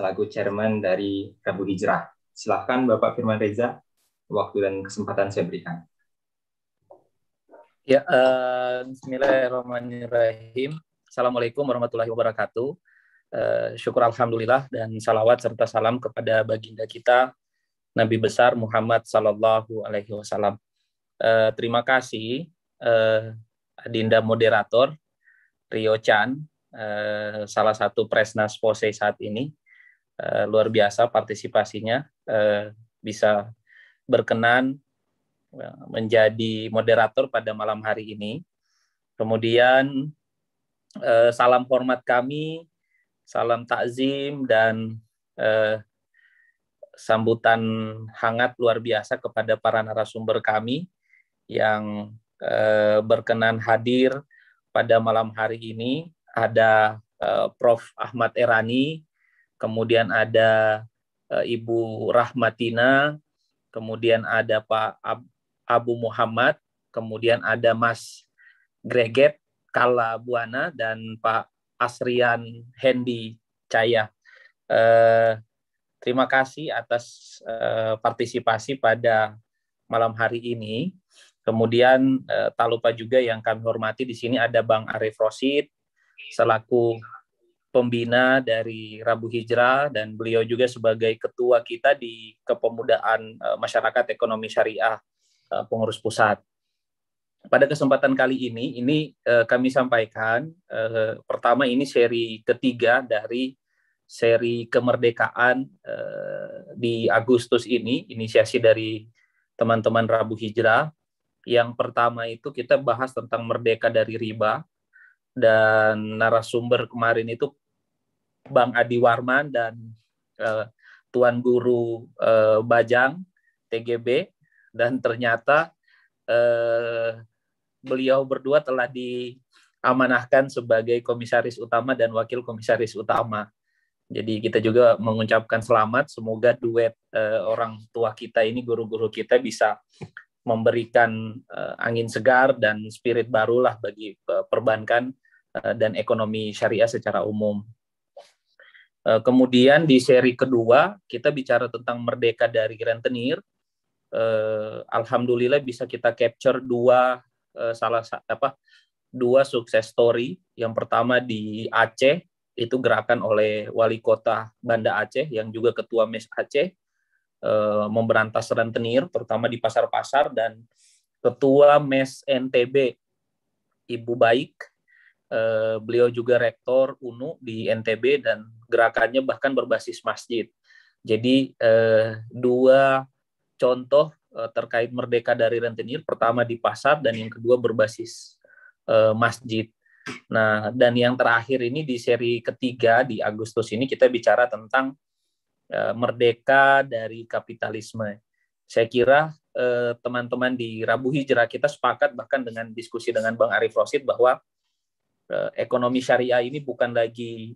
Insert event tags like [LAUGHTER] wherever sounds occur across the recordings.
selaku chairman dari Rabu Hijrah. Silahkan Bapak Firman Reza, waktu dan kesempatan saya berikan. Ya, uh, Bismillahirrahmanirrahim. Assalamualaikum warahmatullahi wabarakatuh. Uh, syukur alhamdulillah dan salawat serta salam kepada baginda kita Nabi besar Muhammad Sallallahu Alaihi Wasallam. Uh, terima kasih uh, Adinda moderator Rio Chan, uh, salah satu Presnas Pose saat ini Eh, luar biasa partisipasinya uh, bisa berkenan eh, menjadi moderator pada malam hari ini. Kemudian uh, salam hormat kami, salam takzim dan uh, sambutan hangat luar biasa kepada para narasumber kami yang eh, berkenan hadir pada malam hari ini. Ada eh, Prof. Ahmad Erani, kemudian ada eh, Ibu Rahmatina, kemudian ada Pak Abu Muhammad, kemudian ada Mas Greget Kala Buana dan Pak Asrian Hendi Caya. Eh, terima kasih atas eh, partisipasi pada malam hari ini. Kemudian tak lupa juga yang kami hormati di sini ada Bang Arif Rosid selaku pembina dari Rabu Hijrah dan beliau juga sebagai ketua kita di kepemudaan eh, masyarakat ekonomi syariah eh, pengurus pusat. Pada kesempatan kali ini, ini eh, kami sampaikan pertama ini seri ketiga dari seri kemerdekaan di Agustus ini, inisiasi dari teman-teman Rabu Hijrah. Yang pertama itu kita bahas tentang merdeka dari riba, dan narasumber kemarin itu Bang Adi Warman dan uh, Tuan Guru uh, Bajang TGB dan ternyata uh, beliau berdua telah diamanahkan sebagai komisaris utama dan wakil komisaris utama. Jadi kita juga mengucapkan selamat. Semoga duet uh, orang tua kita ini, guru-guru kita bisa memberikan uh, angin segar dan spirit barulah bagi uh, perbankan Eh, dan ekonomi syariah secara umum. Eh, kemudian di seri kedua kita bicara tentang merdeka dari rentenir. Eh, alhamdulillah bisa kita capture dua salah apa dua sukses story. Yang pertama di Aceh itu gerakan oleh wali kota Banda Aceh yang juga ketua Mes Aceh memberantas rentenir terutama di pasar-pasar dan ketua Mes NTB Ibu Baik Eh, beliau juga rektor UNU di NTB dan gerakannya bahkan berbasis masjid. Jadi eh, dua contoh eh, terkait merdeka dari rentenir, pertama di pasar dan yang kedua berbasis masjid. Nah, dan yang terakhir ini di seri ketiga di Agustus ini kita bicara tentang merdeka dari kapitalisme. Saya kira teman-teman eh, di Rabu Hijrah kita sepakat bahkan dengan diskusi dengan Bang Arif Rosid bahwa Eh, ekonomi syariah ini bukan lagi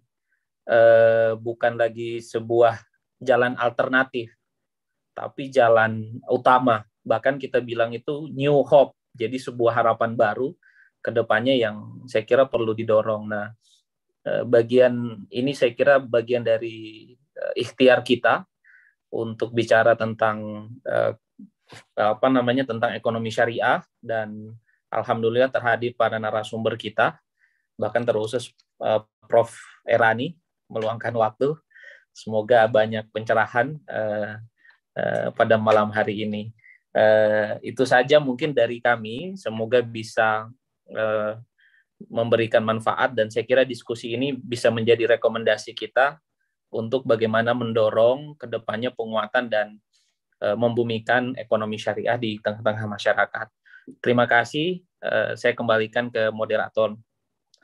eh, bukan lagi sebuah jalan alternatif, tapi jalan utama. Bahkan kita bilang itu new hope, jadi sebuah harapan baru ke depannya yang saya kira perlu didorong. Nah, eh, bagian ini saya kira bagian dari ikhtiar kita untuk bicara tentang apa namanya tentang ekonomi syariah dan alhamdulillah terhadir para narasumber kita bahkan terusus uh, eh, Prof Erani meluangkan waktu. Semoga banyak pencerahan uh, uh, pada malam hari ini. Uh, itu saja mungkin dari kami. Semoga bisa uh, memberikan manfaat dan saya kira diskusi ini bisa menjadi rekomendasi kita untuk bagaimana mendorong kedepannya penguatan dan uh, membumikan ekonomi syariah di tengah-tengah masyarakat. Terima kasih. Uh, saya kembalikan ke moderator.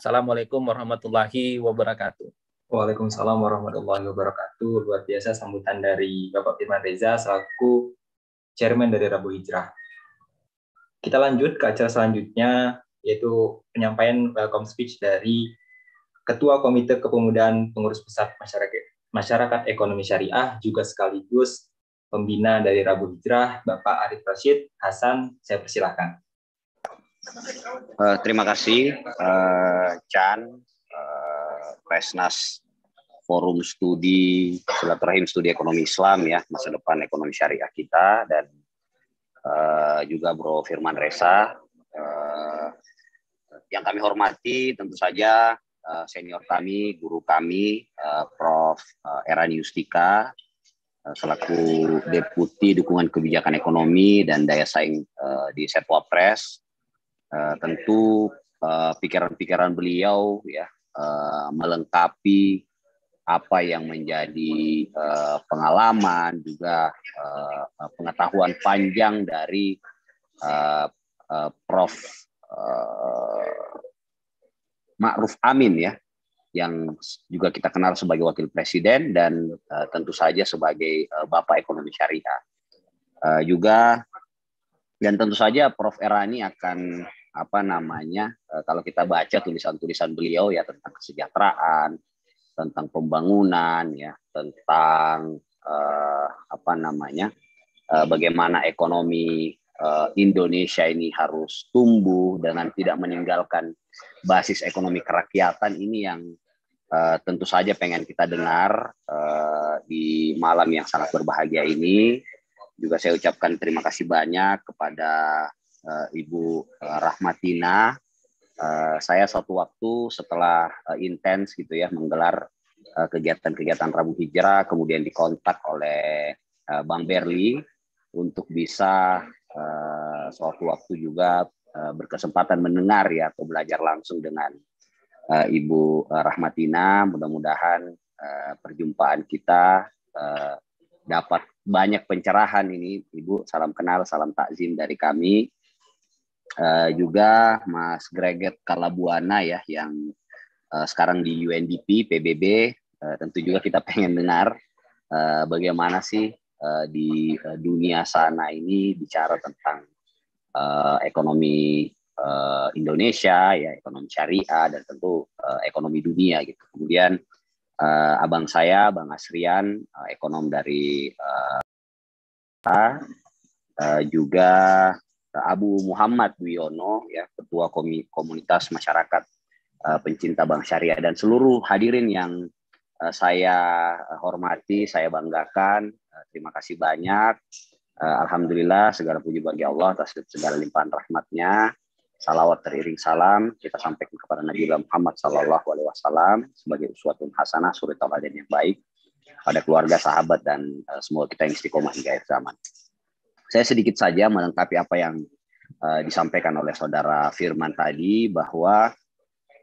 Assalamualaikum warahmatullahi wabarakatuh. Waalaikumsalam warahmatullahi wabarakatuh. Luar biasa sambutan dari Bapak Firman Reza selaku Chairman dari Rabu Hijrah. Kita lanjut ke acara selanjutnya yaitu penyampaian welcome speech dari Ketua Komite Kepemudaan Pengurus Besar Masyarakat, Masyarakat Ekonomi Syariah juga sekaligus pembina dari Rabu Hijrah, Bapak Arif Rashid Hasan, saya persilahkan. Uh, terima kasih uh, Chan, uh, eh, Presnas Forum Studi Silaturahim Studi Ekonomi Islam ya masa depan ekonomi syariah kita dan uh, juga Bro Firman Resa uh, yang kami hormati tentu saja uh, senior kami guru kami uh, Prof. Eran Yustika selaku Deputi Dukungan Kebijakan Ekonomi dan Daya Saing uh, di Setwa Press Eh, tentu eh, pikiran-pikiran uh, beliau ya uh, melengkapi apa yang menjadi uh, pengalaman juga uh, pengetahuan panjang dari uh, uh, Prof. Uh, Ma'ruf Amin ya yang juga kita kenal sebagai wakil presiden dan uh, tentu saja sebagai uh, bapak ekonomi syariah uh, juga dan tentu saja Prof. Erani akan apa namanya eh, kalau kita baca tulisan-tulisan beliau ya tentang kesejahteraan, tentang pembangunan ya, tentang eh, apa namanya eh, bagaimana ekonomi eh, Indonesia ini harus tumbuh dengan tidak meninggalkan basis ekonomi kerakyatan ini yang Uh, tentu saja pengen kita dengar uh, di malam yang sangat berbahagia ini. Juga saya ucapkan terima kasih banyak kepada uh, Ibu eh, Rahmatina. Uh, saya suatu waktu setelah uh, intens gitu ya menggelar kegiatan kegiatan-kegiatan Rabu Hijrah, kemudian dikontak oleh uh, Bang Berli untuk bisa uh, suatu waktu juga uh, berkesempatan mendengar ya atau belajar langsung dengan uh, Ibu Rahmatina. Mudah-mudahan uh, perjumpaan kita uh, dapat banyak pencerahan ini Ibu. Salam kenal, salam takzim dari kami. Eh, juga Mas Greget Kalabuana ya yang uh, sekarang di UNDP PBB uh, eh, tentu juga kita pengen dengar uh, bagaimana sih uh, di uh, dunia sana ini bicara tentang uh, ekonomi uh, Indonesia ya ekonomi syariah dan tentu uh, ekonomi dunia gitu kemudian uh, abang saya Bang Asrian uh, ekonom dari uh, uh, juga Abu Muhammad Wiono ya ketua komunitas masyarakat eh, pencinta bank syariah dan seluruh hadirin yang eh, saya hormati, saya banggakan. Eh, terima kasih banyak. Alhamdulillah segala puji bagi Allah atas segala limpahan rahmatnya. Salawat teriring salam kita sampaikan kepada Nabi Muhammad Shallallahu Alaihi Wasallam sebagai uswatun hasanah suri tauladan yang baik pada keluarga, sahabat dan semua kita yang istiqomah hingga akhir zaman. Saya sedikit saja melengkapi apa yang uh, disampaikan oleh saudara Firman tadi bahwa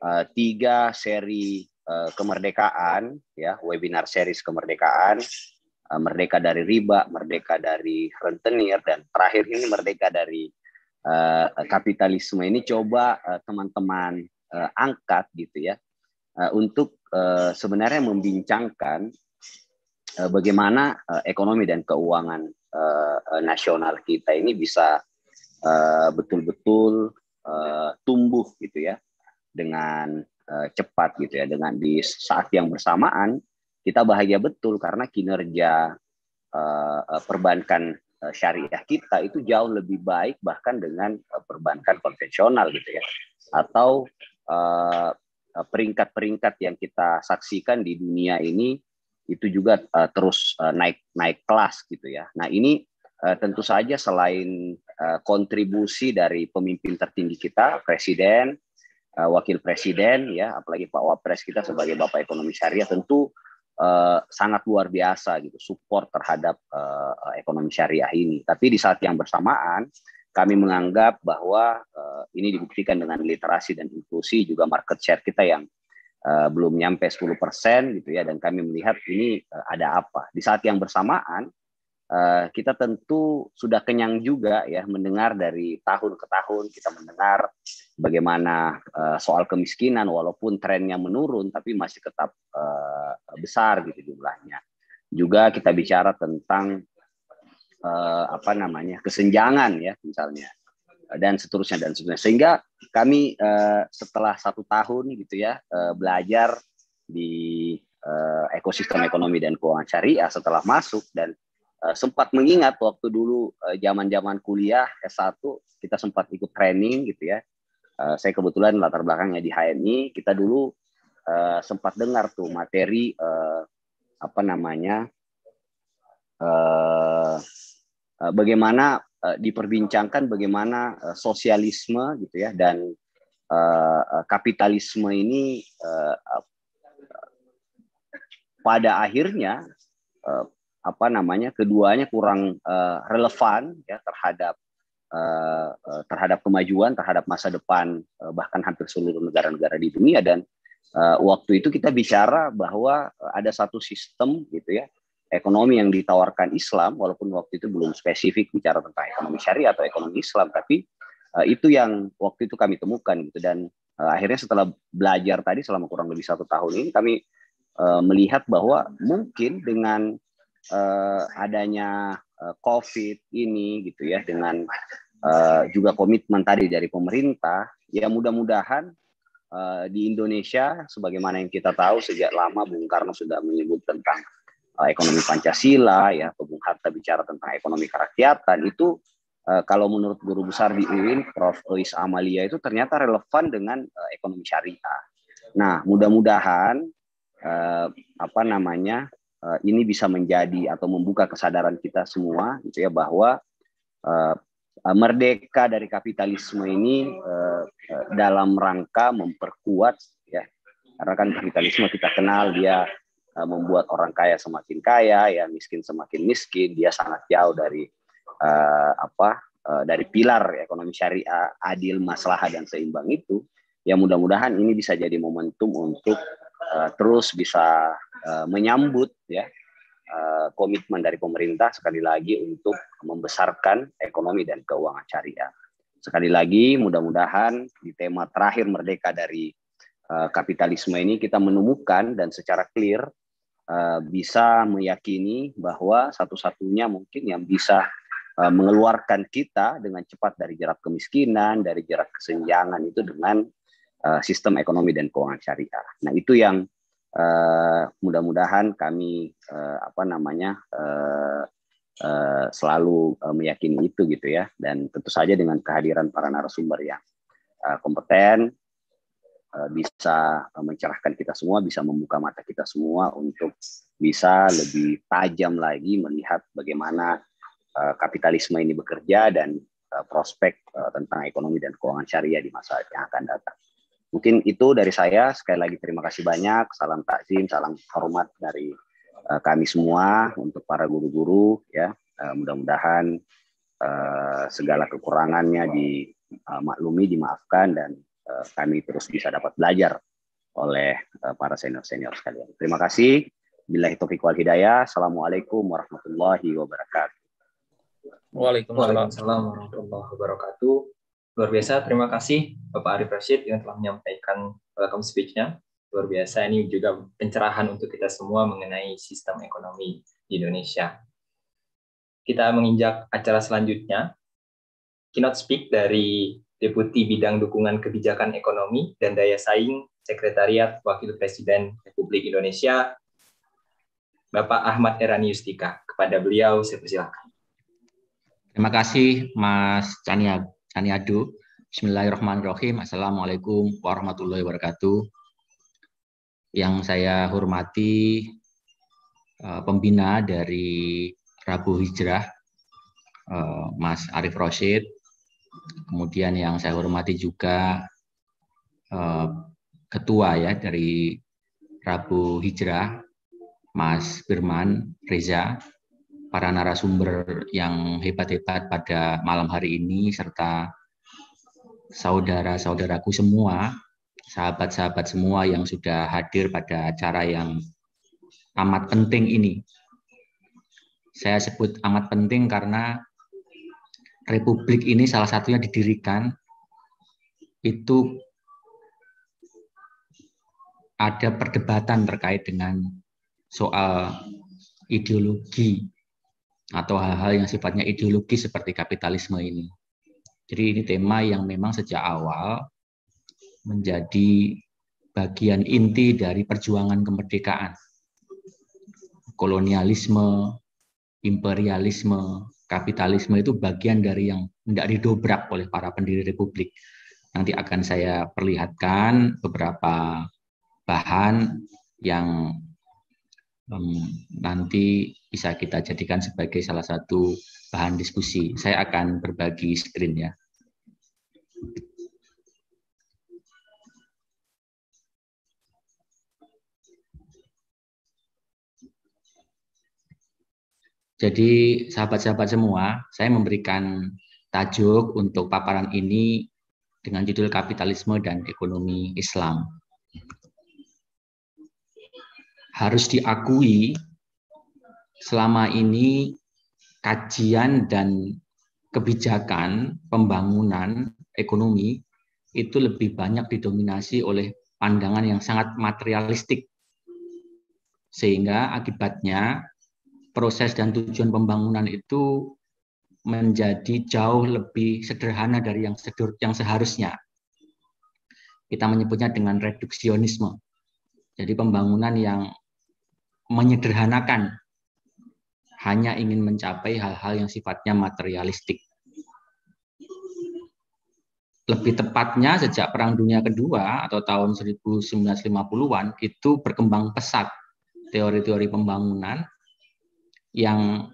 uh, tiga seri uh, kemerdekaan, ya webinar series kemerdekaan, uh, merdeka dari riba, merdeka dari rentenir, dan terakhir ini merdeka dari uh, kapitalisme ini coba teman-teman uh, uh, angkat gitu ya uh, untuk uh, sebenarnya membincangkan bagaimana ekonomi dan keuangan uh, nasional kita ini bisa eh, betul-betul uh, tumbuh gitu ya dengan uh, cepat gitu ya dengan di saat yang bersamaan kita bahagia betul karena kinerja uh, perbankan syariah kita itu jauh lebih baik bahkan dengan perbankan konvensional gitu ya atau uh, peringkat-peringkat yang kita saksikan di dunia ini itu juga uh, terus uh, naik naik kelas gitu ya. Nah ini uh, tentu saja selain uh, kontribusi dari pemimpin tertinggi kita, presiden, uh, wakil presiden, ya apalagi Pak Wapres kita sebagai Bapak Ekonomi Syariah tentu uh, sangat luar biasa gitu support terhadap uh, ekonomi syariah ini. Tapi di saat yang bersamaan kami menganggap bahwa uh, ini dibuktikan dengan literasi dan inklusi juga market share kita yang Eh, belum nyampe 10 persen gitu ya dan kami melihat ini uh, ada apa di saat yang bersamaan uh, kita tentu sudah kenyang juga ya mendengar dari tahun ke tahun kita mendengar bagaimana uh, soal kemiskinan walaupun trennya menurun tapi masih tetap uh, besar gitu jumlahnya juga kita bicara tentang uh, apa namanya kesenjangan ya misalnya dan seterusnya dan seterusnya sehingga kami uh, setelah satu tahun gitu ya uh, belajar di uh, ekosistem ekonomi dan keuangan syariah setelah masuk dan uh, sempat mengingat waktu dulu zaman-zaman kuliah S1 kita sempat ikut training gitu ya uh, saya kebetulan latar belakangnya di HMI kita dulu uh, sempat dengar tuh materi uh, apa namanya uh, bagaimana Eh, diperbincangkan bagaimana uh, sosialisme gitu ya dan uh, kapitalisme ini uh, pada akhirnya uh, apa namanya keduanya kurang uh, relevan ya terhadap uh, terhadap kemajuan terhadap masa depan uh, bahkan hampir seluruh negara-negara di dunia dan uh, waktu itu kita bicara bahwa ada satu sistem gitu ya ekonomi yang ditawarkan Islam, walaupun waktu itu belum spesifik bicara tentang ekonomi syariah atau ekonomi Islam, tapi eh, itu yang waktu itu kami temukan gitu. Dan eh, akhirnya setelah belajar tadi selama kurang lebih satu tahun ini, kami eh, melihat bahwa mungkin dengan adanya COVID ini gitu ya, dengan juga komitmen tadi dari pemerintah, ya mudah-mudahan di Indonesia, sebagaimana yang kita tahu sejak lama Bung Karno sudah menyebut tentang Eh, ekonomi Pancasila ya atau Bung Hatta bicara tentang ekonomi kerakyatan itu eh, kalau menurut guru besar di UIN Prof Luis Amalia itu ternyata relevan dengan eh, ekonomi syariah. Nah, mudah-mudahan apa namanya ini bisa menjadi atau membuka kesadaran kita semua gitu ya bahwa merdeka dari kapitalisme ini dalam rangka memperkuat ya karena kan kapitalisme kita kenal dia Eh, membuat orang kaya semakin kaya, ya miskin semakin miskin. Dia sangat jauh dari uh, apa uh, dari pilar ekonomi syariah, adil, maslahah dan seimbang itu. Ya mudah-mudahan ini bisa jadi momentum untuk uh, terus bisa uh, menyambut ya uh, komitmen dari pemerintah sekali lagi untuk membesarkan ekonomi dan keuangan syariah. Sekali lagi mudah-mudahan di tema terakhir merdeka dari kapitalisme ini kita menemukan dan secara clear Eh, bisa meyakini bahwa satu-satunya mungkin yang bisa uh, mengeluarkan kita dengan cepat dari jerat kemiskinan, dari jerat kesenjangan itu dengan uh, sistem ekonomi dan keuangan syariah. Nah itu yang uh, mudah-mudahan kami uh, apa namanya uh, uh, selalu uh, meyakini itu gitu ya. Dan tentu saja dengan kehadiran para narasumber yang kompeten, Eh, bisa eh, mencerahkan kita semua, bisa membuka mata kita semua untuk bisa lebih tajam lagi melihat bagaimana eh, kapitalisme ini bekerja dan prospek tentang ekonomi dan keuangan syariah di masa yang akan datang. Mungkin itu dari saya. Sekali lagi terima kasih banyak. Salam takzim, salam hormat dari kami semua untuk para guru-guru ya. Mudah-mudahan segala kekurangannya dimaklumi, dimaafkan dan Eh, kami terus bisa dapat belajar oleh eh, para senior-senior sekalian. Terima kasih. Bila itu wal hidayah. Assalamualaikum warahmatullahi wabarakatuh. Waalaikumsalam. Waalaikumsalam warahmatullahi wabarakatuh. Luar biasa, terima kasih Bapak Arif Rashid yang telah menyampaikan welcome eh, speech-nya. Luar biasa, ini juga pencerahan untuk kita semua mengenai sistem ekonomi di Indonesia. Kita menginjak acara selanjutnya, keynote speak dari Deputi Bidang Dukungan Kebijakan Ekonomi dan Daya Saing Sekretariat Wakil Presiden Republik Indonesia, Bapak Ahmad Erani Yustika. Kepada beliau saya persilahkan. Terima kasih Mas Caniadu. Bismillahirrahmanirrahim. Assalamualaikum warahmatullahi wabarakatuh. Yang saya hormati eh, pembina dari Rabu Hijrah, eh, Mas Arif Rosid, Kemudian yang saya hormati juga eh, ketua ya dari Rabu Hijrah, Mas Firman Reza, para narasumber yang hebat-hebat pada malam hari ini serta saudara-saudaraku semua, sahabat-sahabat semua yang sudah hadir pada acara yang amat penting ini. Saya sebut amat penting karena republik ini salah satunya didirikan itu ada perdebatan terkait dengan soal ideologi atau hal-hal yang sifatnya ideologi seperti kapitalisme ini. Jadi ini tema yang memang sejak awal menjadi bagian inti dari perjuangan kemerdekaan. Kolonialisme, imperialisme, kapitalisme itu bagian dari yang tidak didobrak oleh para pendiri republik. Nanti akan saya perlihatkan beberapa bahan yang um, nanti bisa kita jadikan sebagai salah satu bahan diskusi. Saya akan berbagi screen ya. Jadi sahabat-sahabat semua, saya memberikan tajuk untuk paparan ini dengan judul Kapitalisme dan Ekonomi Islam. Harus diakui selama ini kajian dan kebijakan pembangunan ekonomi itu lebih banyak didominasi oleh pandangan yang sangat materialistik. Sehingga akibatnya proses dan tujuan pembangunan itu menjadi jauh lebih sederhana dari yang sedur, yang seharusnya. Kita menyebutnya dengan reduksionisme. Jadi pembangunan yang menyederhanakan hanya ingin mencapai hal-hal yang sifatnya materialistik. Lebih tepatnya sejak Perang Dunia Kedua atau tahun 1950-an itu berkembang pesat teori-teori pembangunan yang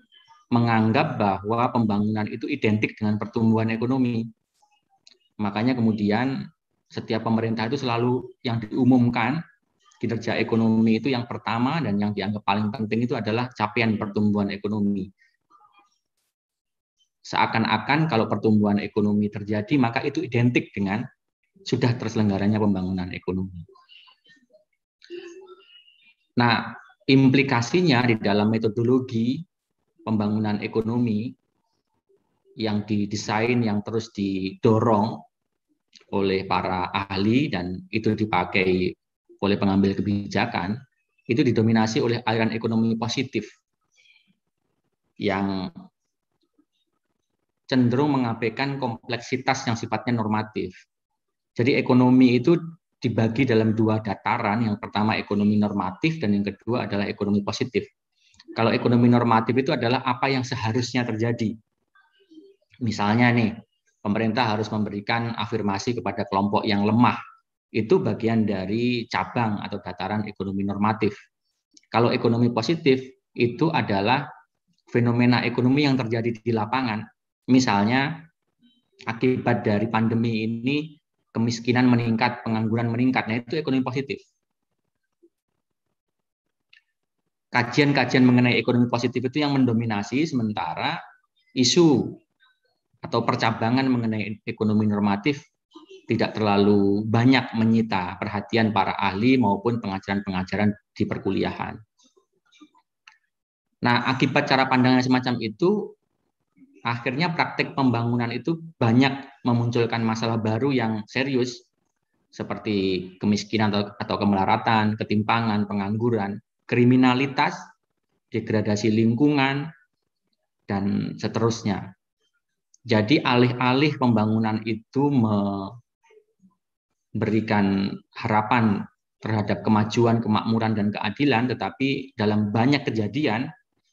menganggap bahwa pembangunan itu identik dengan pertumbuhan ekonomi. Makanya kemudian setiap pemerintah itu selalu yang diumumkan kinerja ekonomi itu yang pertama dan yang dianggap paling penting itu adalah capaian pertumbuhan ekonomi. Seakan-akan kalau pertumbuhan ekonomi terjadi maka itu identik dengan sudah terselenggaranya pembangunan ekonomi. Nah, implikasinya di dalam metodologi pembangunan ekonomi yang didesain yang terus didorong oleh para ahli dan itu dipakai oleh pengambil kebijakan itu didominasi oleh aliran ekonomi positif yang cenderung mengabaikan kompleksitas yang sifatnya normatif. Jadi ekonomi itu dibagi dalam dua dataran. Yang pertama ekonomi normatif dan yang kedua adalah ekonomi positif. Kalau ekonomi normatif itu adalah apa yang seharusnya terjadi. Misalnya nih, pemerintah harus memberikan afirmasi kepada kelompok yang lemah. Itu bagian dari cabang atau dataran ekonomi normatif. Kalau ekonomi positif itu adalah fenomena ekonomi yang terjadi di lapangan. Misalnya akibat dari pandemi ini kemiskinan meningkat, pengangguran meningkat. Nah, itu ekonomi positif. Kajian-kajian mengenai ekonomi positif itu yang mendominasi sementara isu atau percabangan mengenai ekonomi normatif tidak terlalu banyak menyita perhatian para ahli maupun pengajaran-pengajaran di perkuliahan. Nah, akibat cara pandangan semacam itu, akhirnya praktik pembangunan itu banyak memunculkan masalah baru yang serius seperti kemiskinan atau, atau kemelaratan, ketimpangan, pengangguran, kriminalitas, degradasi lingkungan, dan seterusnya. Jadi alih-alih pembangunan itu memberikan harapan terhadap kemajuan, kemakmuran, dan keadilan, tetapi dalam banyak kejadian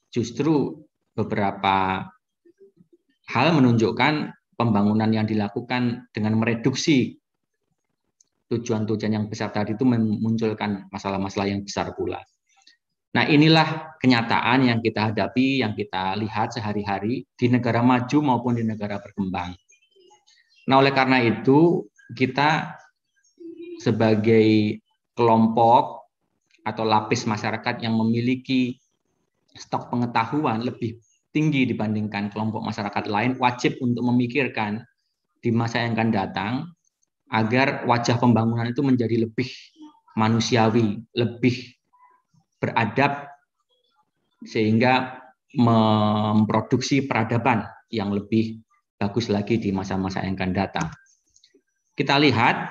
justru beberapa hal menunjukkan pembangunan yang dilakukan dengan mereduksi tujuan-tujuan yang besar tadi itu memunculkan masalah-masalah yang besar pula. Nah, inilah kenyataan yang kita hadapi, yang kita lihat sehari-hari di negara maju maupun di negara berkembang. Nah, oleh karena itu, kita sebagai kelompok atau lapis masyarakat yang memiliki stok pengetahuan lebih tinggi dibandingkan kelompok masyarakat lain wajib untuk memikirkan di masa yang akan datang agar wajah pembangunan itu menjadi lebih manusiawi, lebih beradab sehingga memproduksi peradaban yang lebih bagus lagi di masa-masa yang akan datang. Kita lihat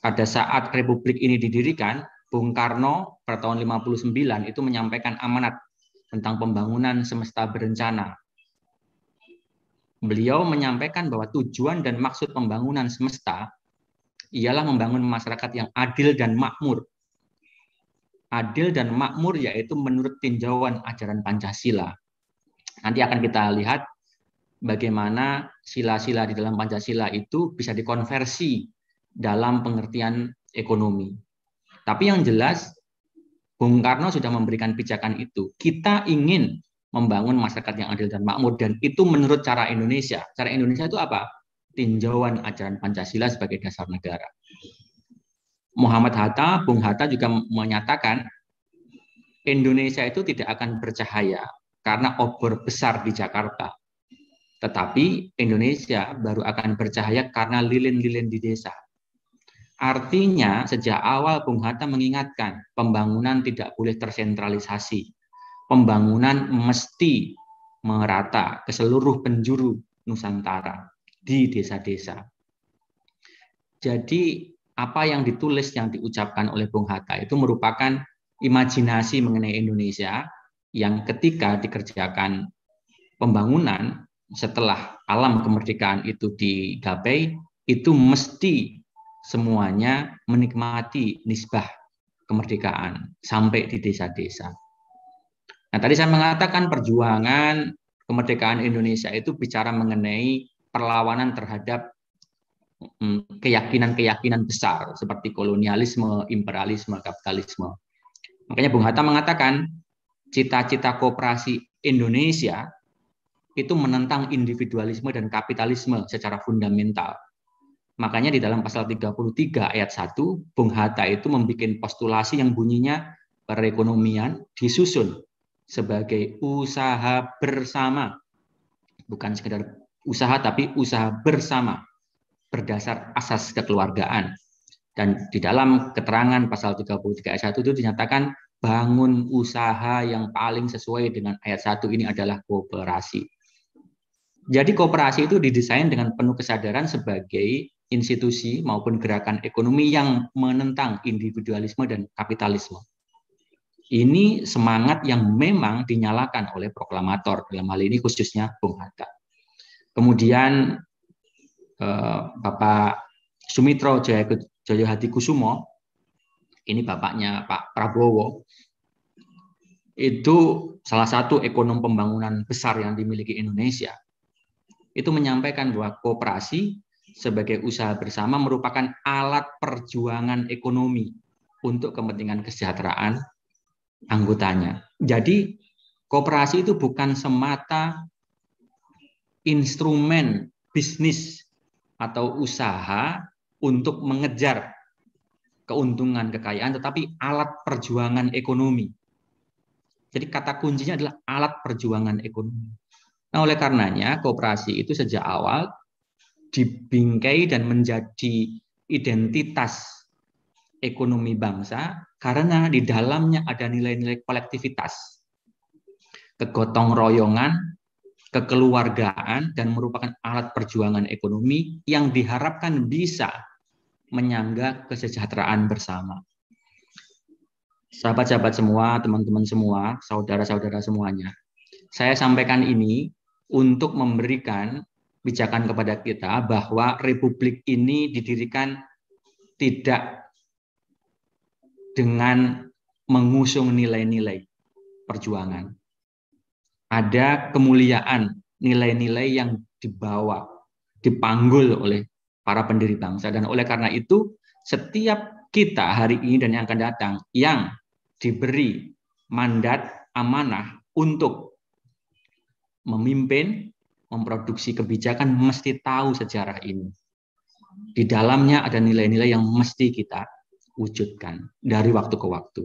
pada saat republik ini didirikan, Bung Karno pada tahun 59 itu menyampaikan amanat tentang pembangunan semesta berencana. Beliau menyampaikan bahwa tujuan dan maksud pembangunan semesta ialah membangun masyarakat yang adil dan makmur. Adil dan makmur yaitu menurut tinjauan ajaran Pancasila. Nanti akan kita lihat bagaimana sila-sila di dalam Pancasila itu bisa dikonversi dalam pengertian ekonomi. Tapi yang jelas Bung Karno sudah memberikan pijakan itu. Kita ingin membangun masyarakat yang adil dan makmur dan itu menurut cara Indonesia. Cara Indonesia itu apa? Tinjauan ajaran Pancasila sebagai dasar negara. Muhammad Hatta, Bung Hatta juga menyatakan Indonesia itu tidak akan bercahaya karena obor besar di Jakarta. Tetapi Indonesia baru akan bercahaya karena lilin-lilin di desa. Artinya sejak awal Bung Hatta mengingatkan pembangunan tidak boleh tersentralisasi. Pembangunan mesti merata ke seluruh penjuru Nusantara di desa-desa. Jadi apa yang ditulis yang diucapkan oleh Bung Hatta itu merupakan imajinasi mengenai Indonesia yang ketika dikerjakan pembangunan setelah alam kemerdekaan itu digapai itu mesti semuanya menikmati nisbah kemerdekaan sampai di desa-desa. Nah, tadi saya mengatakan perjuangan kemerdekaan Indonesia itu bicara mengenai perlawanan terhadap mm, keyakinan-keyakinan besar seperti kolonialisme, imperialisme, kapitalisme. Makanya Bung Hatta mengatakan cita-cita kooperasi Indonesia itu menentang individualisme dan kapitalisme secara fundamental. Makanya di dalam pasal 33 ayat 1, Bung Hatta itu membuat postulasi yang bunyinya perekonomian disusun sebagai usaha bersama. Bukan sekedar usaha, tapi usaha bersama berdasar asas kekeluargaan. Dan di dalam keterangan pasal 33 ayat 1 itu dinyatakan bangun usaha yang paling sesuai dengan ayat 1 ini adalah kooperasi. Jadi kooperasi itu didesain dengan penuh kesadaran sebagai institusi maupun gerakan ekonomi yang menentang individualisme dan kapitalisme. Ini semangat yang memang dinyalakan oleh proklamator, dalam hal ini khususnya Bung Hatta. Kemudian eh, Bapak Sumitro Jayahati Kusumo, ini bapaknya Pak Prabowo, itu salah satu ekonom pembangunan besar yang dimiliki Indonesia, itu menyampaikan bahwa kooperasi sebagai usaha bersama merupakan alat perjuangan ekonomi untuk kepentingan kesejahteraan anggotanya. Jadi kooperasi itu bukan semata instrumen bisnis atau usaha untuk mengejar keuntungan kekayaan tetapi alat perjuangan ekonomi. Jadi kata kuncinya adalah alat perjuangan ekonomi. Nah, oleh karenanya kooperasi itu sejak awal dibingkai dan menjadi identitas ekonomi bangsa karena di dalamnya ada nilai-nilai kolektivitas, kegotong royongan, kekeluargaan, dan merupakan alat perjuangan ekonomi yang diharapkan bisa menyangga kesejahteraan bersama. Sahabat-sahabat semua, teman-teman semua, saudara-saudara semuanya, saya sampaikan ini untuk memberikan bijakan kepada kita bahwa republik ini didirikan tidak dengan mengusung nilai-nilai perjuangan. Ada kemuliaan nilai-nilai yang dibawa, dipanggul oleh para pendiri bangsa. Dan oleh karena itu, setiap kita hari ini dan yang akan datang yang diberi mandat amanah untuk memimpin, memproduksi kebijakan mesti tahu sejarah ini. Di dalamnya ada nilai-nilai yang mesti kita wujudkan dari waktu ke waktu.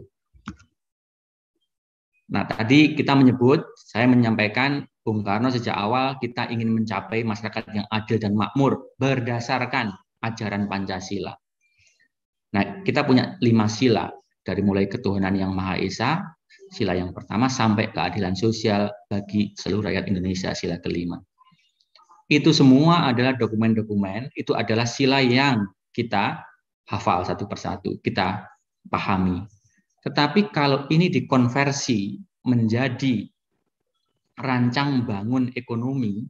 Nah, tadi kita menyebut, saya menyampaikan Bung Karno sejak awal kita ingin mencapai masyarakat yang adil dan makmur berdasarkan ajaran Pancasila. Nah, kita punya lima sila dari mulai ketuhanan yang Maha Esa, sila yang pertama sampai keadilan sosial bagi seluruh rakyat Indonesia sila kelima itu semua adalah dokumen-dokumen, itu adalah sila yang kita hafal satu persatu, kita pahami. Tetapi kalau ini dikonversi menjadi rancang bangun ekonomi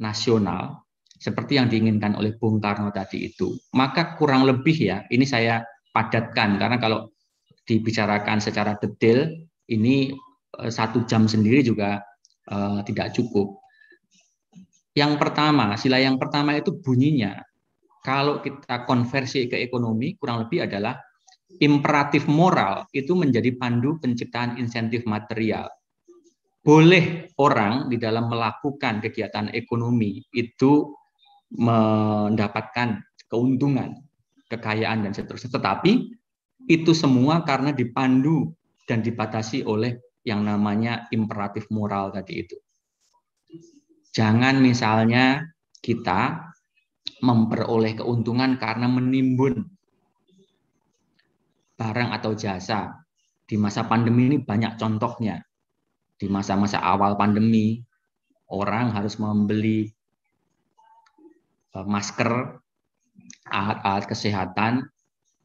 nasional seperti yang diinginkan oleh Bung Karno tadi itu, maka kurang lebih ya, ini saya padatkan karena kalau dibicarakan secara detail ini eh, satu jam sendiri juga uh, tidak cukup. Yang pertama, sila yang pertama itu bunyinya kalau kita konversi ke ekonomi kurang lebih adalah imperatif moral itu menjadi pandu penciptaan insentif material. Boleh orang di dalam melakukan kegiatan ekonomi itu mendapatkan keuntungan, kekayaan dan seterusnya. Tetapi itu semua karena dipandu dan dibatasi oleh yang namanya imperatif moral tadi itu. Jangan misalnya kita memperoleh keuntungan karena menimbun barang atau jasa. Di masa pandemi ini banyak contohnya. Di masa-masa awal pandemi, orang harus membeli eh, masker, alat-alat kesehatan,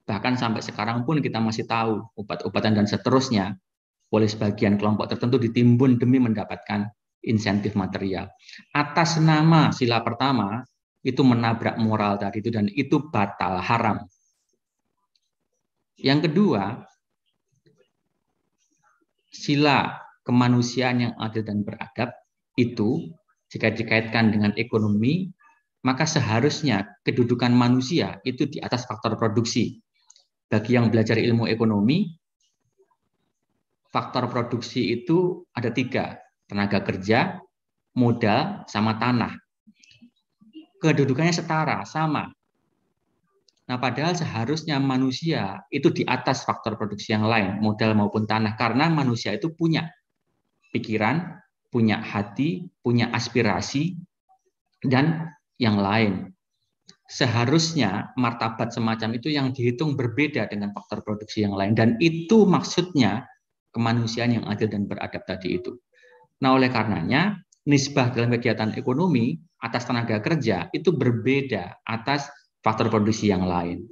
bahkan sampai sekarang pun kita masih tahu obat-obatan dan seterusnya oleh sebagian kelompok tertentu ditimbun demi mendapatkan insentif material. Atas nama sila pertama itu menabrak moral tadi itu dan itu batal haram. Yang kedua, sila kemanusiaan yang adil dan beradab itu jika dikaitkan dengan ekonomi, maka seharusnya kedudukan manusia itu di atas faktor produksi. Bagi yang belajar ilmu ekonomi, faktor produksi itu ada tiga, tenaga kerja, modal, sama tanah. Kedudukannya setara, sama. Nah, padahal seharusnya manusia itu di atas faktor produksi yang lain, modal maupun tanah, karena manusia itu punya pikiran, punya hati, punya aspirasi, dan yang lain. Seharusnya martabat semacam itu yang dihitung berbeda dengan faktor produksi yang lain. Dan itu maksudnya kemanusiaan yang adil dan beradab tadi itu. Nah, oleh karenanya, nisbah dalam kegiatan ekonomi atas tenaga kerja itu berbeda atas faktor produksi yang lain.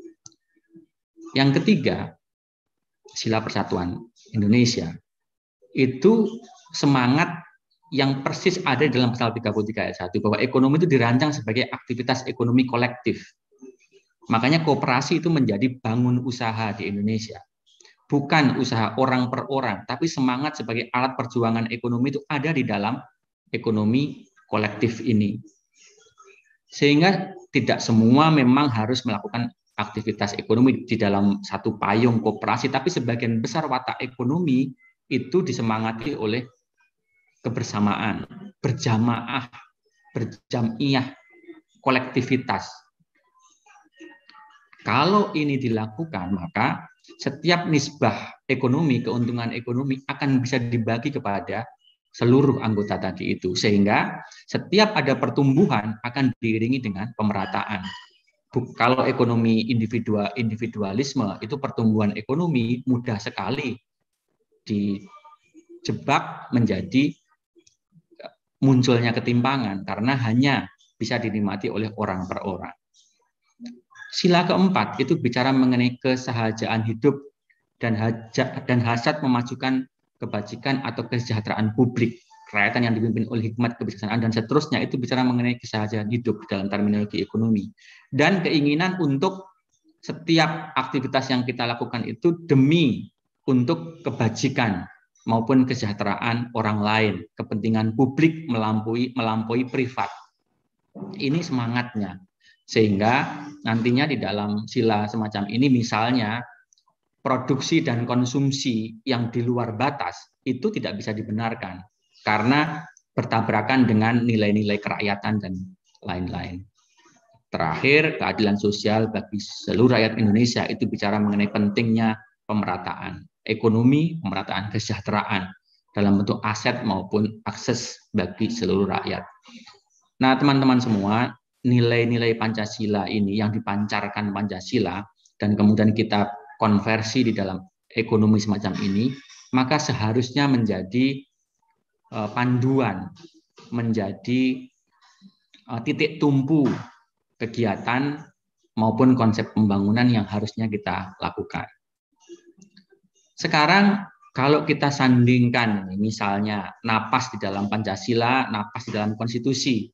Yang ketiga, sila persatuan Indonesia itu semangat yang persis ada dalam pasal 33 ayat 1 bahwa ekonomi itu dirancang sebagai aktivitas ekonomi kolektif. Makanya kooperasi itu menjadi bangun usaha di Indonesia bukan usaha orang per orang, tapi semangat sebagai alat perjuangan ekonomi itu ada di dalam ekonomi kolektif ini. Sehingga tidak semua memang harus melakukan aktivitas ekonomi di dalam satu payung koperasi, tapi sebagian besar watak ekonomi itu disemangati oleh kebersamaan, berjamaah, berjamiah, kolektivitas. Kalau ini dilakukan, maka setiap nisbah ekonomi, keuntungan ekonomi akan bisa dibagi kepada seluruh anggota tadi itu. Sehingga setiap ada pertumbuhan akan diiringi dengan pemerataan. Kalau ekonomi individual individualisme itu pertumbuhan ekonomi mudah sekali dijebak menjadi eh, munculnya ketimpangan karena hanya bisa dinikmati oleh orang per orang. Sila keempat itu bicara mengenai kesahajaan hidup dan hajat dan hasad memajukan kebajikan atau kesejahteraan publik kerakyatan yang dipimpin oleh hikmat kebijaksanaan dan seterusnya itu bicara mengenai keseharian hidup dalam terminologi ekonomi dan keinginan untuk setiap aktivitas yang kita lakukan itu demi untuk kebajikan maupun kesejahteraan orang lain kepentingan publik melampaui melampaui privat ini semangatnya sehingga nantinya di dalam sila semacam ini misalnya produksi dan konsumsi yang di luar batas itu tidak bisa dibenarkan karena bertabrakan dengan nilai-nilai kerakyatan dan lain-lain. Terakhir, keadilan sosial bagi seluruh rakyat Indonesia itu bicara mengenai pentingnya pemerataan ekonomi, pemerataan kesejahteraan dalam bentuk aset maupun akses bagi seluruh rakyat. Nah, teman-teman semua, nilai-nilai Pancasila ini yang dipancarkan Pancasila dan kemudian kita konversi di dalam ekonomi semacam ini, maka seharusnya menjadi eh, panduan, menjadi eh, titik tumpu kegiatan maupun konsep pembangunan yang harusnya kita lakukan. Sekarang kalau kita sandingkan misalnya napas di dalam Pancasila, napas di dalam konstitusi,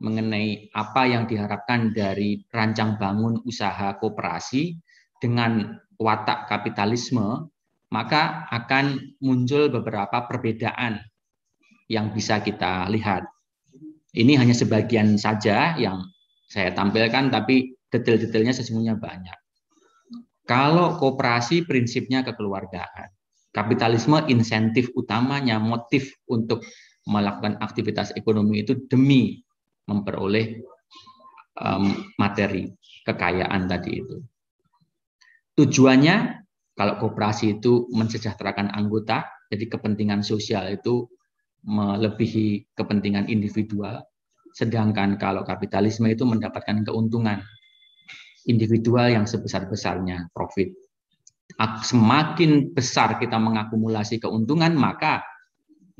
mengenai apa yang diharapkan dari rancang bangun usaha koperasi dengan watak kapitalisme, maka akan muncul beberapa perbedaan yang bisa kita lihat. Ini hanya sebagian saja yang saya tampilkan, tapi detail-detailnya sesungguhnya banyak. Kalau koperasi prinsipnya kekeluargaan, kapitalisme insentif utamanya, motif untuk melakukan aktivitas ekonomi itu demi memperoleh um, materi kekayaan tadi itu. Tujuannya kalau koperasi itu mensejahterakan anggota, jadi kepentingan sosial itu melebihi kepentingan individual, sedangkan kalau kapitalisme itu mendapatkan keuntungan individual yang sebesar-besarnya profit. Semakin besar kita mengakumulasi keuntungan, maka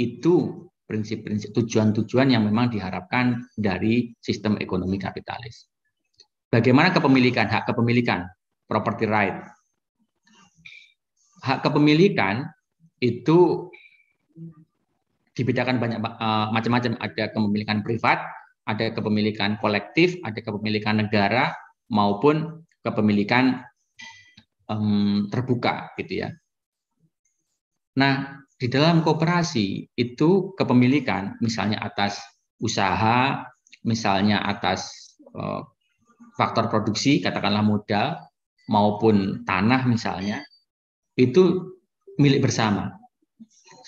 itu prinsip-prinsip tujuan-tujuan yang memang diharapkan dari sistem ekonomi kapitalis. Bagaimana kepemilikan, hak kepemilikan, property right. Hak kepemilikan itu dibedakan banyak uh, macam-macam, ada kepemilikan privat, ada kepemilikan kolektif, ada kepemilikan negara maupun kepemilikan um, terbuka gitu ya. Nah, di dalam koperasi itu kepemilikan misalnya atas usaha, misalnya atas eh, faktor produksi, katakanlah modal maupun tanah misalnya, itu milik bersama.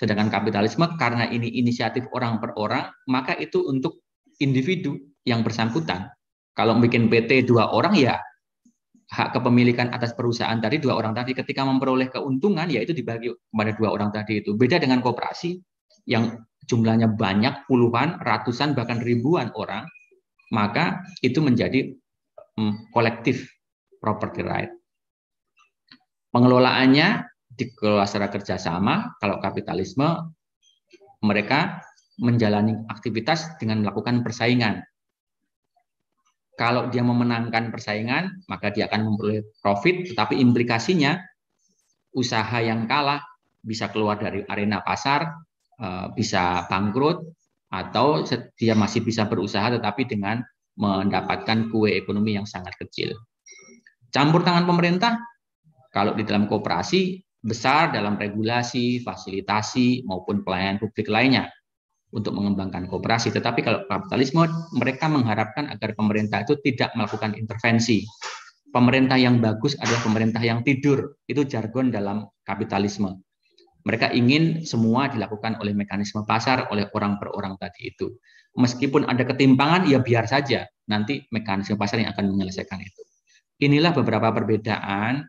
Sedangkan kapitalisme karena ini inisiatif orang per orang, maka itu untuk individu yang bersangkutan. Kalau bikin PT dua orang ya hak kepemilikan atas perusahaan tadi dua orang tadi ketika memperoleh keuntungan yaitu dibagi kepada dua orang tadi itu beda dengan koperasi yang jumlahnya banyak puluhan ratusan bahkan ribuan orang maka itu menjadi mm, kolektif hmm, property right pengelolaannya dikelola secara kerjasama kalau kapitalisme mereka menjalani aktivitas dengan melakukan persaingan kalau dia memenangkan persaingan, maka dia akan memperoleh profit, tetapi implikasinya usaha yang kalah bisa keluar dari arena pasar, eh, bisa bangkrut, atau dia masih bisa berusaha tetapi dengan mendapatkan kue ekonomi yang sangat kecil. Campur tangan pemerintah, kalau di dalam kooperasi, besar dalam regulasi, fasilitasi, maupun pelayanan publik lainnya untuk mengembangkan kooperasi. Tetapi kalau kapitalisme, mereka mengharapkan agar pemerintah itu tidak melakukan intervensi. Pemerintah yang bagus adalah pemerintah yang tidur. Itu jargon dalam kapitalisme. Mereka ingin semua dilakukan oleh mekanisme pasar, oleh orang per orang tadi itu. Meskipun ada ketimpangan, ya biar saja. Nanti mekanisme pasar yang akan menyelesaikan itu. Inilah beberapa perbedaan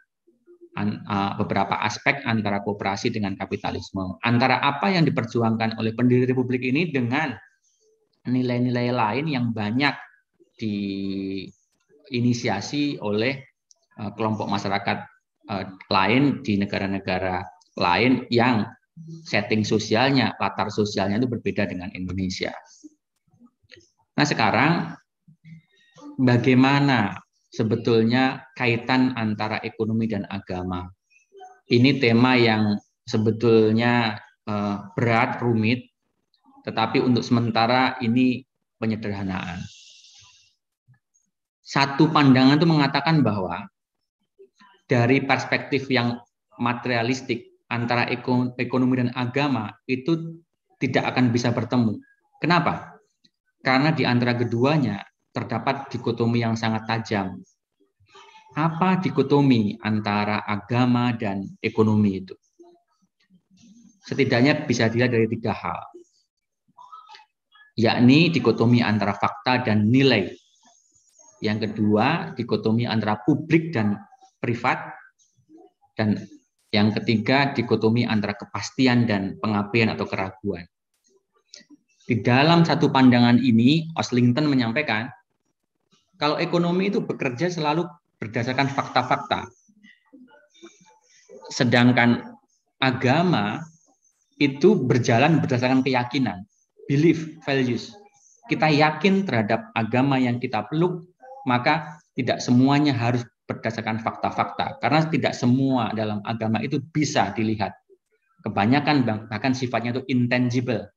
beberapa aspek antara kooperasi dengan kapitalisme, antara apa yang diperjuangkan oleh pendiri republik ini dengan nilai-nilai lain yang banyak diinisiasi oleh e, kelompok masyarakat e, lain di negara-negara lain yang setting sosialnya, latar sosialnya itu berbeda dengan Indonesia. Nah, sekarang bagaimana sebetulnya kaitan antara ekonomi dan agama. Ini tema yang sebetulnya eh, berat, rumit, tetapi untuk sementara ini penyederhanaan. Satu pandangan itu mengatakan bahwa dari perspektif yang materialistik antara ekonomi dan agama itu tidak akan bisa bertemu. Kenapa? Karena di antara keduanya terdapat dikotomi yang sangat tajam. Apa dikotomi antara agama dan ekonomi itu? Setidaknya bisa dilihat dari tiga hal, yakni dikotomi antara fakta dan nilai. Yang kedua, dikotomi antara publik dan privat. Dan yang ketiga, dikotomi antara kepastian dan pengapian atau keraguan. Di dalam satu pandangan ini, Oslington menyampaikan kalau ekonomi itu bekerja selalu berdasarkan fakta-fakta. Sedangkan agama itu berjalan berdasarkan keyakinan, belief, values. Kita yakin terhadap agama yang kita peluk, maka tidak semuanya harus berdasarkan fakta-fakta karena tidak semua dalam agama itu bisa dilihat. Kebanyakan bahkan sifatnya itu intangible.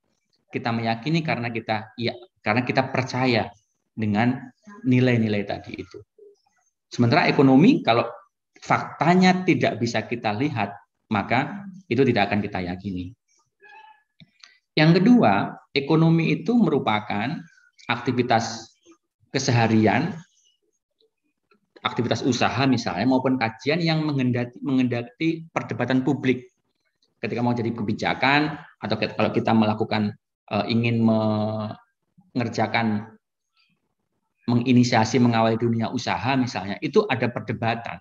Kita meyakini karena kita ya karena kita percaya dengan nilai-nilai tadi itu. Sementara ekonomi kalau faktanya tidak bisa kita lihat, maka itu tidak akan kita yakini. Yang kedua, ekonomi itu merupakan aktivitas keseharian, aktivitas usaha misalnya maupun kajian yang mengendati perdebatan publik ketika mau jadi kebijakan atau kalau kita melakukan eh, ingin mengerjakan menginisiasi mengawali dunia usaha misalnya itu ada perdebatan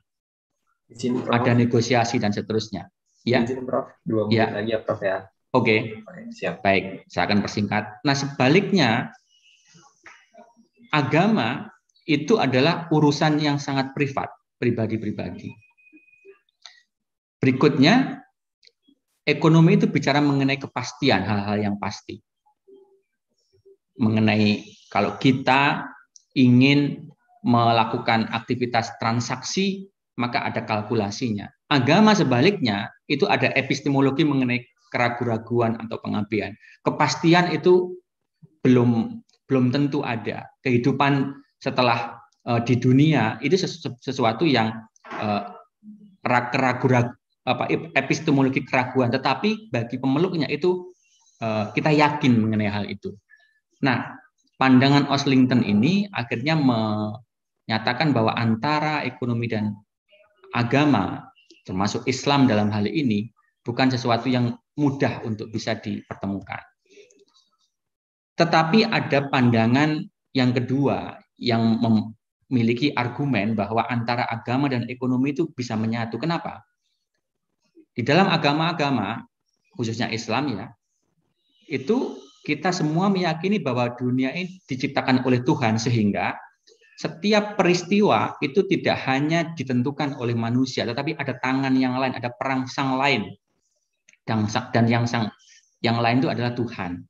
Izin, ada negosiasi dan seterusnya ya Izin, Prof. dua ya. lagi ya Prof ya oke okay. siap baik saya akan persingkat nah sebaliknya agama itu adalah urusan yang sangat privat pribadi-pribadi berikutnya ekonomi itu bicara mengenai kepastian hal-hal yang pasti mengenai kalau kita ingin melakukan aktivitas transaksi, maka ada kalkulasinya. Agama sebaliknya itu ada epistemologi mengenai keraguan-raguan atau pengabdian. Kepastian itu belum belum tentu ada. Kehidupan setelah uh, di dunia itu sesu, sesuatu yang uh, eh, keraguan apa epistemologi keraguan, tetapi bagi pemeluknya itu eh, kita yakin mengenai hal itu. Nah, pandangan Oslington ini akhirnya menyatakan bahwa antara ekonomi dan agama, termasuk Islam dalam hal ini, bukan sesuatu yang mudah untuk bisa dipertemukan. Tetapi ada pandangan yang kedua yang memiliki argumen bahwa antara agama dan ekonomi itu bisa menyatu. Kenapa? Di dalam agama-agama, khususnya Islam ya, itu kita semua meyakini bahwa dunia ini diciptakan oleh Tuhan sehingga setiap peristiwa itu tidak hanya ditentukan oleh manusia, tetapi ada tangan yang lain, ada perang sang lain, dan, dan yang sang yang lain itu adalah Tuhan.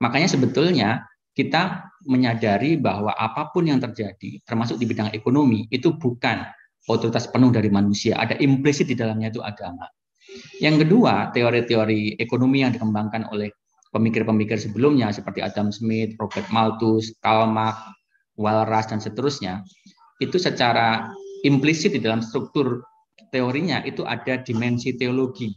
Makanya sebetulnya kita menyadari bahwa apapun yang terjadi, termasuk di bidang ekonomi, itu bukan otoritas penuh dari manusia. Ada implisit di dalamnya itu agama. Yang kedua, teori-teori ekonomi yang dikembangkan oleh pemikir-pemikir sebelumnya seperti Adam Smith, Robert Malthus, Karl Marx, Walras dan seterusnya itu secara implisit di dalam struktur teorinya itu ada dimensi teologi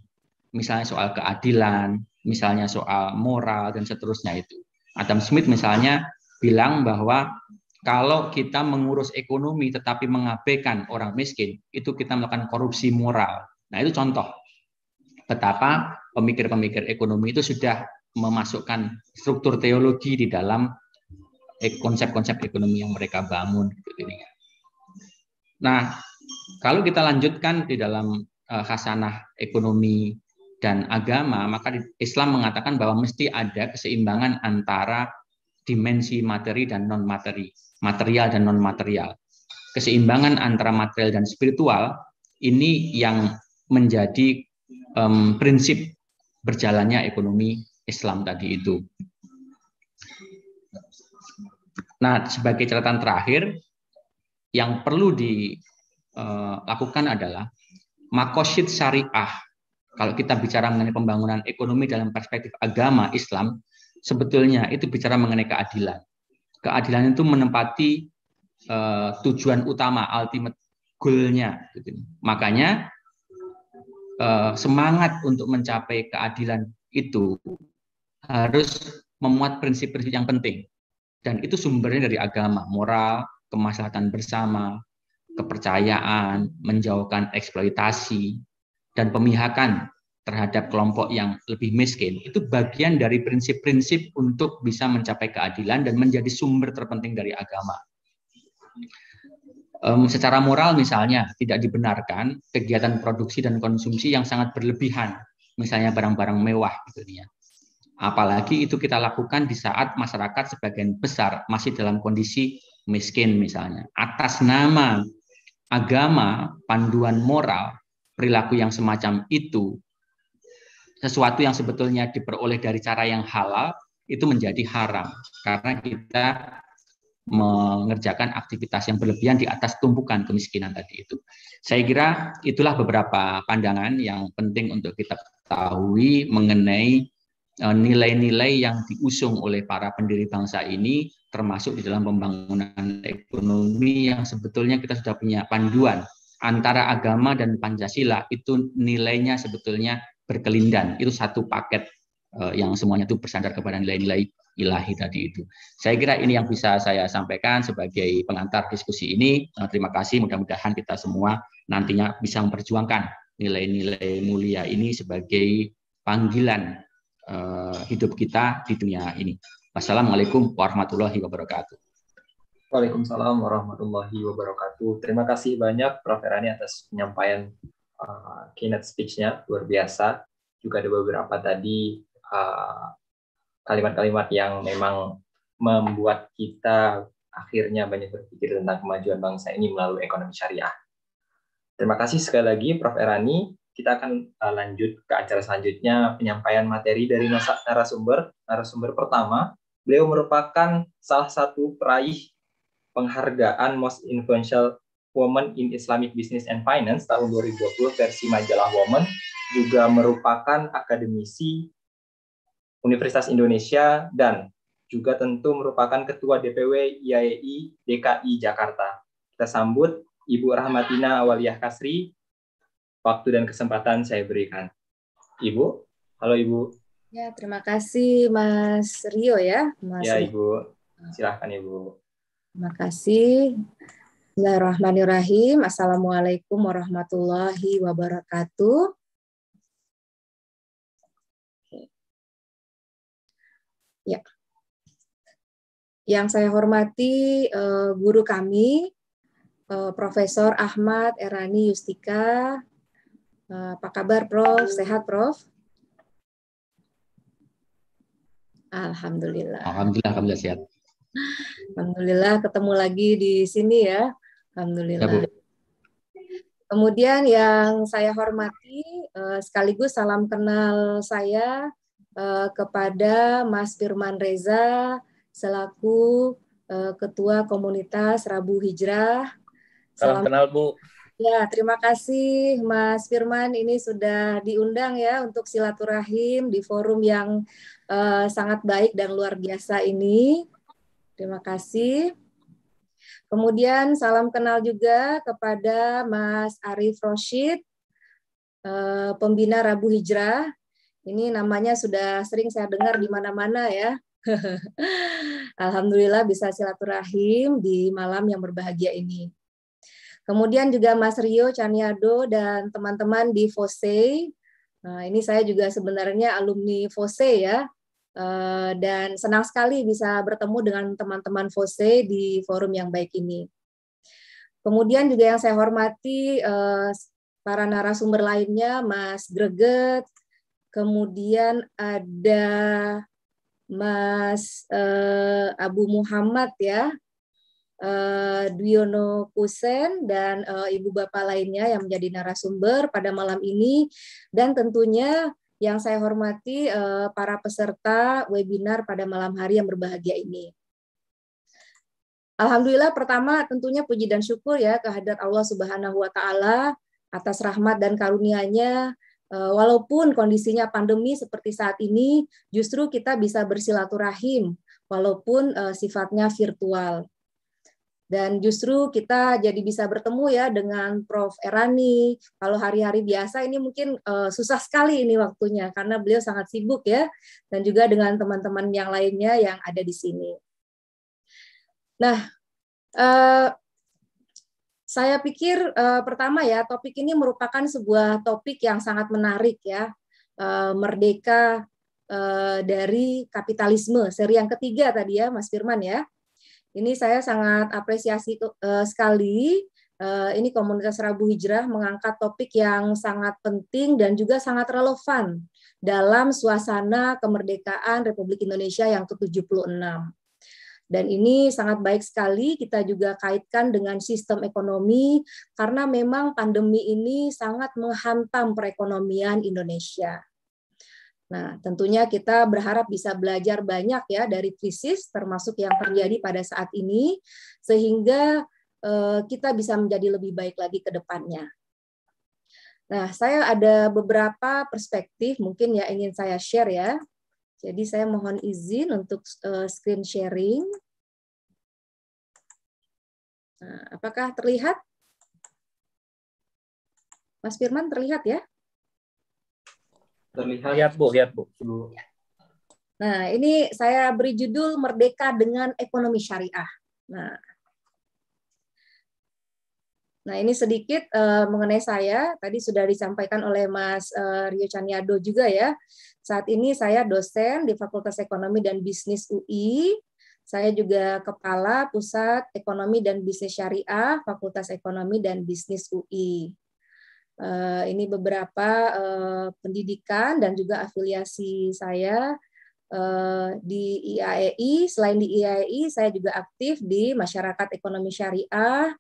misalnya soal keadilan, misalnya soal moral dan seterusnya itu. Adam Smith misalnya bilang bahwa kalau kita mengurus ekonomi tetapi mengabaikan orang miskin, itu kita melakukan korupsi moral. Nah, itu contoh betapa pemikir-pemikir ekonomi itu sudah memasukkan struktur teologi di dalam eh, konsep-konsep ekonomi yang mereka bangun. Gitu nah, kalau kita lanjutkan di dalam eh, khasanah ekonomi dan agama, maka Islam mengatakan bahwa mesti ada keseimbangan antara dimensi materi dan non-materi, material dan non-material. Keseimbangan antara material dan spiritual ini yang menjadi um, prinsip berjalannya ekonomi Islam tadi itu. Nah, sebagai catatan terakhir, yang perlu dilakukan eh, adalah makosid syariah. Kalau kita bicara mengenai pembangunan ekonomi dalam perspektif agama Islam, sebetulnya itu bicara mengenai keadilan. Keadilan itu menempati uh, tujuan utama, ultimate goal-nya. Gitu. Makanya uh, semangat untuk mencapai keadilan itu harus memuat prinsip-prinsip yang penting. Dan itu sumbernya dari agama, moral, kemaslahatan bersama, kepercayaan, menjauhkan eksploitasi, dan pemihakan terhadap kelompok yang lebih miskin. Itu bagian dari prinsip-prinsip untuk bisa mencapai keadilan dan menjadi sumber terpenting dari agama. Um, secara moral misalnya tidak dibenarkan kegiatan produksi dan konsumsi yang sangat berlebihan, misalnya barang-barang mewah gitu ya. Apalagi itu kita lakukan di saat masyarakat sebagian besar masih dalam kondisi miskin misalnya. Atas nama agama, panduan moral, perilaku yang semacam itu, sesuatu yang sebetulnya diperoleh dari cara yang halal, itu menjadi haram. Karena kita mengerjakan aktivitas yang berlebihan di atas tumpukan kemiskinan tadi itu. Saya kira itulah beberapa pandangan yang penting untuk kita ketahui mengenai Eh, nilai-nilai yang diusung oleh para pendiri bangsa ini termasuk di dalam pembangunan ekonomi yang sebetulnya kita sudah punya panduan antara agama dan Pancasila itu nilainya sebetulnya berkelindan itu satu paket eh, yang semuanya itu bersandar kepada nilai-nilai ilahi tadi itu. Saya kira ini yang bisa saya sampaikan sebagai pengantar diskusi ini. Eh, terima kasih mudah-mudahan kita semua nantinya bisa memperjuangkan nilai-nilai mulia ini sebagai panggilan Eh, hidup kita di dunia ini. Wassalamualaikum warahmatullahi wabarakatuh. Waalaikumsalam warahmatullahi wabarakatuh. Terima kasih banyak Prof. Erani atas penyampaian uh, keynote speech-nya, luar biasa. Juga ada beberapa tadi kalimat eh, kalimat-kalimat yang memang membuat kita akhirnya banyak berpikir tentang kemajuan bangsa ini melalui ekonomi syariah. Terima kasih sekali lagi Prof. Erani kita akan eh, lanjut ke acara selanjutnya penyampaian materi dari narasumber. Narasumber pertama, beliau merupakan salah satu peraih penghargaan Most Influential Woman in Islamic Business and Finance tahun 2020 versi majalah Woman, juga merupakan akademisi Universitas Indonesia dan juga tentu merupakan ketua DPW IAI DKI Jakarta. Kita sambut Ibu Rahmatina Awaliyah Kasri, waktu dan kesempatan saya berikan. Ibu, halo Ibu. Ya, terima kasih Mas Rio ya. Mas ya, Ibu. Silahkan Ibu. Terima kasih. Bismillahirrahmanirrahim. Assalamualaikum warahmatullahi wabarakatuh. Ya. Yang saya hormati eh, guru kami, eh, Profesor Ahmad Erani Yustika, Eh, apa kabar Prof? Sehat Prof? Alhamdulillah. Alhamdulillah, alhamdulillah sehat. Alhamdulillah ketemu lagi di sini ya. ya alhamdulillah. Ya, Kemudian yang saya hormati eh, sekaligus salam kenal saya eh, kepada Mas Firman Reza selaku Ketua Komunitas Rabu Hijrah. Salam, salam kenal Bu. Ya, terima kasih Mas Firman. Ini sudah diundang ya untuk silaturahim di forum yang uh, sangat baik dan luar biasa ini. Terima kasih. Kemudian salam kenal juga kepada Mas Arif Roshid, uh, pembina Rabu Hijrah. Ini namanya sudah sering saya dengar di mana-mana ya. [LAUGHS] Alhamdulillah bisa silaturahim di malam yang berbahagia ini. Kemudian juga Mas Rio Caniado dan teman-teman di FOSE. Nah, ini saya juga sebenarnya alumni FOSE ya. Eh, dan senang sekali bisa bertemu dengan teman-teman FOSE di forum yang baik ini. Kemudian juga yang saya hormati eh, para narasumber lainnya, Mas Greget, kemudian ada Mas eh, Abu Muhammad ya, uh, eh, Dwiono Kusen dan eh, ibu bapak lainnya yang menjadi narasumber pada malam ini dan tentunya yang saya hormati eh, para peserta webinar pada malam hari yang berbahagia ini. Alhamdulillah pertama tentunya puji dan syukur ya kehadirat Allah Subhanahu wa taala atas rahmat dan karunia-Nya walaupun kondisinya pandemi seperti saat ini, justru kita bisa bersilaturahim walaupun sifatnya virtual dan justru kita jadi bisa bertemu ya dengan Prof Erani. Kalau hari-hari biasa ini mungkin uh, susah sekali ini waktunya karena beliau sangat sibuk ya dan juga dengan teman-teman yang lainnya yang ada di sini. Nah, uh, saya pikir uh, pertama ya topik ini merupakan sebuah topik yang sangat menarik ya uh, merdeka uh, dari kapitalisme seri yang ketiga tadi ya Mas Firman ya ini saya sangat apresiasi uh, sekali. Uh, ini komunitas Rabu Hijrah mengangkat topik yang sangat penting dan juga sangat relevan dalam suasana kemerdekaan Republik Indonesia yang ke-76. Dan ini sangat baik sekali kita juga kaitkan dengan sistem ekonomi karena memang pandemi ini sangat menghantam perekonomian Indonesia. Nah, tentunya kita berharap bisa belajar banyak ya dari krisis termasuk yang terjadi pada saat ini sehingga eh, kita bisa menjadi lebih baik lagi ke depannya. Nah, saya ada beberapa perspektif mungkin ya ingin saya share ya. Jadi saya mohon izin untuk eh, screen sharing. Nah, apakah terlihat? Mas Firman terlihat ya? terlihat. Lihat Bu, lihat Bu. Ya. Nah, ini saya beri judul Merdeka dengan Ekonomi Syariah. Nah, Nah, ini sedikit uh, mengenai saya. Tadi sudah disampaikan oleh Mas uh, Rio Chaniado juga ya. Saat ini saya dosen di Fakultas Ekonomi dan Bisnis UI. Saya juga kepala Pusat Ekonomi dan Bisnis Syariah Fakultas Ekonomi dan Bisnis UI. Eh, ini beberapa eh, pendidikan dan juga afiliasi saya eh, di IAEI. E. Selain di IAEI, e, saya juga aktif di Masyarakat Ekonomi Syariah.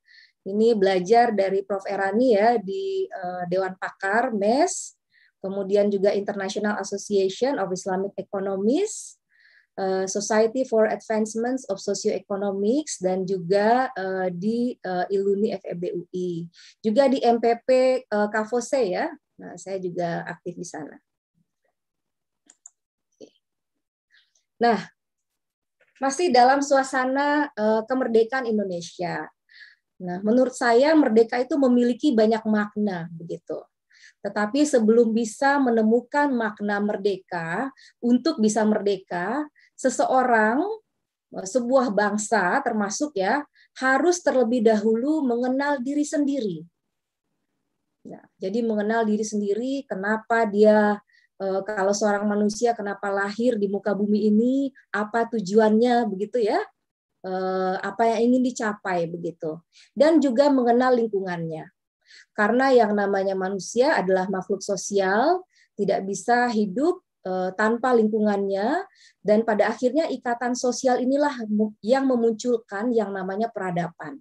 Ini belajar dari Prof. Erani ya di Dewan Pakar MES, kemudian juga International Association of Islamic Economists, Eh, Society for Advancements of Socioeconomics dan juga uh, di uh, Iluni FEBUI. Juga di MPP uh, Kavose ya. Nah, saya juga aktif di sana. Nah, masih dalam suasana uh, kemerdekaan Indonesia. Nah, menurut saya merdeka itu memiliki banyak makna begitu. Tetapi sebelum bisa menemukan makna merdeka, untuk bisa merdeka, seseorang e, sebuah bangsa termasuk ya harus terlebih dahulu mengenal diri sendiri. Ya, jadi mengenal diri sendiri, kenapa dia e, kalau seorang manusia kenapa lahir di muka bumi ini, apa tujuannya begitu ya, e, apa yang ingin dicapai begitu, dan juga mengenal lingkungannya. Karena yang namanya manusia adalah makhluk sosial, tidak bisa hidup Eh, tanpa lingkungannya dan pada akhirnya ikatan sosial inilah yang memunculkan yang namanya peradaban.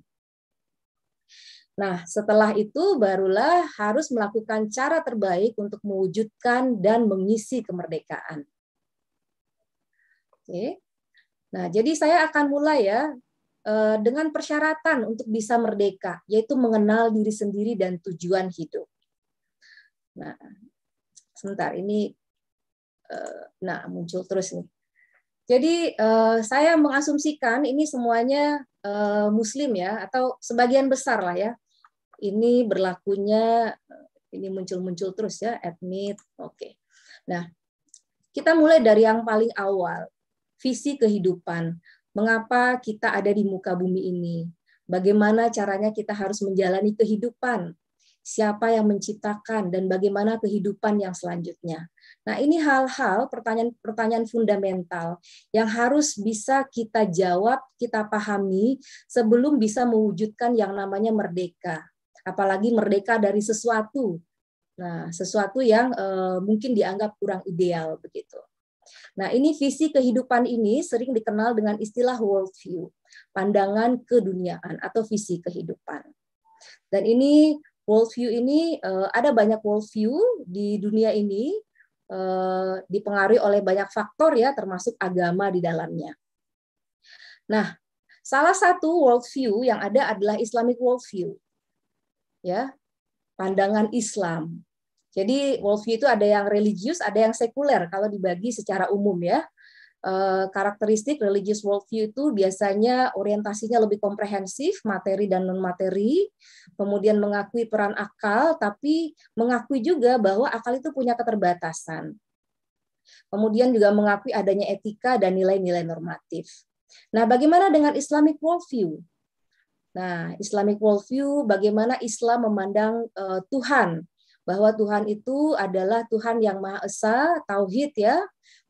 Nah, setelah itu barulah harus melakukan cara terbaik untuk mewujudkan dan mengisi kemerdekaan. Oke. Nah, jadi saya akan mulai ya eh, dengan persyaratan untuk bisa merdeka, yaitu mengenal diri sendiri dan tujuan hidup. Nah, sebentar ini Eh, nah muncul terus nih. Jadi eh, saya mengasumsikan ini semuanya eh, muslim ya atau sebagian besar lah ya. Ini berlakunya ini muncul-muncul terus ya admit. Oke. Nah, kita mulai dari yang paling awal, visi kehidupan. Mengapa kita ada di muka bumi ini? Bagaimana caranya kita harus menjalani kehidupan? siapa yang menciptakan dan bagaimana kehidupan yang selanjutnya. Nah, ini hal-hal pertanyaan-pertanyaan fundamental yang harus bisa kita jawab, kita pahami sebelum bisa mewujudkan yang namanya merdeka. Apalagi merdeka dari sesuatu. Nah, sesuatu yang eh, mungkin dianggap kurang ideal begitu. Nah, ini visi kehidupan ini sering dikenal dengan istilah world view, pandangan keduniaan atau visi kehidupan. Dan ini worldview ini uh, ada banyak worldview di dunia ini uh, dipengaruhi oleh banyak faktor ya termasuk agama di dalamnya. Nah, salah satu worldview yang ada adalah Islamic worldview. Ya, pandangan Islam. Jadi worldview itu ada yang religius, ada yang sekuler kalau dibagi secara umum ya. Eh, karakteristik religious worldview itu biasanya orientasinya lebih komprehensif, materi dan non-materi, kemudian mengakui peran akal, tapi mengakui juga bahwa akal itu punya keterbatasan. Kemudian juga mengakui adanya etika dan nilai-nilai normatif. Nah, bagaimana dengan Islamic worldview? Nah, Islamic worldview bagaimana Islam memandang uh, Tuhan bahwa Tuhan itu adalah Tuhan yang Maha Esa, tauhid ya,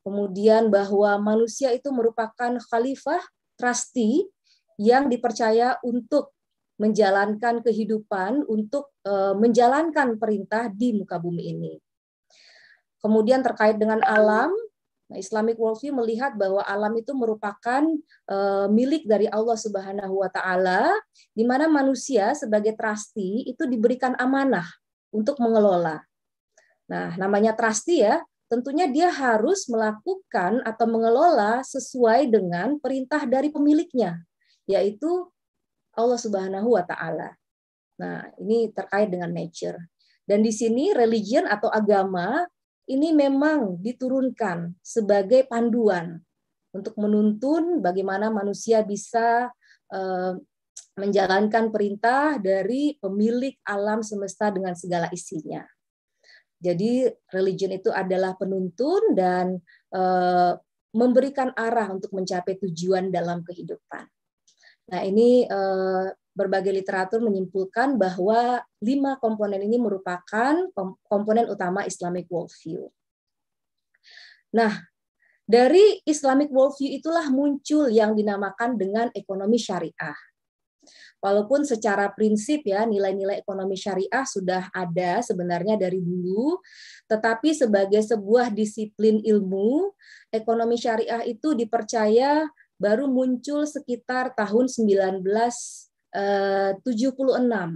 Kemudian bahwa manusia itu merupakan khalifah trusty yang dipercaya untuk menjalankan kehidupan, untuk eh, menjalankan perintah di muka bumi ini. Kemudian terkait dengan alam, nah, Islamic worldview melihat bahwa alam itu merupakan eh, milik dari Allah Subhanahu wa taala di mana manusia sebagai Trusti itu diberikan amanah untuk mengelola. Nah, namanya Trusti ya, tentunya dia harus melakukan atau mengelola sesuai dengan perintah dari pemiliknya, yaitu Allah Subhanahu wa taala. Nah, ini terkait dengan nature. Dan di sini religion atau agama ini memang diturunkan sebagai panduan untuk menuntun bagaimana manusia bisa eh, menjalankan perintah dari pemilik alam semesta dengan segala isinya. Jadi religion itu adalah penuntun dan uh, memberikan arah untuk mencapai tujuan dalam kehidupan. Nah ini uh, berbagai literatur menyimpulkan bahwa lima komponen ini merupakan komponen utama Islamic worldview. Nah, dari Islamic worldview itulah muncul yang dinamakan dengan ekonomi syariah Walaupun secara prinsip ya nilai-nilai ekonomi syariah sudah ada sebenarnya dari dulu, tetapi sebagai sebuah disiplin ilmu, ekonomi syariah itu dipercaya baru muncul sekitar tahun 1976 eh,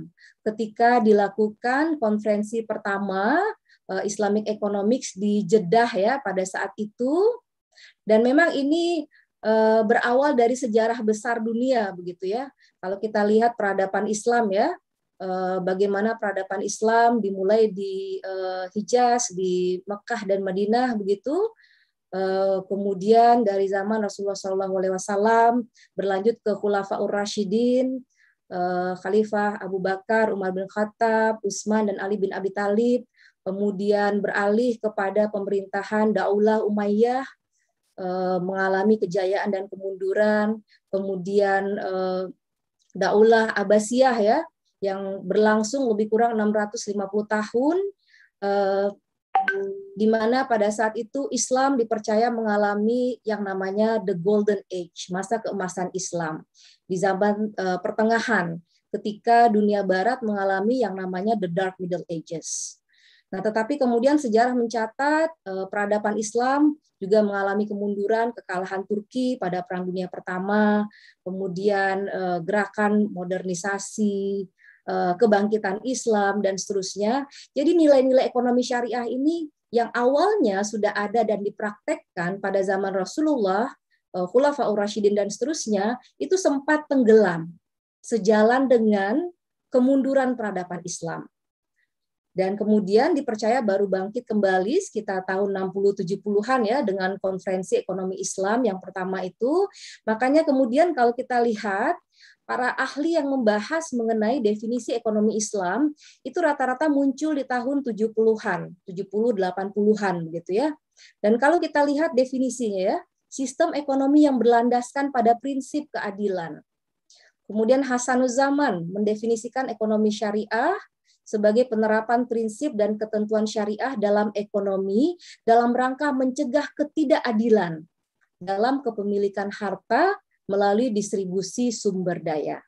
ketika dilakukan konferensi pertama eh, Islamic Economics di Jeddah ya pada saat itu dan memang ini Eh, berawal dari sejarah besar dunia begitu ya. Kalau kita lihat peradaban Islam ya, eh, bagaimana peradaban Islam dimulai di eh, Hijaz, di Mekah dan Madinah begitu. Kemudian dari zaman Rasulullah SAW berlanjut ke Khulafaur Rashidin, Khalifah Abu Bakar, Umar bin Khattab, Utsman dan Ali bin Abi Thalib, kemudian beralih kepada pemerintahan Daulah Umayyah Eh, mengalami kejayaan dan kemunduran, kemudian eh, Daulah Abbasiyah ya yang berlangsung lebih kurang 650 tahun eh, di mana pada saat itu Islam dipercaya mengalami yang namanya the golden age, masa keemasan Islam di zaman pertengahan ketika dunia barat mengalami yang namanya the dark middle ages. Nah, tetapi kemudian sejarah mencatat eh, peradaban Islam juga mengalami kemunduran, kekalahan Turki pada Perang Dunia Pertama, kemudian eh, gerakan modernisasi, eh, kebangkitan Islam dan seterusnya. Jadi nilai-nilai ekonomi syariah ini yang awalnya sudah ada dan dipraktekkan pada zaman Rasulullah, Khulafa Rashidin dan seterusnya, itu sempat tenggelam sejalan dengan kemunduran peradaban Islam dan kemudian dipercaya baru bangkit kembali sekitar tahun 60-70-an ya dengan konferensi ekonomi Islam yang pertama itu. Makanya kemudian kalau kita lihat para ahli yang membahas mengenai definisi ekonomi Islam itu rata-rata muncul di tahun 70-an, 70-80-an gitu ya. Dan kalau kita lihat definisinya ya, sistem ekonomi yang berlandaskan pada prinsip keadilan. Kemudian Hasanuzaman mendefinisikan ekonomi syariah sebagai penerapan prinsip dan ketentuan syariah dalam ekonomi dalam rangka mencegah ketidakadilan dalam kepemilikan harta melalui distribusi sumber daya.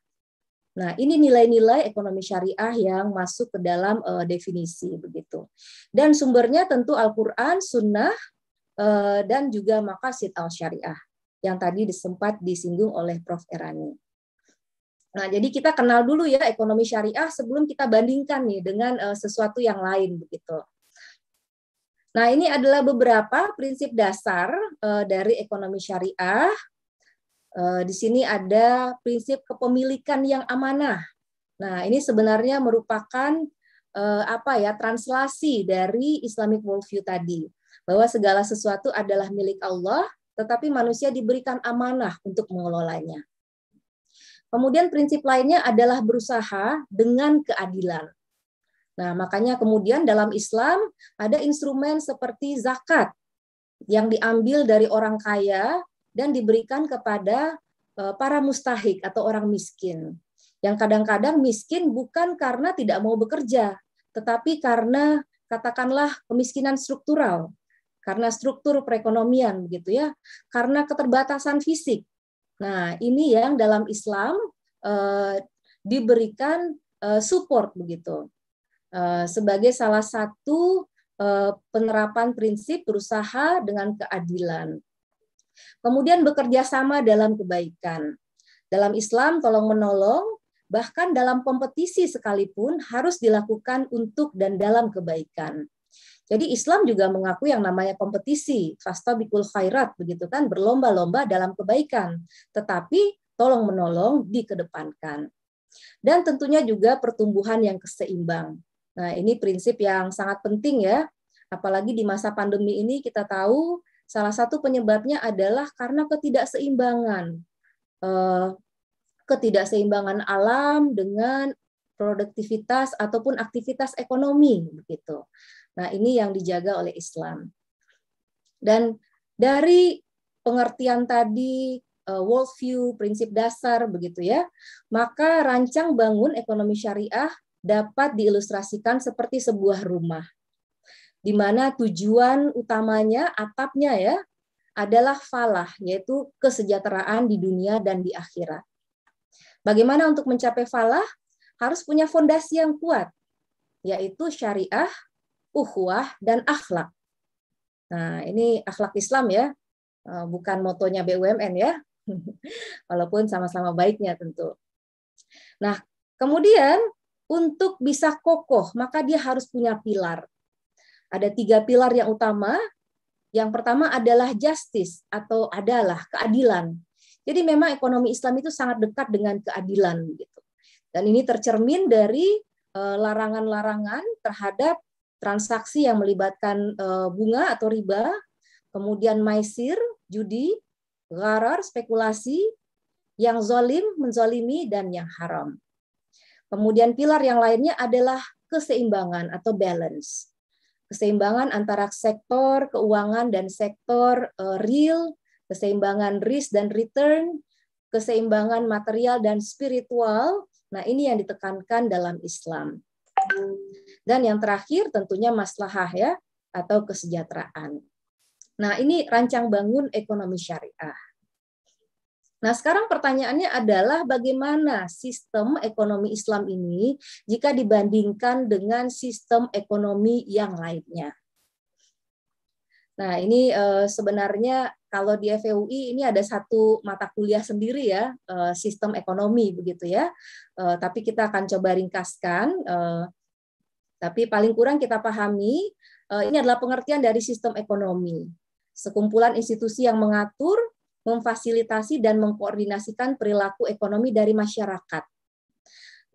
Nah, ini nilai-nilai ekonomi syariah yang masuk ke dalam uh, definisi begitu. Dan sumbernya tentu Al-Qur'an, Sunnah, uh, dan juga makasid al-syariah yang tadi disempat disinggung oleh Prof. Erani. Nah, jadi kita kenal dulu ya ekonomi syariah sebelum kita bandingkan nih dengan uh, sesuatu yang lain begitu. Nah, ini adalah beberapa prinsip dasar uh, dari ekonomi syariah. Uh, di sini ada prinsip kepemilikan yang amanah. Nah, ini sebenarnya merupakan uh, apa ya translasi dari Islamic worldview tadi bahwa segala sesuatu adalah milik Allah, tetapi manusia diberikan amanah untuk mengelolanya. Kemudian prinsip lainnya adalah berusaha dengan keadilan. Nah, makanya kemudian dalam Islam ada instrumen seperti zakat yang diambil dari orang kaya dan diberikan kepada e, para mustahik atau orang miskin. Yang kadang-kadang miskin bukan karena tidak mau bekerja, tetapi karena katakanlah kemiskinan struktural, karena struktur perekonomian gitu ya, karena keterbatasan fisik, Nah, ini yang dalam Islam eh, diberikan eh, support begitu eh, sebagai salah satu eh, penerapan prinsip berusaha dengan keadilan. Kemudian bekerja sama dalam kebaikan. Dalam Islam tolong menolong bahkan dalam kompetisi sekalipun harus dilakukan untuk dan dalam kebaikan. Jadi Islam juga mengakui yang namanya kompetisi, bikul khairat begitu kan, berlomba-lomba dalam kebaikan. Tetapi tolong menolong dikedepankan. Dan tentunya juga pertumbuhan yang keseimbang. Nah, ini prinsip yang sangat penting ya. Apalagi di masa pandemi ini kita tahu salah satu penyebabnya adalah karena ketidakseimbangan. Eh, ketidakseimbangan alam dengan produktivitas ataupun aktivitas ekonomi begitu. Nah, ini yang dijaga oleh Islam. Dan dari pengertian tadi eh, worldview, prinsip dasar begitu ya, maka rancang bangun ekonomi syariah dapat diilustrasikan seperti sebuah rumah di mana tujuan utamanya atapnya ya adalah falah yaitu kesejahteraan di dunia dan di akhirat. Bagaimana untuk mencapai falah? Harus punya fondasi yang kuat yaitu syariah ukhuwah dan akhlak. Nah, ini akhlak Islam ya, eh, bukan motonya BUMN ya. [LAUGHS] Walaupun sama-sama baiknya tentu. Nah, kemudian untuk bisa kokoh, maka dia harus punya pilar. Ada tiga pilar yang utama. Yang pertama adalah justice atau adalah keadilan. Jadi memang ekonomi Islam itu sangat dekat dengan keadilan gitu. Dan ini tercermin dari eh, larangan-larangan terhadap transaksi yang melibatkan eh, bunga atau riba, kemudian maisir, judi, gharar, spekulasi, yang zolim, menzolimi, dan yang haram. Kemudian pilar yang lainnya adalah keseimbangan atau balance. Keseimbangan antara sektor keuangan dan sektor eh, real, keseimbangan risk dan return, keseimbangan material dan spiritual. Nah, ini yang ditekankan dalam Islam. Dan yang terakhir tentunya maslahah ya atau kesejahteraan. Nah, ini rancang bangun ekonomi syariah. Nah, sekarang pertanyaannya adalah bagaimana sistem ekonomi Islam ini jika dibandingkan dengan sistem ekonomi yang lainnya. Nah, ini eh, sebenarnya kalau di FUI e ini ada satu mata kuliah sendiri ya, eh, sistem ekonomi begitu ya. Eh, tapi kita akan coba ringkaskan tapi paling kurang kita pahami eh, ini adalah pengertian dari sistem ekonomi. Sekumpulan institusi yang mengatur, memfasilitasi, dan mengkoordinasikan perilaku ekonomi dari masyarakat.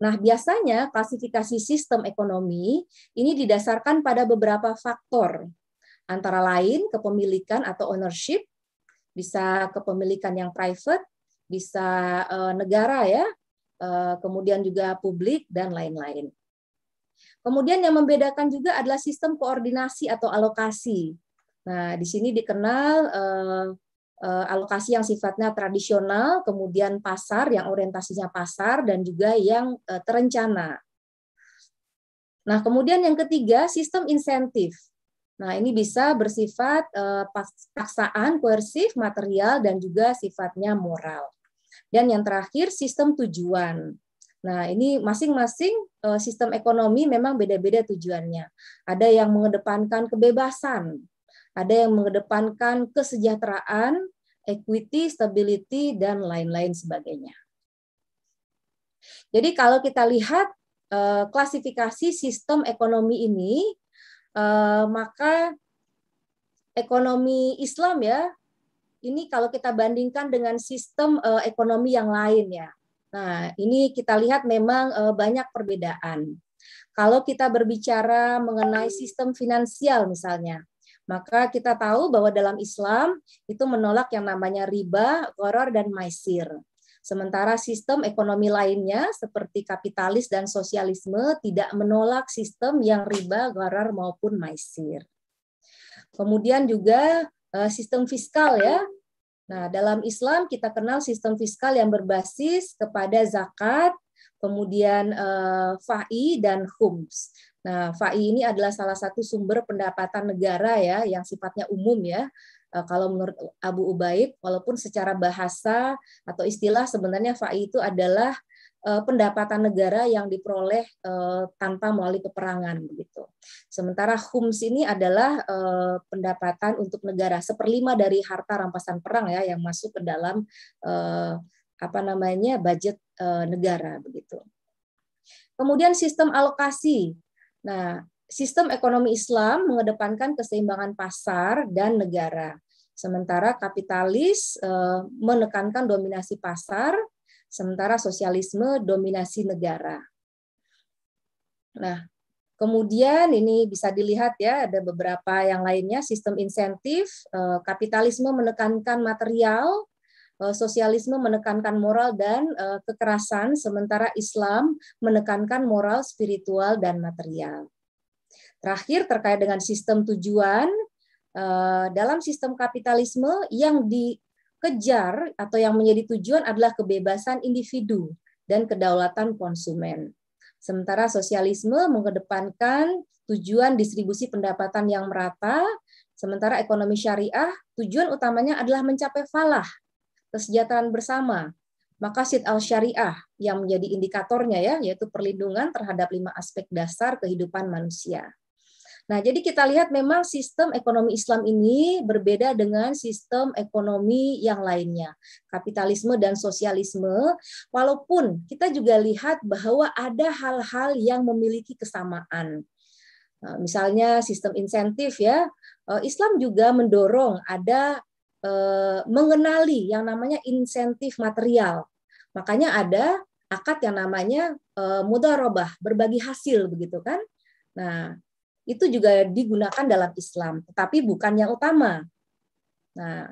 Nah, biasanya klasifikasi sistem ekonomi ini didasarkan pada beberapa faktor, antara lain kepemilikan atau ownership, bisa kepemilikan yang private, bisa eh, negara ya, eh, kemudian juga publik dan lain-lain. Kemudian yang membedakan juga adalah sistem koordinasi atau alokasi. Nah, di sini dikenal eh, eh, alokasi yang sifatnya tradisional, kemudian pasar yang orientasinya pasar dan juga yang eh, terencana. Nah, kemudian yang ketiga sistem insentif. Nah, ini bisa bersifat eh, paksaan, koersif, material dan juga sifatnya moral. Dan yang terakhir sistem tujuan. Nah, ini masing-masing eh, sistem ekonomi memang beda-beda tujuannya. Ada yang mengedepankan kebebasan, ada yang mengedepankan kesejahteraan, equity, stability, dan lain-lain sebagainya. Jadi kalau kita lihat eh, klasifikasi sistem ekonomi ini, eh, maka ekonomi Islam ya, ini kalau kita bandingkan dengan sistem ekonomi yang lain ya, Nah, ini kita lihat memang uh, banyak perbedaan. Kalau kita berbicara mengenai sistem finansial misalnya, maka kita tahu bahwa dalam Islam itu menolak yang namanya riba, goror, dan maisir. Sementara sistem ekonomi lainnya seperti kapitalis dan sosialisme tidak menolak sistem yang riba, goror, maupun maisir. Kemudian juga eh, sistem fiskal ya, Nah, dalam Islam kita kenal sistem fiskal yang berbasis kepada zakat, kemudian eh, FAI dan khums. Nah, FAI ini adalah salah satu sumber pendapatan negara ya yang sifatnya umum ya. Eh, kalau menurut Abu Ubaid, walaupun secara bahasa atau istilah sebenarnya FAI itu adalah Eh, pendapatan negara yang diperoleh eh, tanpa melalui peperangan begitu. Sementara HUMS ini adalah eh, pendapatan untuk negara seperlima dari harta rampasan perang ya yang masuk ke dalam apa namanya budget negara begitu. Kemudian sistem alokasi. Nah, sistem ekonomi Islam mengedepankan keseimbangan pasar dan negara. Sementara kapitalis menekankan dominasi pasar, sementara sosialisme dominasi negara. Nah, kemudian ini bisa dilihat ya ada beberapa yang lainnya sistem insentif, eh, kapitalisme menekankan material, eh, sosialisme menekankan moral dan eh, kekerasan, sementara Islam menekankan moral, spiritual dan material. Terakhir terkait dengan sistem tujuan, dalam sistem kapitalisme yang di kejar atau yang menjadi tujuan adalah kebebasan individu dan kedaulatan konsumen. Sementara sosialisme mengedepankan tujuan distribusi pendapatan yang merata, sementara ekonomi syariah tujuan utamanya adalah mencapai falah, kesejahteraan bersama, Makasid al-syariah yang menjadi indikatornya ya, yaitu perlindungan terhadap lima aspek dasar kehidupan manusia. Nah, jadi kita lihat memang sistem ekonomi Islam ini berbeda dengan sistem ekonomi yang lainnya, kapitalisme dan sosialisme, walaupun kita juga lihat bahwa ada hal-hal yang memiliki kesamaan. Eh, misalnya sistem insentif ya, eh, Islam juga mendorong ada eh, mengenali yang namanya insentif material. Makanya ada akad yang namanya mudarobah, berbagi hasil begitu kan. Nah, itu juga digunakan dalam Islam, tetapi bukan yang utama. Nah,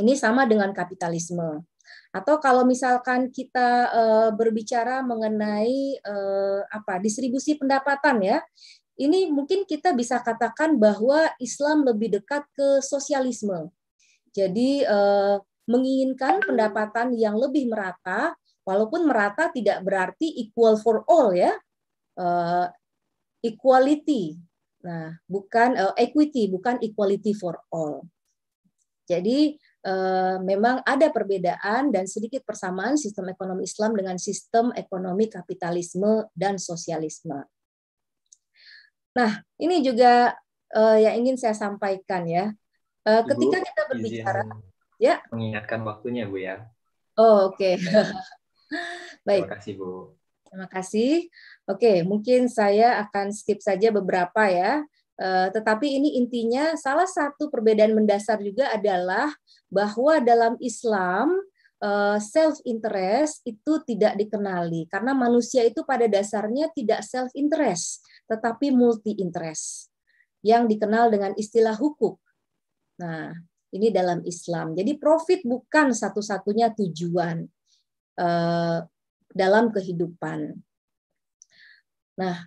ini sama dengan kapitalisme. Atau kalau misalkan kita e, berbicara mengenai e, apa distribusi pendapatan ya, ini mungkin kita bisa katakan bahwa Islam lebih dekat ke sosialisme. Jadi e, menginginkan pendapatan yang lebih merata, walaupun merata tidak berarti equal for all ya, equality Nah, bukan uh, equity, bukan equality for all. Jadi uh, memang ada perbedaan dan sedikit persamaan sistem ekonomi Islam dengan sistem ekonomi kapitalisme dan sosialisme. Nah, ini juga uh, yang ingin saya sampaikan ya. Uh, Ibu, ketika kita berbicara, ya. Mengingatkan waktunya, Bu ya. Oh oke. Okay. [LAUGHS] Baik. Terima kasih Bu. Terima kasih. Oke, mungkin saya akan skip saja beberapa ya. Uh, tetapi ini intinya salah satu perbedaan mendasar juga adalah bahwa dalam Islam eh, self interest itu tidak dikenali karena manusia itu pada dasarnya tidak self interest tetapi multi interest yang dikenal dengan istilah hukuk. Nah, ini dalam Islam. Jadi profit bukan satu-satunya tujuan. Eh, dalam kehidupan. Nah,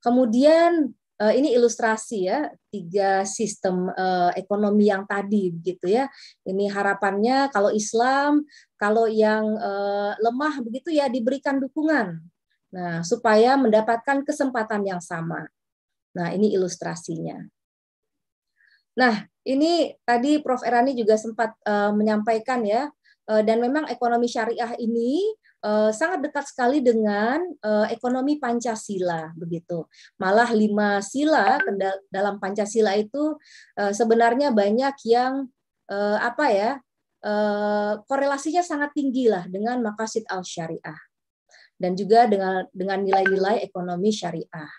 kemudian eh, ini ilustrasi ya tiga sistem eh, ekonomi yang tadi begitu ya. Ini harapannya kalau Islam, kalau yang eh, lemah begitu ya diberikan dukungan. Nah, supaya mendapatkan kesempatan yang sama. Nah, ini ilustrasinya. Nah, ini tadi Prof Erani juga sempat menyampaikan ya Eh, dan memang ekonomi syariah ini eh, sangat dekat sekali dengan eh, ekonomi Pancasila begitu. Malah lima sila dalam Pancasila itu sebenarnya banyak yang apa ya korelasinya sangat tinggi lah dengan makasid al syariah dan juga dengan dengan nilai-nilai ekonomi syariah.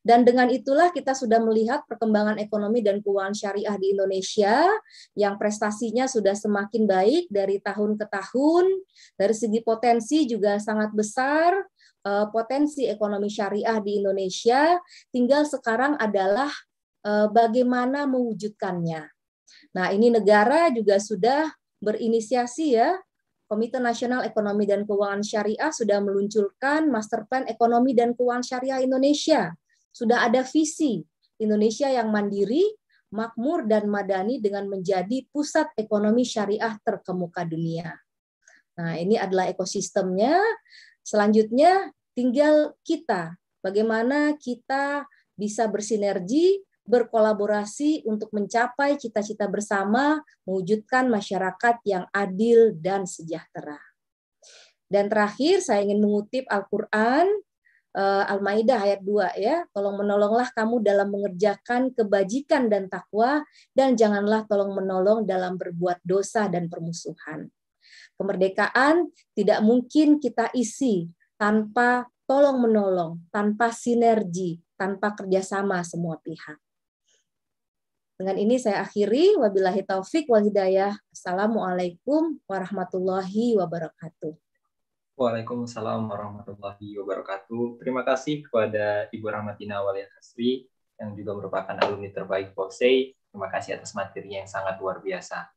Dan dengan itulah kita sudah melihat perkembangan ekonomi dan keuangan syariah di Indonesia yang prestasinya sudah semakin baik dari tahun ke tahun. Dari segi potensi juga sangat besar eh, potensi ekonomi syariah di Indonesia. Tinggal sekarang adalah eh, bagaimana mewujudkannya. Nah, ini negara juga sudah berinisiasi ya Komite Nasional Ekonomi dan Keuangan Syariah sudah meluncurkan Master Plan Ekonomi dan Keuangan Syariah Indonesia sudah ada visi Indonesia yang mandiri, makmur, dan madani dengan menjadi pusat ekonomi syariah terkemuka dunia. Nah, ini adalah ekosistemnya. Selanjutnya, tinggal kita. Bagaimana kita bisa bersinergi, berkolaborasi untuk mencapai cita-cita bersama, mewujudkan masyarakat yang adil dan sejahtera. Dan terakhir, saya ingin mengutip Al-Quran Eh, Al-Maidah ayat 2 ya. Tolong menolonglah kamu dalam mengerjakan kebajikan dan takwa dan janganlah tolong menolong dalam berbuat dosa dan permusuhan. Kemerdekaan tidak mungkin kita isi tanpa tolong menolong, tanpa sinergi, tanpa kerjasama semua pihak. Dengan ini saya akhiri. Wabillahi taufik wal hidayah. Assalamualaikum warahmatullahi wabarakatuh. Waalaikumsalam warahmatullahi wabarakatuh. Terima kasih kepada Ibu Rahmatina Walia Asri yang juga merupakan alumni terbaik POSEI. Terima kasih atas materi yang sangat luar biasa.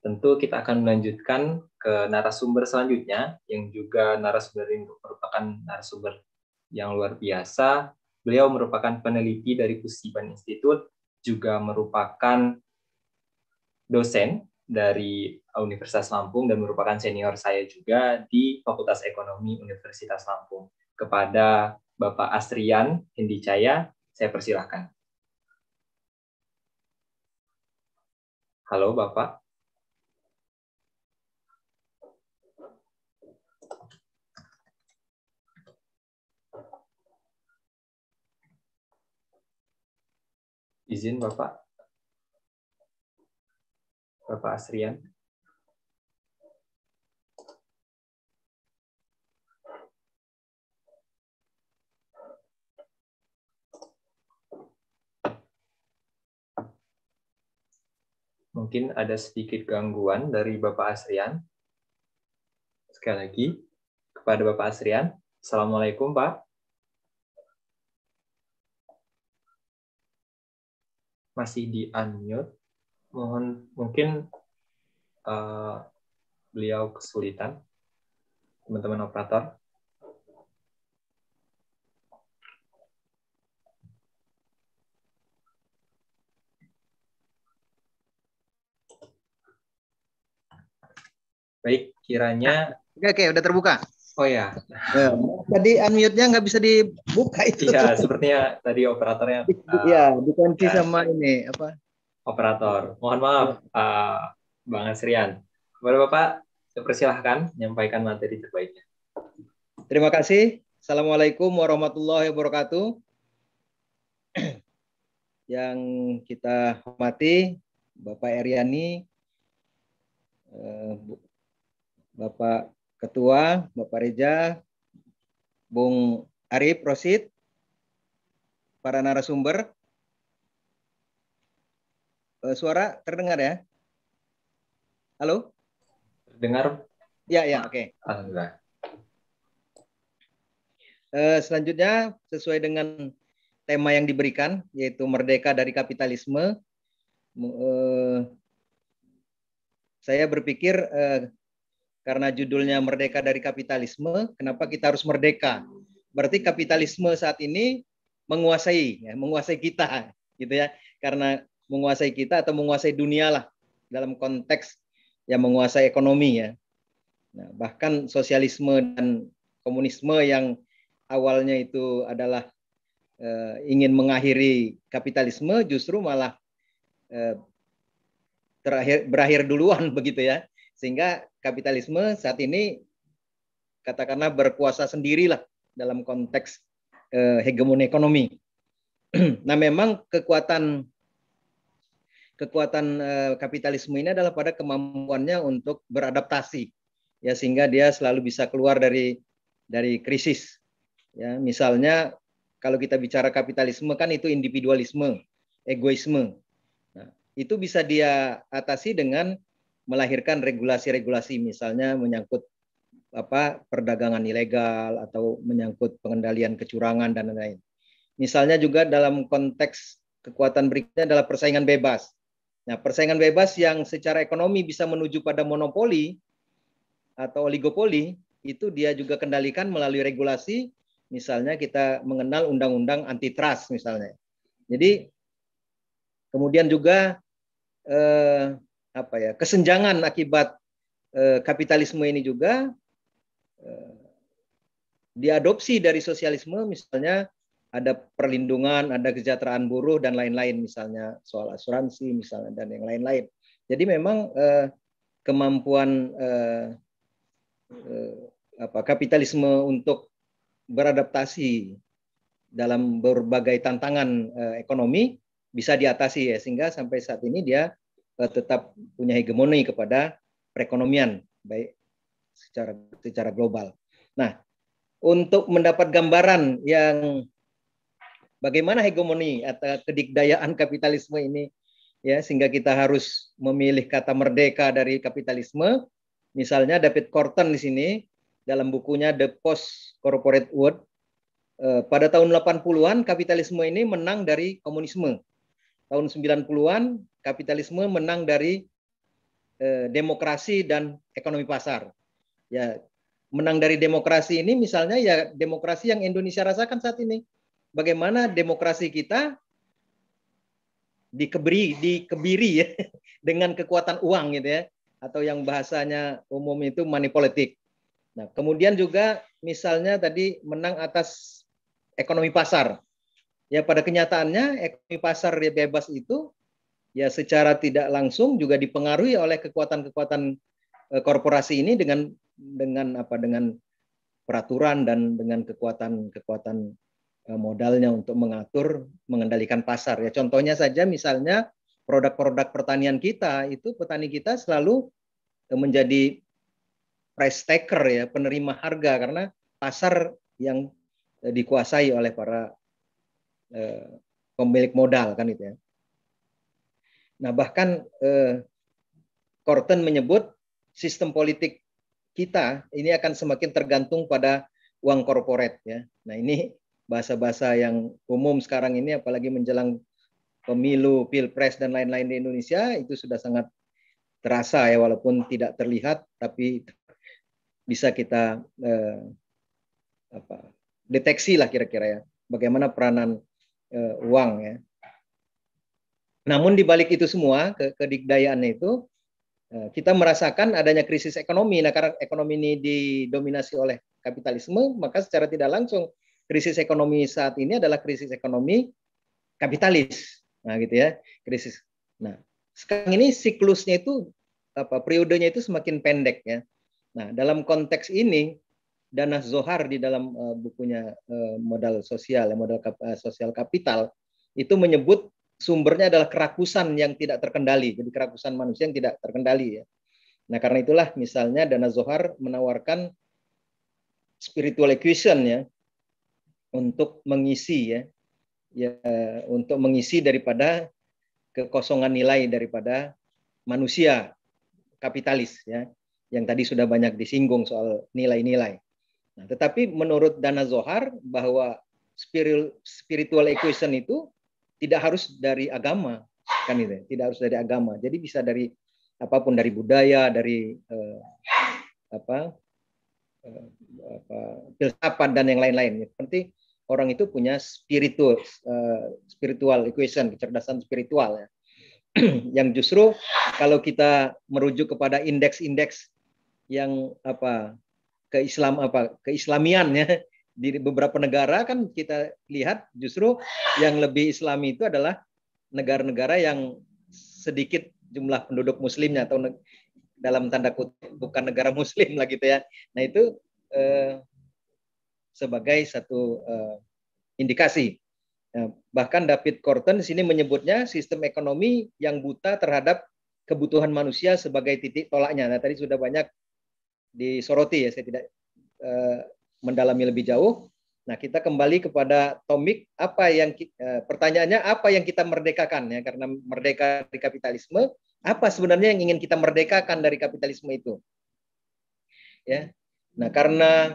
Tentu kita akan melanjutkan ke narasumber selanjutnya yang juga narasumber ini merupakan narasumber yang luar biasa. Beliau merupakan peneliti dari Pusiban Institute, juga merupakan dosen dari Universitas Lampung dan merupakan senior saya juga di Fakultas Ekonomi Universitas Lampung. Kepada Bapak Astrian Hindicaya, saya persilahkan. Halo Bapak. Izin Bapak. Bapak Asrian. Mungkin ada sedikit gangguan dari Bapak Asrian. Sekali lagi, kepada Bapak Asrian. Assalamualaikum, Pak. Masih di unmute mohon mungkin uh, beliau kesulitan teman-teman operator baik kiranya oke oke udah terbuka Oh iya. ya. Tadi unmute-nya nggak bisa dibuka itu. Iya, sepertinya tadi operatornya. Iya, uh, ya. sama ini apa? operator. Mohon maaf, uh, Bang Asrian. Kepada Bapak, saya persilahkan menyampaikan materi terbaiknya. Terima kasih. Assalamualaikum warahmatullahi wabarakatuh. [CLEARS THROAT] Yang kita hormati, Bapak Eriani, eh, Bapak Ketua, Bapak Reja, Bung Arif Rosid, para narasumber, Eh, suara terdengar ya? Halo? Dengar? Ya, ya, oke. Okay. Uh, eh, selanjutnya, sesuai dengan tema yang diberikan, yaitu merdeka dari kapitalisme, uh, saya berpikir uh, karena judulnya merdeka dari kapitalisme, kenapa kita harus merdeka? Berarti kapitalisme saat ini menguasai, ya, menguasai kita, gitu ya. Karena menguasai kita atau menguasai dunia lah dalam konteks yang menguasai ekonomi ya. Nah, bahkan sosialisme dan komunisme yang awalnya itu adalah eh, ingin mengakhiri kapitalisme justru malah eh, terakhir berakhir duluan [LAUGHS] begitu ya. Sehingga kapitalisme saat ini katakanlah berkuasa sendirilah dalam konteks eh, hegemoni ekonomi. [CLEARS THROAT] nah, memang kekuatan kekuatan eh, kapitalisme ini adalah pada kemampuannya untuk beradaptasi ya sehingga dia selalu bisa keluar dari dari krisis ya misalnya kalau kita bicara kapitalisme kan itu individualisme egoisme nah, itu bisa dia atasi dengan melahirkan regulasi-regulasi misalnya menyangkut apa perdagangan ilegal atau menyangkut pengendalian kecurangan dan lain-lain. Misalnya juga dalam konteks kekuatan berikutnya adalah persaingan bebas. Nah, persaingan bebas yang secara ekonomi bisa menuju pada monopoli atau oligopoli itu dia juga kendalikan melalui regulasi, misalnya kita mengenal undang-undang antitrust misalnya. Jadi kemudian juga eh, apa ya kesenjangan akibat eh, kapitalisme ini juga eh, diadopsi dari sosialisme misalnya ada perlindungan, ada kesejahteraan buruh dan lain-lain misalnya soal asuransi misalnya dan yang lain-lain. Jadi memang eh, kemampuan eh, eh, apa kapitalisme untuk beradaptasi dalam berbagai tantangan eh, ekonomi bisa diatasi ya sehingga sampai saat ini dia eh, tetap punya hegemoni kepada perekonomian baik secara secara global. Nah, untuk mendapat gambaran yang bagaimana hegemoni atau kedikdayaan kapitalisme ini ya sehingga kita harus memilih kata merdeka dari kapitalisme. Misalnya David Corton di sini dalam bukunya The Post Corporate World eh, pada tahun 80-an kapitalisme ini menang dari komunisme. Tahun 90-an kapitalisme menang dari eh, demokrasi dan ekonomi pasar. Ya, menang dari demokrasi ini misalnya ya demokrasi yang Indonesia rasakan saat ini bagaimana demokrasi kita dikebiri dikebiri ya [LAUGHS] dengan kekuatan uang gitu ya atau yang bahasanya umum itu money politik. Nah, kemudian juga misalnya tadi menang atas ekonomi pasar. Ya pada kenyataannya ekonomi pasar ya bebas itu ya secara tidak langsung juga dipengaruhi oleh kekuatan-kekuatan eh, korporasi ini dengan dengan apa dengan peraturan dan dengan kekuatan-kekuatan Eh, modalnya untuk mengatur, mengendalikan pasar. Ya contohnya saja misalnya produk-produk pertanian kita itu petani kita selalu eh, menjadi price taker ya, penerima harga karena pasar yang eh, dikuasai oleh para pemilik modal kan itu ya. Nah, bahkan eh, menyebut sistem politik kita ini akan semakin tergantung pada uang korporat ya. Nah, ini bahasa-bahasa yang umum sekarang ini apalagi menjelang pemilu, pilpres dan lain-lain di Indonesia itu sudah sangat terasa ya walaupun tidak terlihat tapi bisa kita eh, apa deteksi lah kira-kira ya bagaimana peranan eh, uang ya. Namun di balik itu semua ke kedikdayaannya itu eh, kita merasakan adanya krisis ekonomi. Nah karena ekonomi ini didominasi oleh kapitalisme maka secara tidak langsung krisis ekonomi saat ini adalah krisis ekonomi kapitalis. Nah, gitu ya. Krisis. Nah, sekarang ini siklusnya itu apa periodenya itu semakin pendek ya. Nah, dalam konteks ini Dana Zohar di dalam uh, bukunya uh, modal sosial, ya, modal kap, uh, sosial kapital itu menyebut sumbernya adalah kerakusan yang tidak terkendali, jadi kerakusan manusia yang tidak terkendali ya. Nah karena itulah misalnya Dana Zohar menawarkan spiritual equation ya, untuk mengisi ya ya untuk mengisi daripada kekosongan nilai daripada manusia kapitalis ya yang tadi sudah banyak disinggung soal nilai-nilai. Nah, tetapi menurut Dana Zohar bahwa spiritual equation itu tidak harus dari agama kan itu, ya? tidak harus dari agama. Jadi bisa dari apapun dari budaya, dari eh, apa apa, filsafat dan yang lain-lain. Seperti orang itu punya spiritual eh, spiritual equation, kecerdasan spiritual ya. [CLEARS THROAT] yang justru kalau kita merujuk kepada indeks-indeks yang apa keislam apa keislamian ya [LAUGHS] di beberapa negara kan kita lihat justru yang lebih islami itu adalah negara-negara yang sedikit jumlah penduduk muslimnya atau dalam tanda kutip bukan negara muslim lah gitu ya. Nah itu eh, sebagai satu eh, indikasi. Eh, bahkan David Corton sini menyebutnya sistem ekonomi yang buta terhadap kebutuhan manusia sebagai titik tolaknya. Nah tadi sudah banyak disoroti ya, saya tidak eh, mendalami lebih jauh. Nah, kita kembali kepada tomik apa yang eh, pertanyaannya apa yang kita merdekakan ya karena merdeka dari kapitalisme apa sebenarnya yang ingin kita merdekakan dari kapitalisme itu? Ya. Nah, karena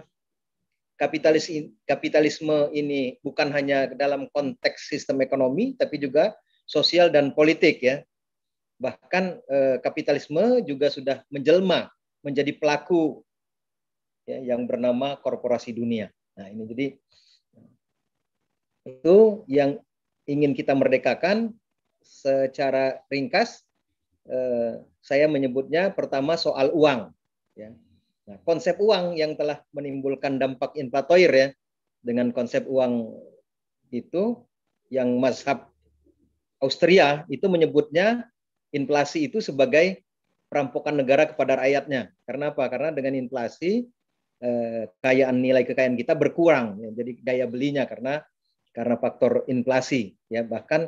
kapitalis kapitalisme ini bukan hanya dalam konteks sistem ekonomi tapi juga sosial dan politik ya. Bahkan eh, kapitalisme juga sudah menjelma menjadi pelaku ya, yang bernama korporasi dunia. Nah, ini jadi itu yang ingin kita merdekakan secara ringkas Eh, saya menyebutnya pertama soal uang. Ya. Nah, konsep uang yang telah menimbulkan dampak inflatoir ya dengan konsep uang itu yang mazhab Austria itu menyebutnya inflasi itu sebagai perampokan negara kepada rakyatnya. Karena apa? Karena dengan inflasi eh, kekayaan nilai kekayaan kita berkurang ya. jadi daya belinya karena karena faktor inflasi ya bahkan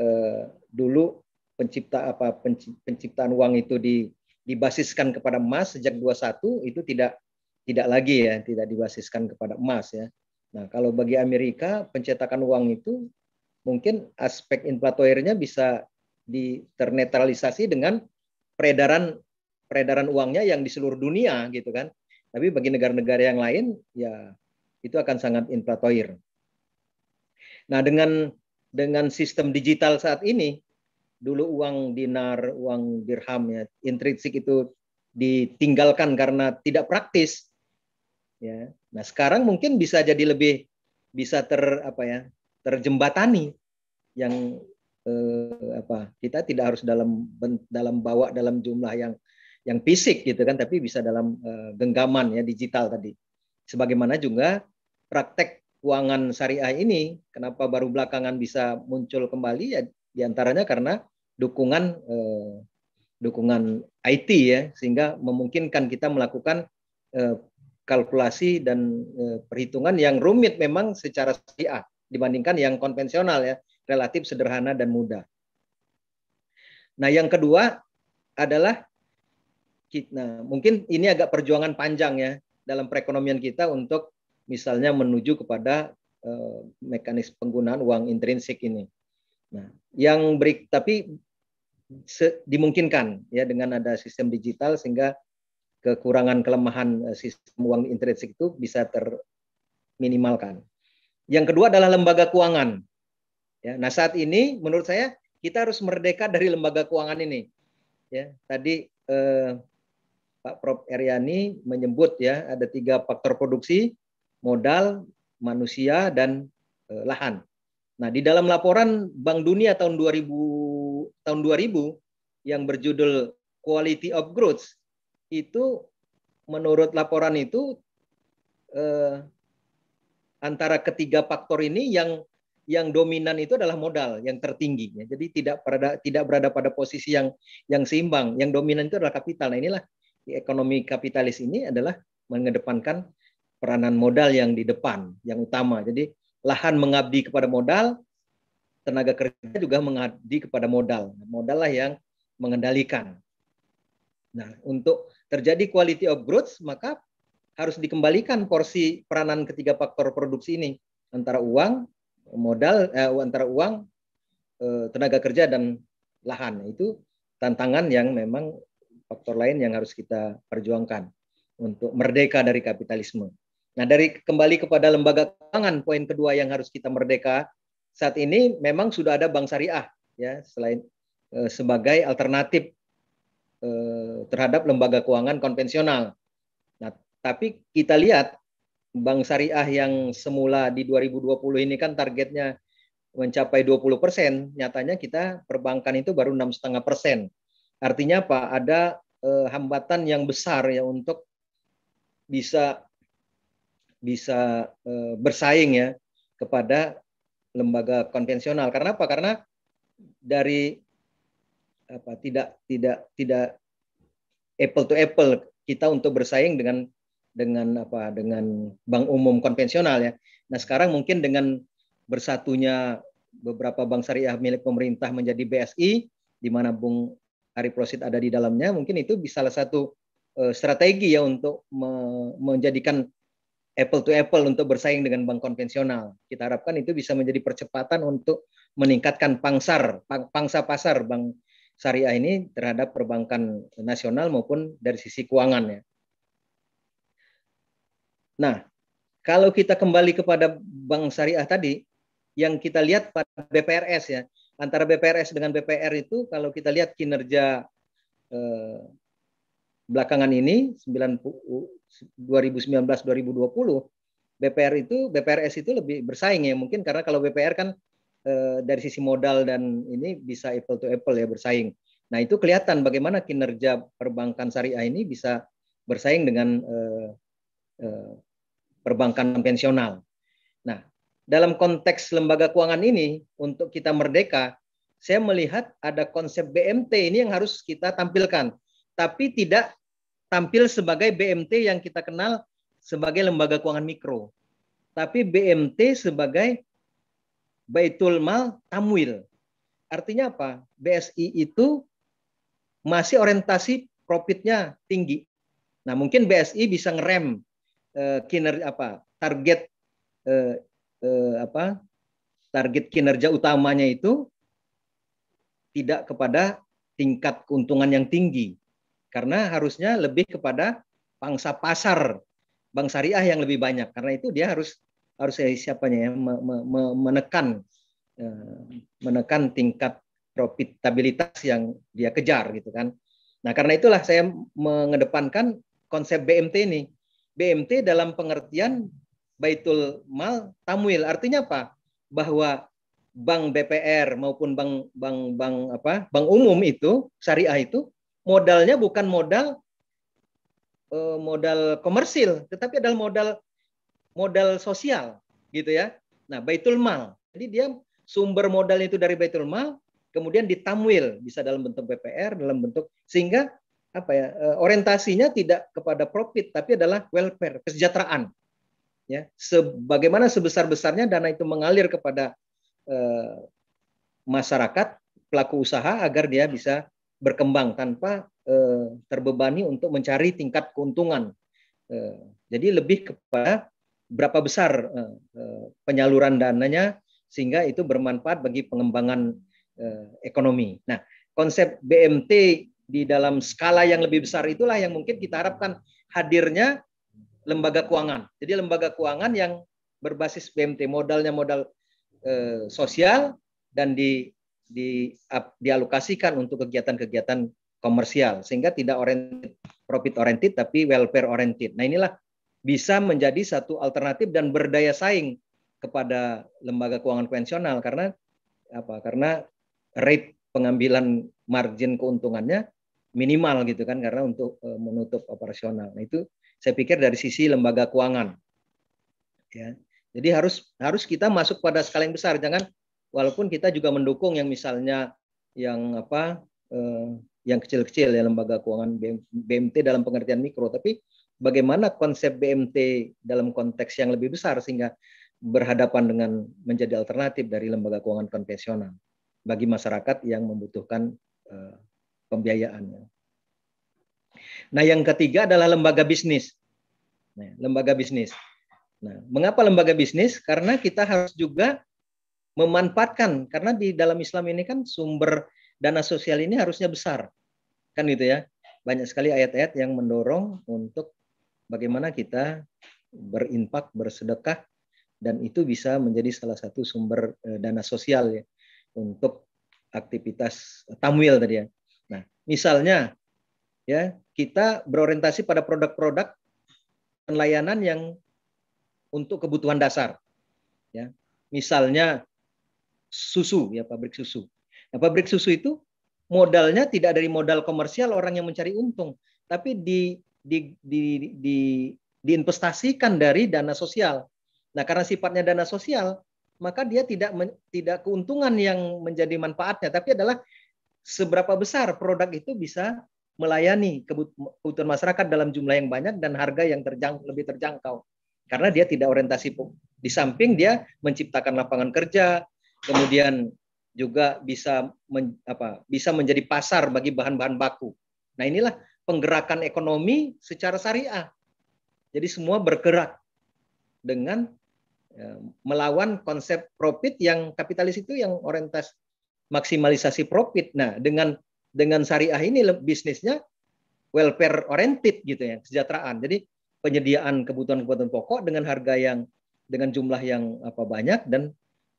eh, dulu pencipta apa penciptaan uang itu di, dibasiskan kepada emas sejak 21 itu tidak tidak lagi ya, tidak dibasiskan kepada emas ya. Nah, kalau bagi Amerika pencetakan uang itu mungkin aspek inflatornya bisa diternetralisasi dengan peredaran peredaran uangnya yang di seluruh dunia gitu kan. Tapi bagi negara-negara yang lain ya itu akan sangat inflatoir. Nah, dengan dengan sistem digital saat ini dulu uang dinar, uang dirham ya, intrinsik itu ditinggalkan karena tidak praktis. Ya. Nah, sekarang mungkin bisa jadi lebih bisa ter apa ya, terjembatani yang eh, apa? Kita tidak harus dalam dalam bawa dalam jumlah yang yang fisik gitu kan, tapi bisa dalam eh, genggaman ya digital tadi. Sebagaimana juga praktek keuangan syariah ini kenapa baru belakangan bisa muncul kembali ya diantaranya karena dukungan eh, dukungan IT ya sehingga memungkinkan kita melakukan eh, kalkulasi dan eh, perhitungan yang rumit memang secara sia dibandingkan yang konvensional ya relatif sederhana dan mudah. Nah, yang kedua adalah nah, mungkin ini agak perjuangan panjang ya dalam perekonomian kita untuk misalnya menuju kepada eh, mekanisme penggunaan uang intrinsik ini. Nah, yang break tapi dimungkinkan ya dengan ada sistem digital sehingga kekurangan kelemahan eh, sistem uang intrinsik itu bisa terminimalkan. Yang kedua adalah lembaga keuangan. Ya, nah saat ini menurut saya kita harus merdeka dari lembaga keuangan ini. Ya, tadi eh, Pak Prof Eryani menyebut ya ada tiga faktor produksi, modal, manusia dan eh, lahan. Nah, di dalam laporan Bank Dunia tahun 2000 tahun 2000 yang berjudul Quality of Growth itu menurut laporan itu eh, antara ketiga faktor ini yang yang dominan itu adalah modal yang tertinggi ya. Jadi tidak berada tidak berada pada posisi yang yang seimbang. Yang dominan itu adalah kapital. Nah, inilah di ekonomi kapitalis ini adalah mengedepankan peranan modal yang di depan, yang utama. Jadi lahan mengabdi kepada modal, tenaga kerja juga mengabdi kepada modal. Modal lah yang mengendalikan. Nah, untuk terjadi quality of growth, maka harus dikembalikan porsi peranan ketiga faktor produksi ini antara uang, modal, eh, antara uang, eh, tenaga kerja dan lahan. Itu tantangan yang memang faktor lain yang harus kita perjuangkan untuk merdeka dari kapitalisme. Nah, dari kembali kepada lembaga keuangan poin kedua yang harus kita merdeka saat ini memang sudah ada bank syariah ya selain eh, sebagai alternatif eh, terhadap lembaga keuangan konvensional. Nah, tapi kita lihat bank syariah yang semula di 2020 ini kan targetnya mencapai 20 persen, nyatanya kita perbankan itu baru enam setengah persen. Artinya apa? Ada eh, hambatan yang besar ya untuk bisa bisa eh, bersaing ya kepada lembaga konvensional. Karena apa? Karena dari apa tidak tidak tidak apple to apple kita untuk bersaing dengan dengan apa dengan bank umum konvensional ya. Nah, sekarang mungkin dengan bersatunya beberapa bank syariah milik pemerintah menjadi BSI di mana Bung Ari Prosit ada di dalamnya, mungkin itu bisa salah satu eh, strategi ya untuk menjadikan apple to apple untuk bersaing dengan bank konvensional. Kita harapkan itu bisa menjadi percepatan untuk meningkatkan pangsar, pangsa pasar bank syariah ini terhadap perbankan nasional maupun dari sisi keuangannya. Nah, kalau kita kembali kepada bank syariah tadi, yang kita lihat pada BPRS ya, antara BPRS dengan BPR itu kalau kita lihat kinerja eh, belakangan ini 90 2019 2020 BPR itu BPRS itu lebih bersaing ya mungkin karena kalau BPR kan eh, dari sisi modal dan ini bisa apple to apple ya bersaing. Nah, itu kelihatan bagaimana kinerja perbankan syariah ini bisa bersaing dengan eh, eh, perbankan konvensional. Nah, dalam konteks lembaga keuangan ini untuk kita merdeka, saya melihat ada konsep BMT ini yang harus kita tampilkan, tapi tidak tampil sebagai BMT yang kita kenal sebagai lembaga keuangan mikro. Tapi BMT sebagai Baitul Mal Tamwil. Artinya apa? BSI itu masih orientasi profitnya tinggi. Nah, mungkin BSI bisa ngerem eh, kinerja apa? target eh, eh, apa? target kinerja utamanya itu tidak kepada tingkat keuntungan yang tinggi karena harusnya lebih kepada pangsa pasar bank syariah yang lebih banyak karena itu dia harus harus eh, siapanya ya menekan eh, menekan tingkat profitabilitas yang dia kejar gitu kan. Nah, karena itulah saya mengedepankan konsep BMT ini. BMT dalam pengertian Baitul Mal Tamwil artinya apa? Bahwa bank BPR maupun bank bank bank apa? bank umum itu syariah itu modalnya bukan modal eh, modal komersil, tetapi adalah modal modal sosial, gitu ya. Nah, baitul mal. Jadi dia sumber modal itu dari baitul mal, kemudian ditamwil bisa dalam bentuk BPR dalam bentuk sehingga apa ya eh, orientasinya tidak kepada profit tapi adalah welfare kesejahteraan ya sebagaimana sebesar besarnya dana itu mengalir kepada eh, masyarakat pelaku usaha agar dia bisa berkembang tanpa eh, terbebani untuk mencari tingkat keuntungan. Eh, jadi lebih kepada berapa besar eh, penyaluran dananya sehingga itu bermanfaat bagi pengembangan ekonomi. Nah, konsep BMT di dalam skala yang lebih besar itulah yang mungkin kita harapkan hadirnya lembaga keuangan. Jadi lembaga keuangan yang berbasis BMT modalnya modal sosial dan di di, dialokasikan untuk kegiatan-kegiatan komersial sehingga tidak oriented, profit oriented tapi welfare oriented. Nah inilah bisa menjadi satu alternatif dan berdaya saing kepada lembaga keuangan konvensional karena apa? Karena rate pengambilan margin keuntungannya minimal gitu kan karena untuk e, menutup operasional. Nah itu saya pikir dari sisi lembaga keuangan. Ya. Jadi harus harus kita masuk pada skala yang besar, jangan walaupun kita juga mendukung yang misalnya yang apa eh, yang kecil-kecil ya lembaga keuangan BMT dalam pengertian mikro tapi bagaimana konsep BMT dalam konteks yang lebih besar sehingga berhadapan dengan menjadi alternatif dari lembaga keuangan konvensional bagi masyarakat yang membutuhkan eh, pembiayaannya. Nah, yang ketiga adalah lembaga bisnis. Nah, lembaga bisnis. Nah, mengapa lembaga bisnis? Karena kita harus juga memanfaatkan karena di dalam Islam ini kan sumber dana sosial ini harusnya besar. Kan gitu ya. Banyak sekali ayat-ayat yang mendorong untuk bagaimana kita berimpak bersedekah dan itu bisa menjadi salah satu sumber eh, dana sosial ya untuk aktivitas tamwil tadi ya. Nah, misalnya ya kita berorientasi pada produk-produk pelayanan yang untuk kebutuhan dasar. Ya, misalnya susu ya pabrik susu. Nah, pabrik susu itu modalnya tidak dari modal komersial orang yang mencari untung, tapi di di di di diinvestasikan dari dana sosial. Nah, karena sifatnya dana sosial, maka dia tidak men, tidak keuntungan yang menjadi manfaatnya, tapi adalah seberapa besar produk itu bisa melayani kebutuhan masyarakat dalam jumlah yang banyak dan harga yang terjang lebih terjangkau. Karena dia tidak orientasi di samping dia menciptakan lapangan kerja, kemudian juga bisa men, apa bisa menjadi pasar bagi bahan-bahan baku. Nah, inilah penggerakan ekonomi secara syariah. Jadi semua bergerak dengan ya, melawan konsep profit yang kapitalis itu yang orientas maksimalisasi profit. Nah, dengan dengan syariah ini bisnisnya welfare oriented gitu ya, kesejahteraan. Jadi penyediaan kebutuhan-kebutuhan pokok dengan harga yang dengan jumlah yang apa banyak dan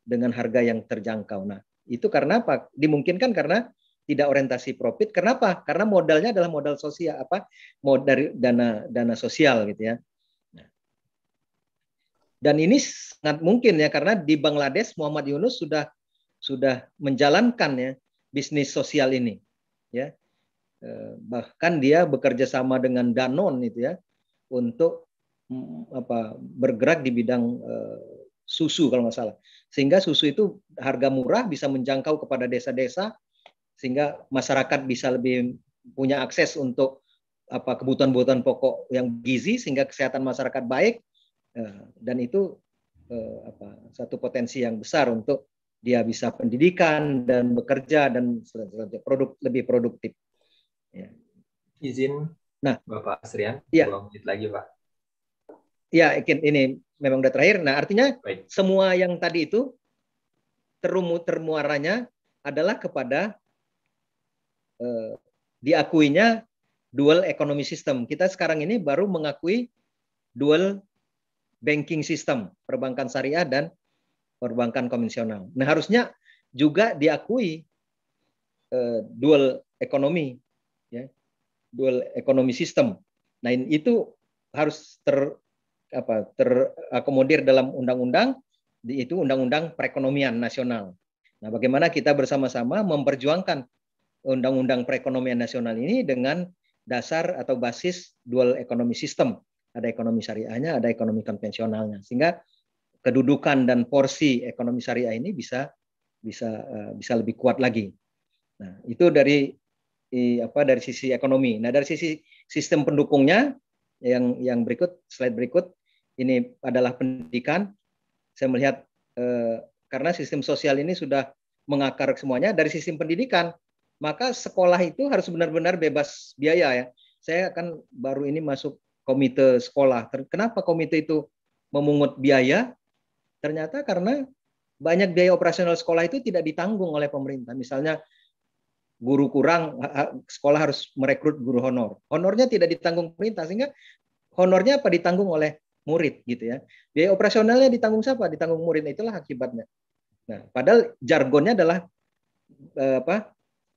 dengan harga yang terjangkau. Nah, itu karena apa? Dimungkinkan karena tidak orientasi profit. Kenapa? Karena modalnya adalah modal sosial apa? Modal dari dana dana sosial gitu ya. Nah. Dan ini sangat mungkin ya karena di Bangladesh Muhammad Yunus sudah sudah menjalankan ya bisnis sosial ini ya. Eh, bahkan dia bekerja sama dengan Danone itu ya untuk mm, apa bergerak di bidang uh, susu kalau nggak salah sehingga susu itu harga murah bisa menjangkau kepada desa-desa sehingga masyarakat bisa lebih punya akses untuk apa kebutuhan-kebutuhan pokok yang gizi sehingga kesehatan masyarakat baik eh, dan itu eh, apa satu potensi yang besar untuk dia bisa pendidikan dan bekerja dan produk lebih produktif. Ya. Izin, nah, Bapak Asrian, ya. lanjut lagi Pak. Ya, ini memang udah terakhir. Nah, artinya Baik. semua yang tadi itu terumu termuaranya adalah kepada eh, diakuinya dual ekonomi sistem. Kita sekarang ini baru mengakui dual banking system, perbankan syariah dan perbankan konvensional. Nah, harusnya juga diakui eh, dual ekonomi ya. Dual ekonomi sistem. Nah, itu harus ter apa terakomodir dalam undang-undang itu undang-undang perekonomian nasional. Nah, bagaimana kita bersama-sama memperjuangkan undang-undang perekonomian nasional ini dengan dasar atau basis dual ekonomi sistem. Ada ekonomi syariahnya, ada ekonomi konvensionalnya. Sehingga kedudukan dan porsi ekonomi syariah ini bisa bisa eh, bisa lebih kuat lagi. Nah, itu dari apa dari sisi ekonomi. Nah, dari sisi sistem pendukungnya yang yang berikut slide berikut ini adalah pendidikan. Saya melihat eh, karena sistem sosial ini sudah mengakar semuanya dari sistem pendidikan, maka sekolah itu harus benar-benar bebas biaya ya. Saya akan baru ini masuk komite sekolah. Kenapa komite itu memungut biaya? Ternyata karena banyak biaya operasional sekolah itu tidak ditanggung oleh pemerintah. Misalnya guru kurang, sekolah harus merekrut guru honor. Honornya tidak ditanggung pemerintah sehingga honornya apa ditanggung oleh murid gitu ya. Biaya operasionalnya ditanggung siapa? Ditanggung murid itulah akibatnya. Nah, padahal jargonnya adalah eh, apa?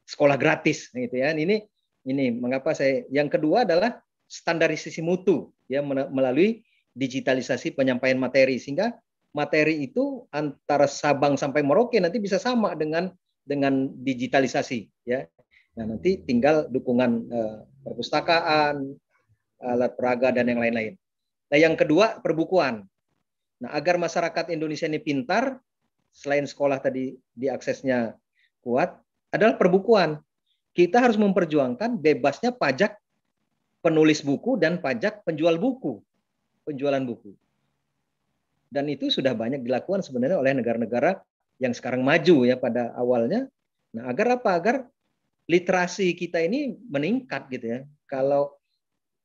sekolah gratis gitu ya. Ini ini mengapa saya yang kedua adalah standarisasi mutu ya melalui digitalisasi penyampaian materi sehingga materi itu antara Sabang sampai Merauke nanti bisa sama dengan dengan digitalisasi ya. Nah, nanti tinggal dukungan eh, perpustakaan, alat peraga dan yang lain-lain. Nah, yang kedua perbukuan. Nah, agar masyarakat Indonesia ini pintar, selain sekolah tadi diaksesnya kuat, adalah perbukuan. Kita harus memperjuangkan bebasnya pajak penulis buku dan pajak penjual buku, penjualan buku. Dan itu sudah banyak dilakukan sebenarnya oleh negara-negara yang sekarang maju ya pada awalnya. Nah, agar apa? Agar literasi kita ini meningkat gitu ya. Kalau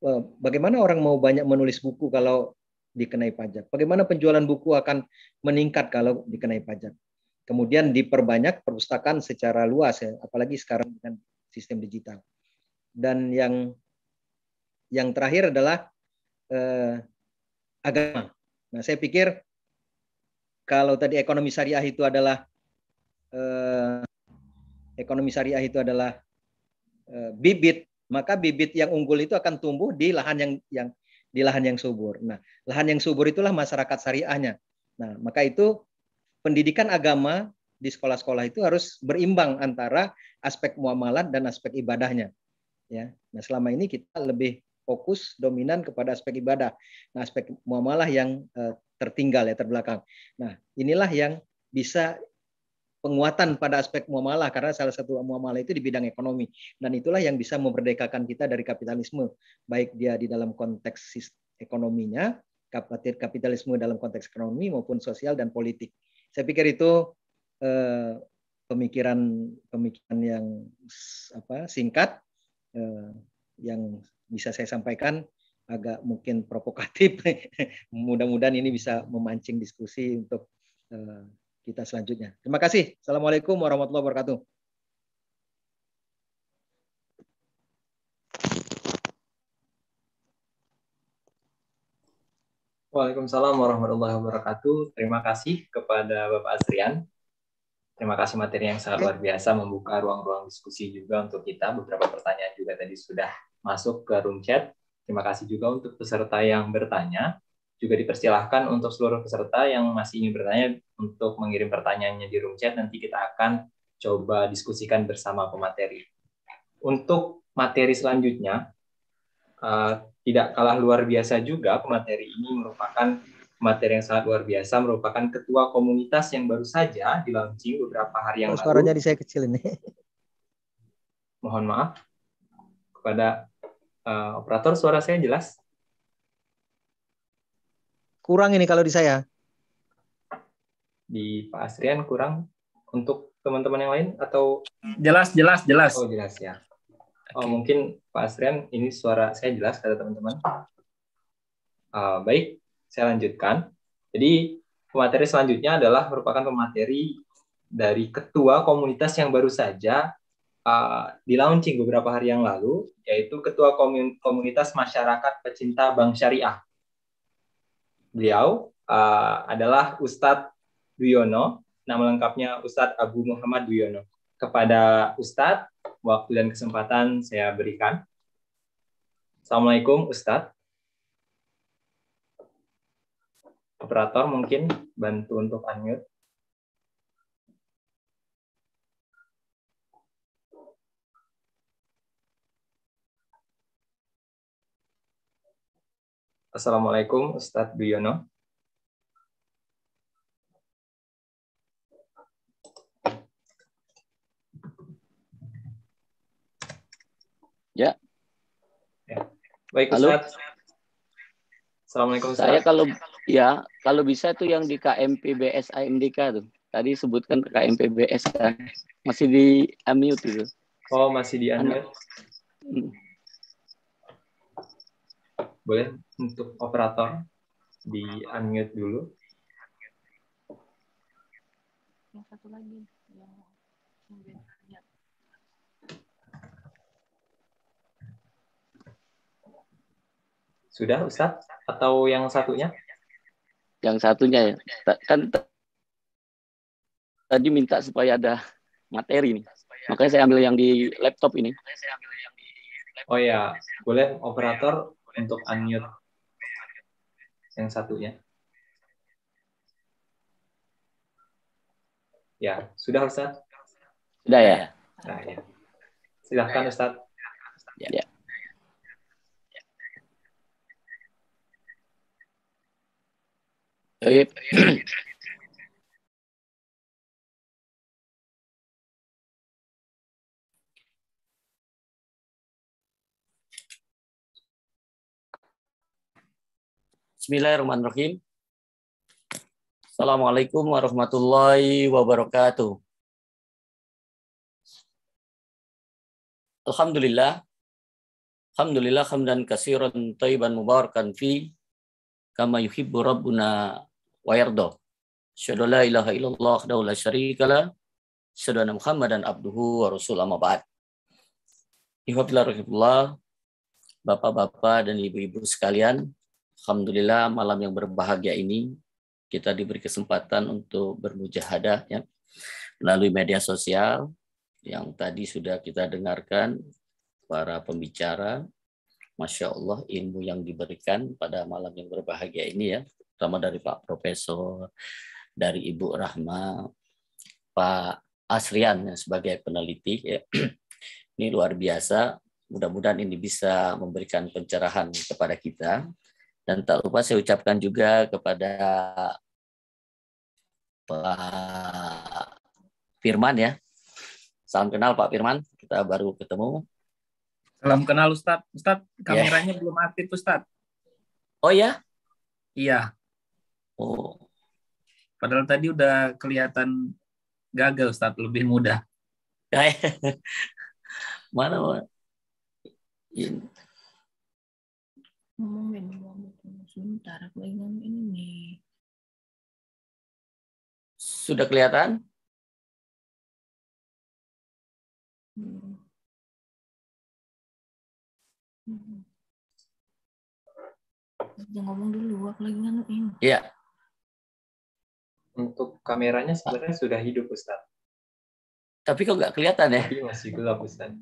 Eh, bagaimana orang mau banyak menulis buku kalau dikenai pajak? Bagaimana penjualan buku akan meningkat kalau dikenai pajak? Kemudian diperbanyak perpustakaan secara luas ya, apalagi sekarang dengan sistem digital. Dan yang yang terakhir adalah eh, agama. Nah, saya pikir kalau tadi ekonomi syariah itu adalah eh, ekonomi syariah itu adalah eh, bibit maka bibit yang unggul itu akan tumbuh di lahan yang yang di lahan yang subur. Nah, lahan yang subur itulah masyarakat syariahnya. Nah, maka itu pendidikan agama di sekolah-sekolah itu harus berimbang antara aspek muamalat dan aspek ibadahnya. Ya. Nah, selama ini kita lebih fokus dominan kepada aspek ibadah. Nah, aspek muamalah yang eh, tertinggal ya terbelakang. Nah, inilah yang bisa penguatan pada aspek muamalah karena salah satu muamalah itu di bidang ekonomi dan itulah yang bisa memerdekakan kita dari kapitalisme baik dia di dalam konteks ekonominya kapitalisme dalam konteks ekonomi maupun sosial dan politik saya pikir itu eh, pemikiran pemikiran yang apa singkat eh, yang bisa saya sampaikan agak mungkin provokatif [LAUGHS] mudah-mudahan ini bisa memancing diskusi untuk eh, kita selanjutnya. Terima kasih. Assalamualaikum warahmatullahi wabarakatuh. Waalaikumsalam warahmatullahi wabarakatuh. Terima kasih kepada Bapak Asrian. Terima kasih materi yang sangat luar biasa membuka ruang-ruang diskusi juga untuk kita. Beberapa pertanyaan juga tadi sudah masuk ke room chat. Terima kasih juga untuk peserta yang bertanya juga dipersilahkan untuk seluruh peserta yang masih ingin bertanya untuk mengirim pertanyaannya di room chat. Nanti kita akan coba diskusikan bersama pemateri. Untuk materi selanjutnya, uh, tidak kalah luar biasa juga pemateri ini merupakan materi yang sangat luar biasa, merupakan ketua komunitas yang baru saja di beberapa hari yang oh, lalu. Suaranya di saya kecil ini. Mohon maaf kepada uh, operator suara saya jelas kurang ini kalau di saya. Di Pak Asrian kurang untuk teman-teman yang lain atau jelas jelas jelas. Oh jelas ya. Okay. Oh, mungkin Pak Asrian ini suara saya jelas kata teman-teman. Uh, baik, saya lanjutkan. Jadi materi selanjutnya adalah merupakan pemateri dari ketua komunitas yang baru saja uh, di launching beberapa hari yang lalu, yaitu ketua komunitas masyarakat pecinta bank syariah beliau uh, adalah Ustadz Duyono, nama lengkapnya Ustadz Abu Muhammad Duyono. Kepada Ustadz, waktu dan kesempatan saya berikan. Assalamualaikum Ustadz. Operator mungkin bantu untuk unmute. Assalamualaikum Ustadz Duyono. Ya. ya. Baik Halo. Ustaz. Assalamualaikum Ustaz. Saya kalau ya, kalau bisa itu yang di KMPBS AMDK tuh. Tadi sebutkan KMPBS masih di unmute itu. Oh, masih di unmute. Boleh untuk operator di unmute dulu. satu lagi ya. Sudah Ustadz? Atau yang satunya? Yang satunya ya. Kan tadi minta supaya ada materi nih. Makanya saya ambil yang di laptop ini. Oh ya, boleh operator untuk unmute yang satunya. Ya, sudah Ustaz? Sudah ya. Nah, ya. Silahkan Ustaz. Ya. Oke. Ya. Bismillahirrahmanirrahim. Assalamualaikum warahmatullahi wabarakatuh. Alhamdulillah. Alhamdulillah hamdan kasiran taiban mubarakan fi kama yuhibbu rabbuna wa yardo. Asyhadu la ilaha illallah wahdahu la syarika la. Asyhadu anna Muhammadan abduhu wa rasuluh amma ba'd. Ihwatillah Bapak-bapak dan ibu-ibu sekalian, Alhamdulillah malam yang berbahagia ini kita diberi kesempatan untuk bermujahadah ya melalui media sosial yang tadi sudah kita dengarkan para pembicara. Masya Allah ilmu yang diberikan pada malam yang berbahagia ini ya, terutama dari Pak Profesor, dari Ibu Rahma, Pak Asrian ya, sebagai peneliti ya. Ini luar biasa. Mudah-mudahan ini bisa memberikan pencerahan kepada kita dan tak lupa saya ucapkan juga kepada Pak Firman ya. Salam kenal Pak Firman, kita baru ketemu. Salam kenal Ustadz. Ustadz, ya. kameranya yeah. belum aktif Ustadz. Oh ya? Iya. Oh. Padahal tadi udah kelihatan gagal Ustadz, lebih mudah. [LAUGHS] Mana, Pak? sebentar aku lagi ngomong ini nih sudah kelihatan hmm. Hmm. Jangan ngomong dulu, aku lagi ini Iya. Untuk kameranya sebenarnya sudah hidup, Ustaz. Tapi kok nggak kelihatan ya? Tapi masih gelap, Ustaz.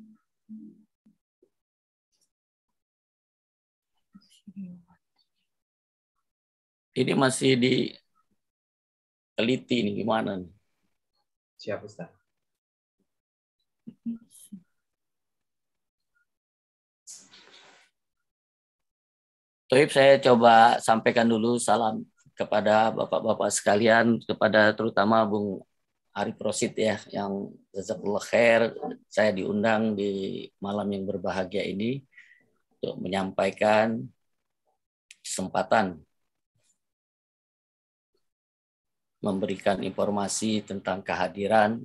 ini masih di teliti nih gimana nih. Siap Ustaz. Toib saya coba sampaikan dulu salam kepada bapak-bapak sekalian, kepada terutama Bung Ari Prosit ya, yang jazakallah khair, saya diundang di malam yang berbahagia ini untuk menyampaikan kesempatan memberikan informasi tentang kehadiran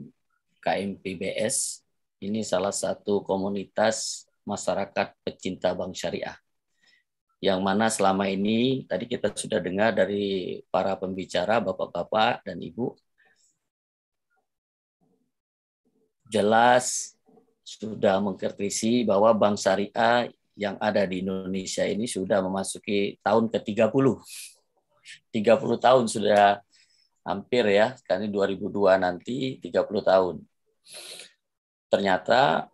KMPBS. Ini salah satu komunitas masyarakat pecinta bank syariah. Yang mana selama ini tadi kita sudah dengar dari para pembicara Bapak-bapak dan Ibu jelas sudah mengkritisi bahwa bank syariah yang ada di Indonesia ini sudah memasuki tahun ke-30. 30 tahun sudah hampir ya, sekarang ini 2002 nanti 30 tahun. Ternyata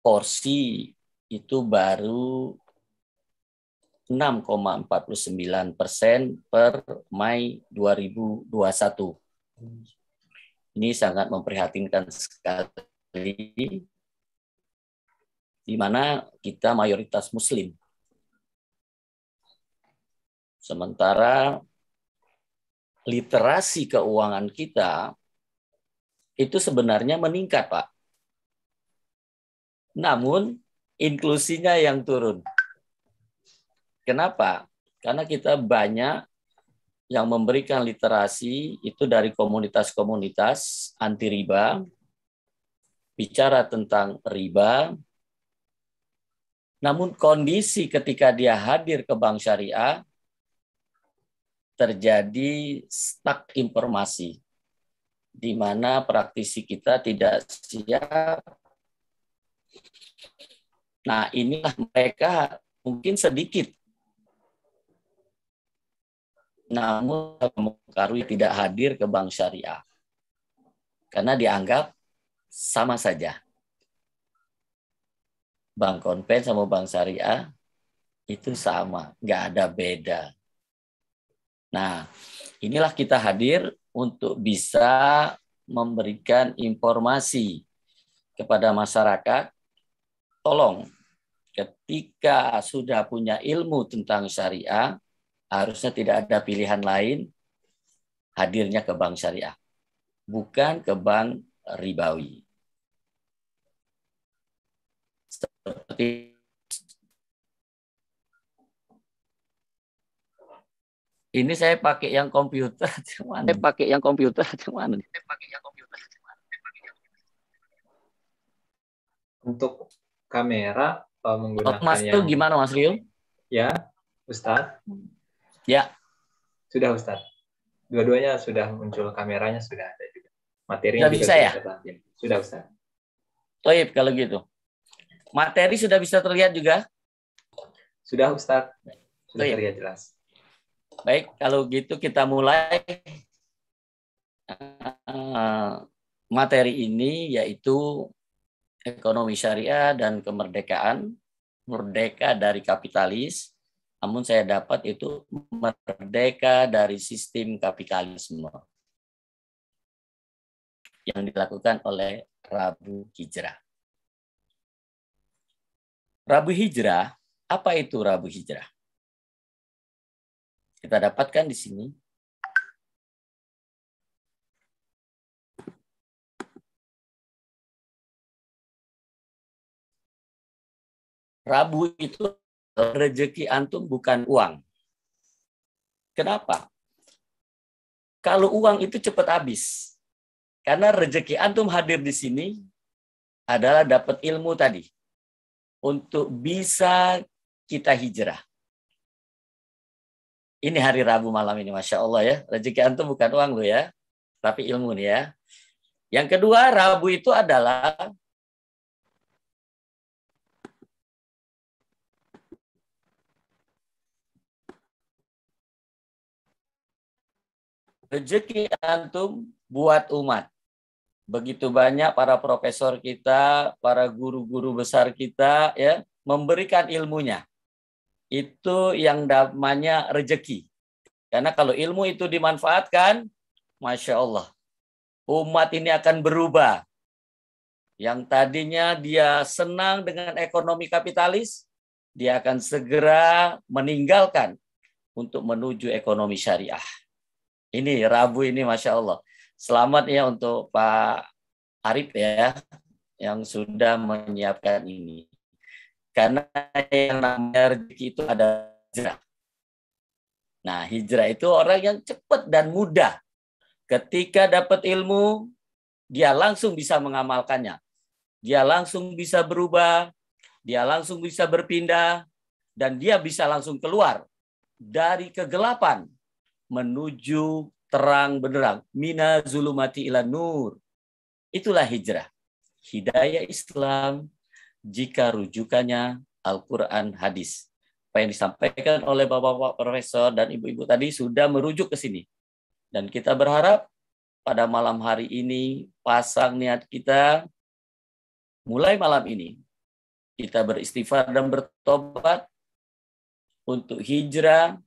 porsi itu baru 6,49 persen per Mei 2021. Ini sangat memprihatinkan sekali, di mana kita mayoritas Muslim. Sementara literasi keuangan kita itu sebenarnya meningkat, Pak. Namun inklusinya yang turun. Kenapa? Karena kita banyak yang memberikan literasi itu dari komunitas-komunitas anti riba, bicara tentang riba. Namun kondisi ketika dia hadir ke bank syariah terjadi stuck informasi, di mana praktisi kita tidak siap. Nah, inilah mereka mungkin sedikit. Namun, Mukarwi tidak hadir ke bank syariah karena dianggap sama saja. Bank konven sama bank syariah itu sama, nggak ada beda Nah, inilah kita hadir untuk bisa memberikan informasi kepada masyarakat. Tolong, ketika sudah punya ilmu tentang syariah, harusnya tidak ada pilihan lain hadirnya ke bank syariah, bukan ke bank ribawi. Seperti Ini [LAUGHS] saya pakai yang komputer cuman. Saya pakai yang komputer cuman. Untuk kamera uh, menggunakan Mas yang... itu gimana Mas Rio? Ya, Ustaz. Ya. Sudah Ustaz. Dua-duanya sudah muncul kameranya sudah ada juga. Materinya sudah juga bisa sudah ya? Sudah Ustaz. Toib kalau gitu. Materi sudah bisa terlihat juga? Sudah Ustaz. Sudah Toib. terlihat jelas. Baik, kalau gitu kita mulai eh, materi ini yaitu ekonomi syariah dan kemerdekaan, merdeka dari kapitalis, namun saya dapat itu merdeka dari sistem kapitalisme yang dilakukan oleh Rabu Hijrah. Rabu Hijrah, apa itu Rabu Hijrah? Kita dapatkan di sini. Rabu itu rezeki antum bukan uang. Kenapa? Kalau uang itu cepat habis. Karena rezeki antum hadir di sini adalah dapat ilmu tadi. Untuk bisa kita hijrah. Ini hari Rabu malam ini, Masya Allah ya. Rezeki antum bukan uang lo ya, tapi ilmu nih ya. Yang kedua, Rabu itu adalah rezeki antum buat umat. Begitu banyak para profesor kita, para guru-guru besar kita ya memberikan ilmunya itu yang namanya rejeki. Karena kalau ilmu itu dimanfaatkan, Masya Allah, umat ini akan berubah. Yang tadinya dia senang dengan ekonomi kapitalis, dia akan segera meninggalkan untuk menuju ekonomi syariah. Ini Rabu ini Masya Allah. Selamat ya untuk Pak Arif ya yang sudah menyiapkan ini. Karena yang namanya rezeki itu ada hijrah. Nah, hijrah itu orang yang cepat dan mudah. Ketika dapat ilmu, dia langsung bisa mengamalkannya. Dia langsung bisa berubah, dia langsung bisa berpindah, dan dia bisa langsung keluar dari kegelapan menuju terang benderang. Mina zulumati ila nur. Itulah hijrah. Hidayah Islam jika rujukannya Al-Quran hadis. Apa yang disampaikan oleh bapak-bapak profesor dan ibu-ibu tadi sudah merujuk ke sini. Dan kita berharap pada malam hari ini pasang niat kita mulai malam ini. Kita beristighfar dan bertobat untuk hijrah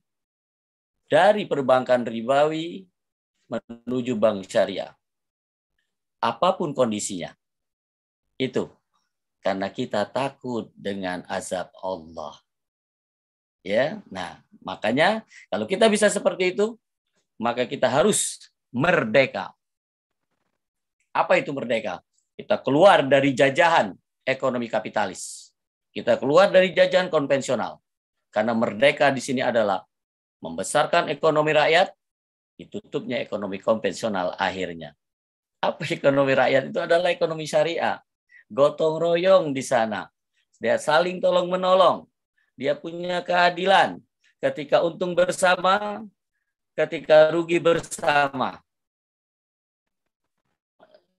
dari perbankan ribawi menuju bank syariah. Apapun kondisinya. Itu karena kita takut dengan azab Allah. Ya, nah makanya kalau kita bisa seperti itu, maka kita harus merdeka. Apa itu merdeka? Kita keluar dari jajahan ekonomi kapitalis. Kita keluar dari jajahan konvensional. Karena merdeka di sini adalah membesarkan ekonomi rakyat, ditutupnya ekonomi konvensional akhirnya. Apa ekonomi rakyat itu adalah ekonomi syariah gotong royong di sana. Dia saling tolong menolong. Dia punya keadilan. Ketika untung bersama, ketika rugi bersama.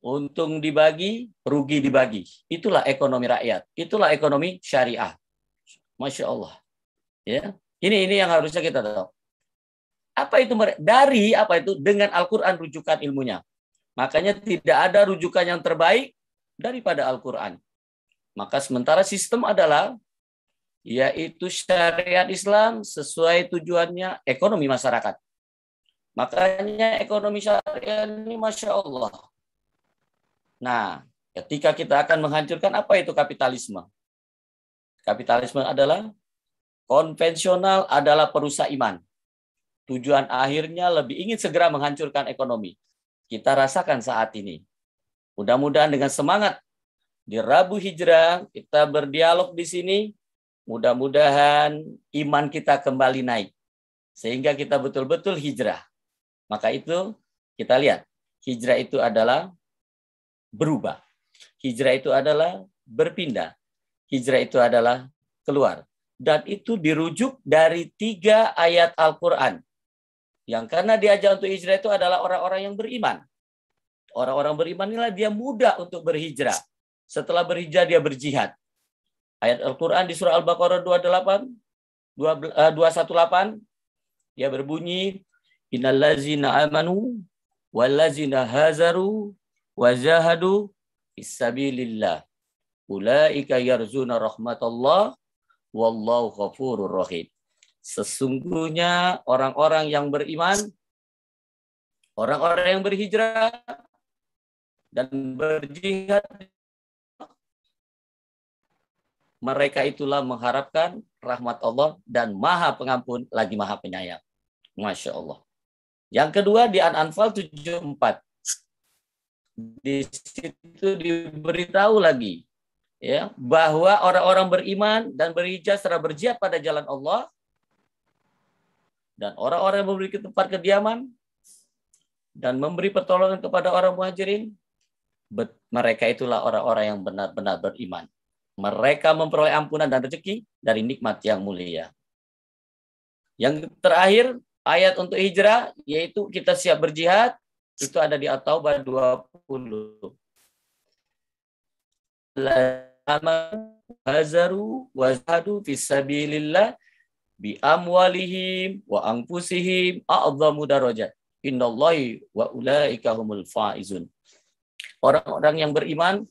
Untung dibagi, rugi dibagi. Itulah ekonomi rakyat. Itulah ekonomi syariah. Masya Allah. Ya, ini ini yang harusnya kita tahu. Apa itu dari apa itu dengan Al-Quran rujukan ilmunya. Makanya tidak ada rujukan yang terbaik daripada Al-Quran. Maka sementara sistem adalah yaitu syariat Islam sesuai tujuannya ekonomi masyarakat. Makanya ekonomi syariat ini Masya Allah. Nah, ketika kita akan menghancurkan apa itu kapitalisme? Kapitalisme adalah konvensional adalah perusahaan, iman. Tujuan akhirnya lebih ingin segera menghancurkan ekonomi. Kita rasakan saat ini. Mudah-mudahan dengan semangat di Rabu Hijrah kita berdialog di sini. Mudah-mudahan iman kita kembali naik sehingga kita betul-betul hijrah. Maka itu kita lihat hijrah itu adalah berubah. Hijrah itu adalah berpindah. Hijrah itu adalah keluar. Dan itu dirujuk dari tiga ayat Al-Quran. Yang karena diajak untuk hijrah itu adalah orang-orang yang beriman. Orang-orang beriman inilah dia mudah untuk berhijrah. Setelah berhijrah dia berjihad. Ayat Al-Quran di surah Al-Baqarah 28, 218, eh, dia berbunyi, Innallazina amanu wallazina hazaru wazahadu fisabilillah. Ulaika yarzuna rahmatallah wallahu ghafurur rahim. Sesungguhnya orang-orang yang beriman, orang-orang yang berhijrah, dan berjihad mereka itulah mengharapkan rahmat Allah dan maha pengampun lagi maha penyayang. Masya Allah. Yang kedua di An-Anfal 74. Di situ diberitahu lagi ya bahwa orang-orang beriman dan berhijrah secara berjihad pada jalan Allah dan orang-orang yang memiliki tempat kediaman dan memberi pertolongan kepada orang muhajirin mereka itulah orang-orang yang benar-benar beriman. Mereka memperoleh ampunan dan rezeki dari nikmat yang mulia. Yang terakhir, ayat untuk hijrah, yaitu kita siap berjihad, itu ada di At-Taubah 20. Hazaru wazhadu fisabilillah bi amwalihim wa angpusihim. a'adhamu darajat. Innallahi wa ulaika humul faizun. Orang-orang yang beriman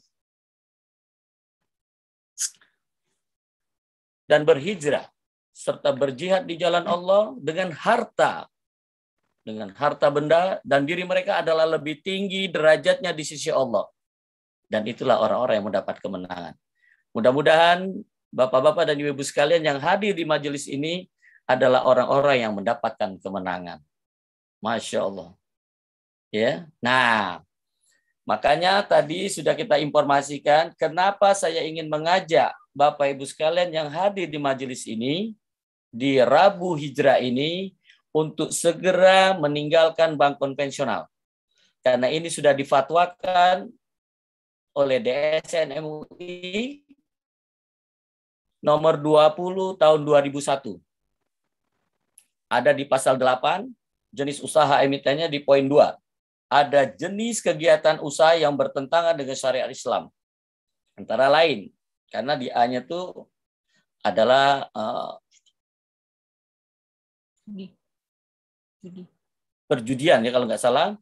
dan berhijrah serta berjihad di jalan Allah dengan harta dengan harta benda dan diri mereka adalah lebih tinggi derajatnya di sisi Allah. Dan itulah orang-orang yang mendapat kemenangan. Mudah-mudahan Bapak-bapak dan Ibu-ibu sekalian yang hadir di majelis ini adalah orang-orang yang mendapatkan kemenangan. Masya Allah. Ya. Nah, Makanya tadi sudah kita informasikan kenapa saya ingin mengajak Bapak Ibu sekalian yang hadir di majelis ini di Rabu Hijrah ini untuk segera meninggalkan bank konvensional. Karena ini sudah difatwakan oleh DSN MUI nomor 20 tahun 2001. Ada di pasal 8 jenis usaha emitennya di poin 2 ada jenis kegiatan usaha yang bertentangan dengan syariat Islam. Antara lain, karena di A-nya itu adalah uh, perjudian ya kalau nggak salah.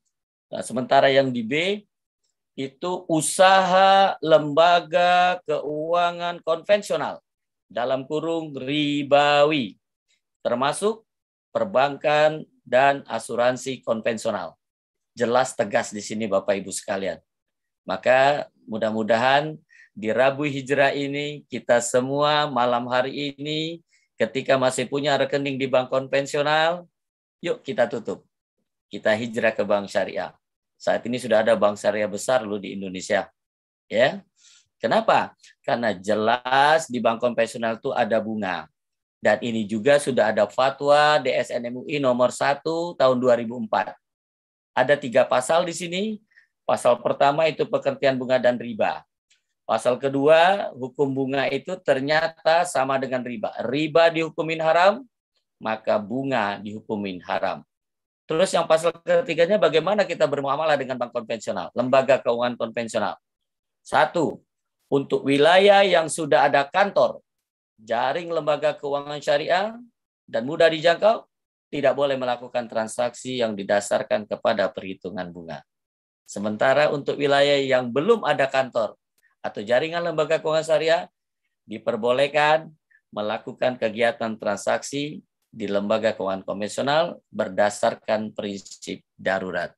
Nah, sementara yang di B itu usaha lembaga keuangan konvensional dalam kurung ribawi termasuk perbankan dan asuransi konvensional jelas tegas di sini Bapak Ibu sekalian. Maka mudah-mudahan di Rabu Hijrah ini kita semua malam hari ini ketika masih punya rekening di bank konvensional, yuk kita tutup. Kita hijrah ke bank syariah. Saat ini sudah ada bank syariah besar loh di Indonesia. Ya. Kenapa? Karena jelas di bank konvensional itu ada bunga. Dan ini juga sudah ada fatwa MUI nomor 1 tahun 2004 ada tiga pasal di sini. Pasal pertama itu pekertian bunga dan riba. Pasal kedua, hukum bunga itu ternyata sama dengan riba. Riba dihukumin haram, maka bunga dihukumin haram. Terus yang pasal ketiganya bagaimana kita bermuamalah dengan bank konvensional, lembaga keuangan konvensional. Satu, untuk wilayah yang sudah ada kantor, jaring lembaga keuangan syariah dan mudah dijangkau, tidak boleh melakukan transaksi yang didasarkan kepada perhitungan bunga. Sementara untuk wilayah yang belum ada kantor atau jaringan lembaga keuangan syariah diperbolehkan melakukan kegiatan transaksi di lembaga keuangan konvensional berdasarkan prinsip darurat.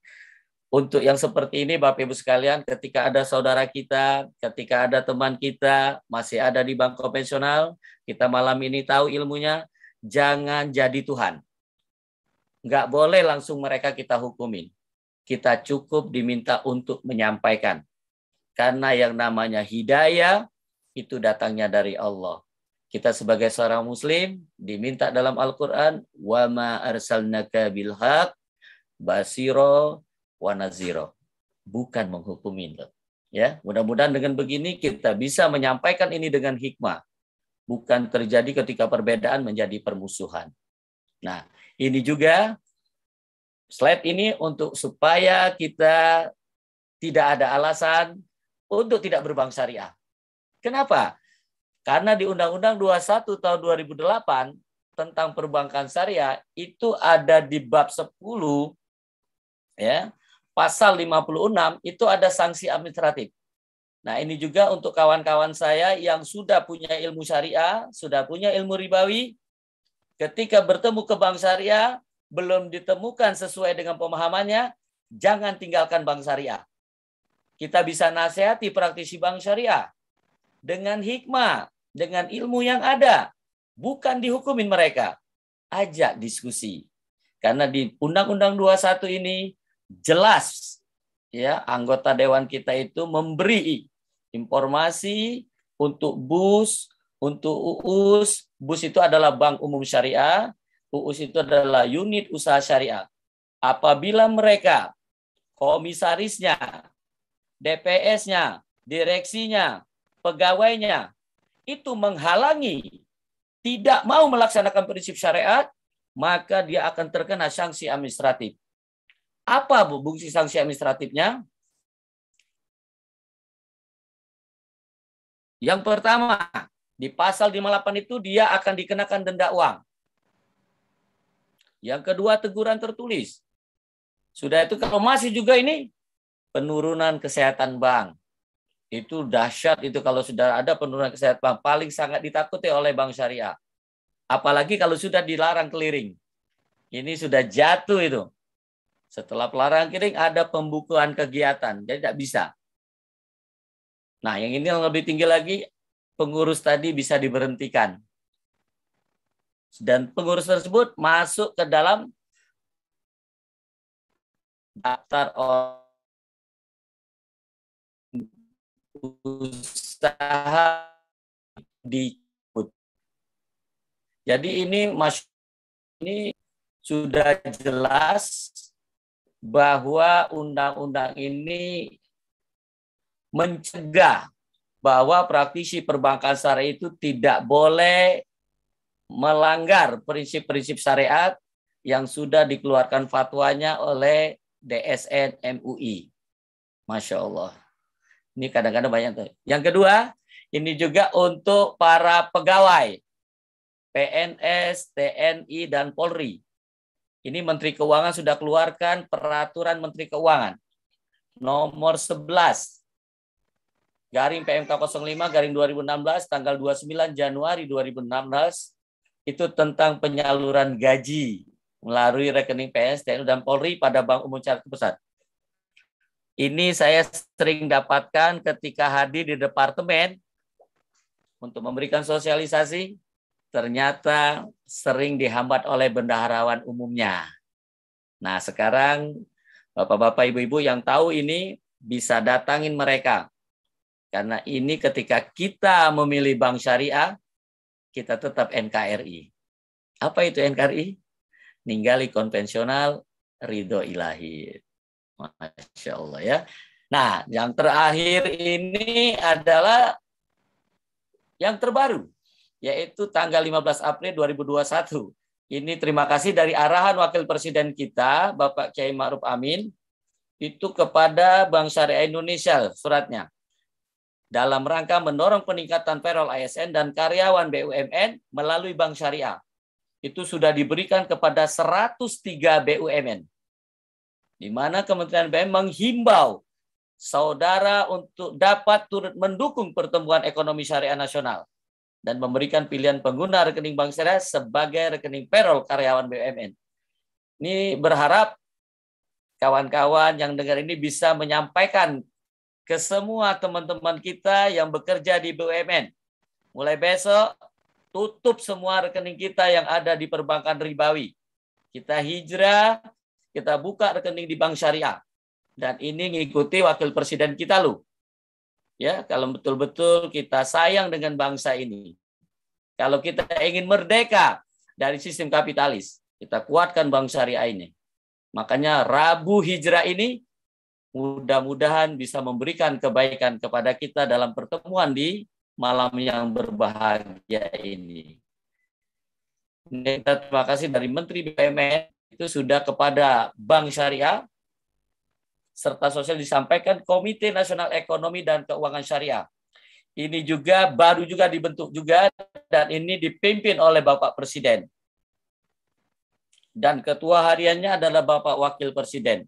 Untuk yang seperti ini Bapak Ibu sekalian, ketika ada saudara kita, ketika ada teman kita masih ada di bank konvensional, kita malam ini tahu ilmunya, jangan jadi Tuhan nggak boleh langsung mereka kita hukumin. Kita cukup diminta untuk menyampaikan. Karena yang namanya hidayah itu datangnya dari Allah. Kita sebagai seorang muslim diminta dalam Al-Qur'an wa ma arsalnaka bil basiro wa naziro. Bukan menghukumin loh. Ya, mudah-mudahan dengan begini kita bisa menyampaikan ini dengan hikmah. Bukan terjadi ketika perbedaan menjadi permusuhan. Nah, ini juga slide ini untuk supaya kita tidak ada alasan untuk tidak berbank syariah. Kenapa? Karena di Undang-Undang 21 tahun 2008 tentang perbankan syariah itu ada di bab 10 ya, pasal 56 itu ada sanksi administratif. Nah, ini juga untuk kawan-kawan saya yang sudah punya ilmu syariah, sudah punya ilmu ribawi, Ketika bertemu ke bank syariah, belum ditemukan sesuai dengan pemahamannya, jangan tinggalkan bank syariah. Kita bisa nasihati praktisi bank syariah dengan hikmah, dengan ilmu yang ada. Bukan dihukumin mereka. Ajak diskusi. Karena di Undang-Undang 21 ini jelas ya anggota dewan kita itu memberi informasi untuk bus, untuk UUS, BUS itu adalah Bank Umum Syariah, UUS itu adalah unit usaha syariah. Apabila mereka komisarisnya, DPS-nya, direksinya, pegawainya itu menghalangi tidak mau melaksanakan prinsip syariat, maka dia akan terkena sanksi administratif. Apa bu fungsi sanksi administratifnya? Yang pertama, di pasal 58 itu dia akan dikenakan denda uang. Yang kedua teguran tertulis. Sudah itu kalau masih juga ini penurunan kesehatan bank. Itu dahsyat itu kalau sudah ada penurunan kesehatan bank paling sangat ditakuti oleh bank syariah. Apalagi kalau sudah dilarang keliring. Ini sudah jatuh itu. Setelah pelarangan keliring ada pembukuan kegiatan. Jadi tidak bisa. Nah, yang ini yang lebih tinggi lagi pengurus tadi bisa diberhentikan. Dan pengurus tersebut masuk ke dalam daftar usaha di jadi ini mas ini sudah jelas bahwa undang-undang ini mencegah bahwa praktisi perbankan syariah itu tidak boleh melanggar prinsip-prinsip syariat yang sudah dikeluarkan fatwanya oleh DSN MUI. Masya Allah. Ini kadang-kadang banyak tuh. Yang kedua, ini juga untuk para pegawai PNS, TNI, dan Polri. Ini Menteri Keuangan sudah keluarkan peraturan Menteri Keuangan nomor 11 garing PMK 05 garing 2016 tanggal 29 Januari 2016 itu tentang penyaluran gaji melalui rekening PS TNI dan Polri pada Bank Umum Syariah Pusat. Ini saya sering dapatkan ketika hadir di departemen untuk memberikan sosialisasi, ternyata sering dihambat oleh bendaharawan umumnya. Nah, sekarang Bapak-bapak, Ibu-ibu yang tahu ini bisa datangin mereka. Karena ini ketika kita memilih bank syariah, kita tetap NKRI. Apa itu NKRI? Ninggali konvensional, ridho ilahi. Masya Allah ya. Nah, yang terakhir ini adalah yang terbaru, yaitu tanggal 15 April 2021. Ini terima kasih dari arahan Wakil Presiden kita, Bapak Kiai Ma'ruf Amin, itu kepada Bank Syariah Indonesia suratnya dalam rangka mendorong peningkatan payroll ASN dan karyawan BUMN melalui Bank Syariah. Itu sudah diberikan kepada 103 BUMN. Di mana Kementerian BUMN menghimbau saudara untuk dapat turut mendukung pertumbuhan ekonomi syariah nasional dan memberikan pilihan pengguna rekening bank syariah sebagai rekening payroll karyawan BUMN. Ini berharap kawan-kawan yang dengar ini bisa menyampaikan ke semua teman-teman kita yang bekerja di BUMN. Mulai besok, tutup semua rekening kita yang ada di perbankan ribawi. Kita hijrah, kita buka rekening di bank syariah. Dan ini ngikuti wakil presiden kita loh. Ya, kalau betul-betul kita sayang dengan bangsa ini. Kalau kita ingin merdeka dari sistem kapitalis, kita kuatkan bank syariah ini. Makanya Rabu Hijrah ini Mudah-mudahan bisa memberikan kebaikan kepada kita dalam pertemuan di malam yang berbahagia ini. Kita terima kasih dari Menteri BUMN itu sudah kepada Bank Syariah serta sosial disampaikan Komite Nasional Ekonomi dan Keuangan Syariah. Ini juga baru juga dibentuk juga dan ini dipimpin oleh Bapak Presiden. Dan ketua hariannya adalah Bapak Wakil Presiden.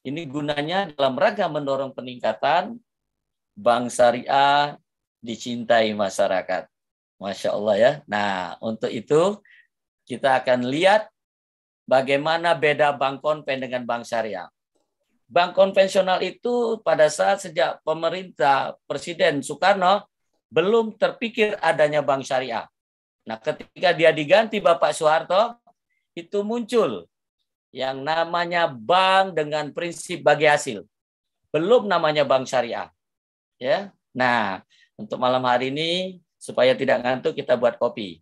Ini gunanya dalam rangka mendorong peningkatan bank syariah dicintai masyarakat. Masya Allah ya. Nah, untuk itu kita akan lihat bagaimana beda bank konven dengan bank syariah. Bank konvensional itu pada saat sejak pemerintah Presiden Soekarno belum terpikir adanya bank syariah. Nah, ketika dia diganti Bapak Soeharto, itu muncul yang namanya bank dengan prinsip bagi hasil. Belum namanya bank syariah. Ya. Nah, untuk malam hari ini supaya tidak ngantuk kita buat kopi.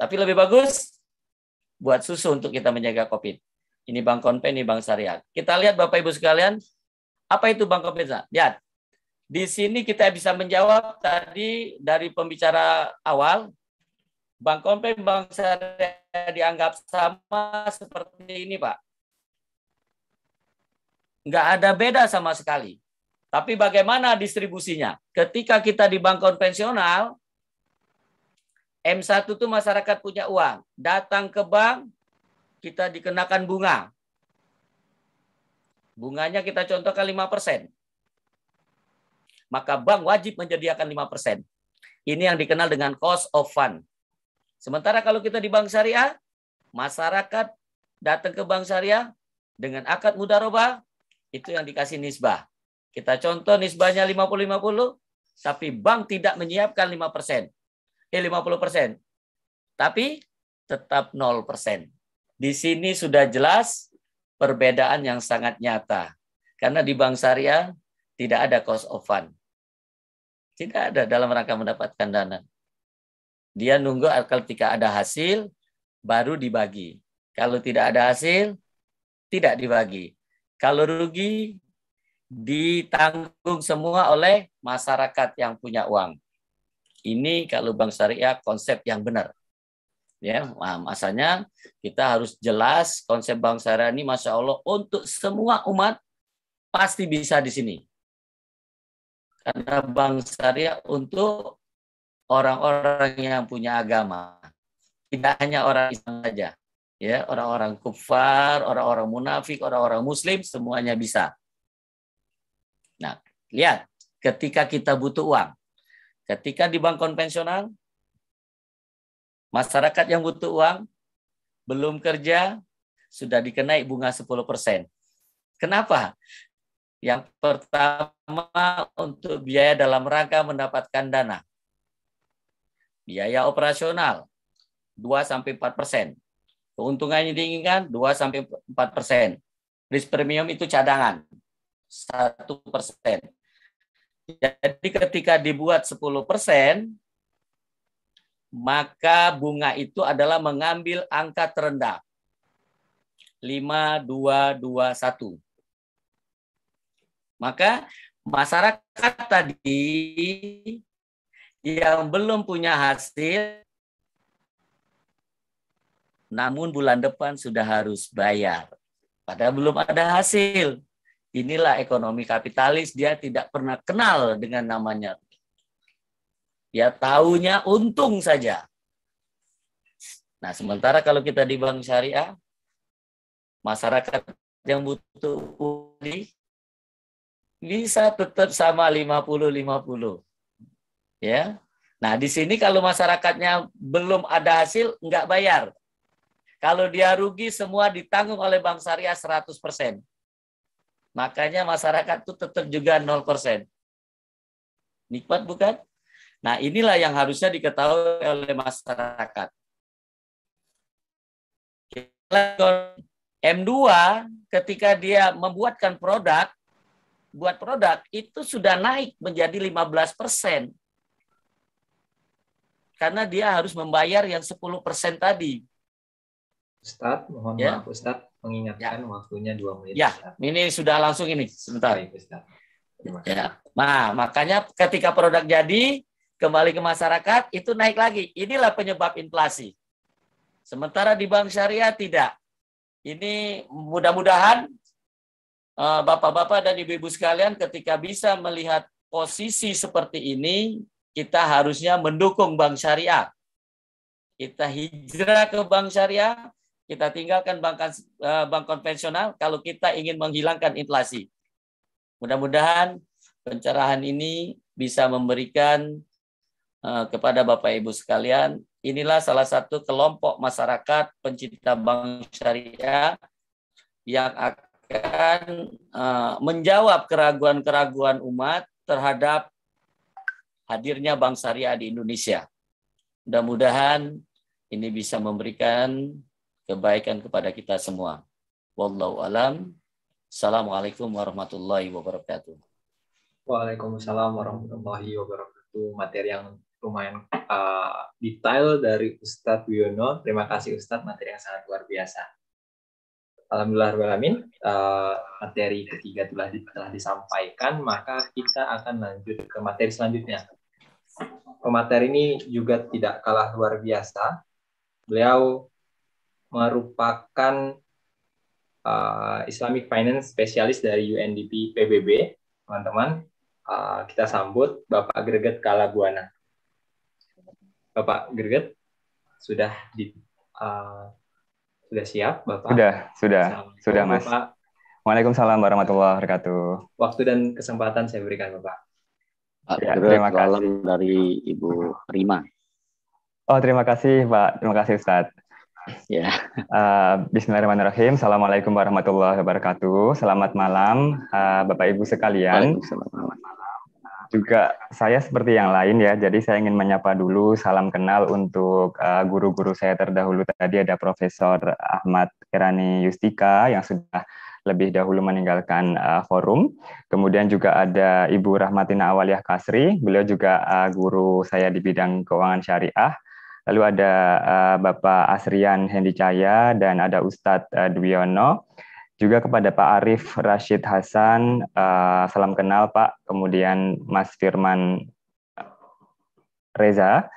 Tapi lebih bagus buat susu untuk kita menjaga kopi. Ini bank konven, ini bank syariah. Kita lihat Bapak Ibu sekalian, apa itu bank konven? Lihat. Ya. Di sini kita bisa menjawab tadi dari pembicara awal Bank kompen Bank Syariah dianggap sama seperti ini, Pak. Nggak ada beda sama sekali. Tapi bagaimana distribusinya? Ketika kita di bank konvensional, M1 itu masyarakat punya uang. Datang ke bank, kita dikenakan bunga. Bunganya kita contohkan 5%. Maka bank wajib menyediakan 5%. Ini yang dikenal dengan cost of fund. Sementara kalau kita di bank syariah, masyarakat datang ke bank syariah dengan akad mudaroba, itu yang dikasih nisbah. Kita contoh nisbahnya 50-50, tapi bank tidak menyiapkan 5 persen. Eh, 50 Tapi tetap 0 Di sini sudah jelas perbedaan yang sangat nyata. Karena di bank syariah tidak ada cost of fund. Tidak ada dalam rangka mendapatkan dana. Dia nunggu ketika ada hasil, baru dibagi. Kalau tidak ada hasil, tidak dibagi. Kalau rugi, ditanggung semua oleh masyarakat yang punya uang. Ini kalau bank syariah konsep yang benar. Ya, nah, masanya kita harus jelas konsep bank syariah ini, masya Allah, untuk semua umat pasti bisa di sini. Karena bank syariah untuk orang-orang yang punya agama. Tidak hanya orang Islam saja, ya, orang-orang kufar, orang-orang munafik, orang-orang muslim semuanya bisa. Nah, lihat ketika kita butuh uang. Ketika di bank konvensional masyarakat yang butuh uang belum kerja sudah dikenai bunga 10%. Kenapa? Yang pertama untuk biaya dalam rangka mendapatkan dana. Biaya operasional 2 sampai 4 persen. Keuntungan yang diinginkan 2 sampai 4 persen. Risk premium itu cadangan 1 persen. Jadi ketika dibuat 10 persen, maka bunga itu adalah mengambil angka terendah. 5221. Maka masyarakat tadi yang belum punya hasil namun bulan depan sudah harus bayar. Padahal belum ada hasil. Inilah ekonomi kapitalis, dia tidak pernah kenal dengan namanya. Ya taunya untung saja. Nah, sementara kalau kita di bank syariah, masyarakat yang butuh uang bisa tetap sama 50-50. Ya. Nah, di sini kalau masyarakatnya belum ada hasil, nggak bayar. Kalau dia rugi, semua ditanggung oleh Bank Syariah 100%. Makanya masyarakat itu tetap juga 0%. Nikmat bukan? Nah, inilah yang harusnya diketahui oleh masyarakat. M2 ketika dia membuatkan produk, buat produk itu sudah naik menjadi 15 persen karena dia harus membayar yang 10% tadi. Ustaz, mohon ya. maaf Ustaz, mengingatkan ya. waktunya dua menit. Ya, ini sudah langsung ini, sebentar. Baik, Ustaz. Ya. Nah, makanya ketika produk jadi, kembali ke masyarakat, itu naik lagi. Inilah penyebab inflasi. Sementara di bank syariah tidak. Ini mudah-mudahan eh, Bapak-bapak dan Ibu-ibu sekalian ketika bisa melihat posisi seperti ini, kita harusnya mendukung bank syariah. Kita hijrah ke bank syariah, kita tinggalkan bank, eh, bank konvensional kalau kita ingin menghilangkan inflasi. Mudah-mudahan pencerahan ini bisa memberikan eh, kepada Bapak Ibu sekalian, inilah salah satu kelompok masyarakat pencipta bank syariah yang akan eh, menjawab keraguan-keraguan umat terhadap hadirnya Bank Syariah di Indonesia. Mudah-mudahan ini bisa memberikan kebaikan kepada kita semua. Wallahu alam. Assalamualaikum warahmatullahi wabarakatuh. Waalaikumsalam warahmatullahi wabarakatuh. Materi yang lumayan uh, detail dari Ustadz Wiono. Terima kasih Ustadz, materi yang sangat luar biasa. Alhamdulillah alamin uh, materi ketiga telah, telah disampaikan, maka kita akan lanjut ke materi selanjutnya pemateri ini juga tidak kalah luar biasa. Beliau merupakan uh, Islamic Finance Specialist dari UNDP PBB, teman-teman. Uh, kita sambut Bapak Greget Kalabuana. Bapak Greget sudah di uh, sudah siap, Bapak? Sudah, sudah, sudah, Mas. Waalaikumsalam warahmatullahi wabarakatuh. Waktu dan kesempatan saya berikan, Bapak. Ya, terima kasih. dari Ibu Rima. Oh, terima kasih, Pak. Terima kasih, Ustadz. Uh, ya. eh, Bismillahirrahmanirrahim. Assalamualaikum warahmatullahi wabarakatuh. Selamat malam, uh, Bapak Ibu sekalian. Juga saya seperti yang lain ya, jadi saya ingin menyapa dulu salam kenal untuk eh, guru-guru uh, saya terdahulu tadi ada Profesor Ahmad Kerani Yustika yang sudah lebih dahulu meninggalkan uh, forum. Kemudian juga ada Ibu Rahmatina Awaliah Kasri, beliau juga uh, guru saya di bidang keuangan syariah. Lalu ada uh, Bapak Asrian Hendi Caya dan ada Ustadz uh, Dwiono. Juga kepada Pak Arif Rashid Hasan, uh, salam kenal Pak. Kemudian Mas Firman Reza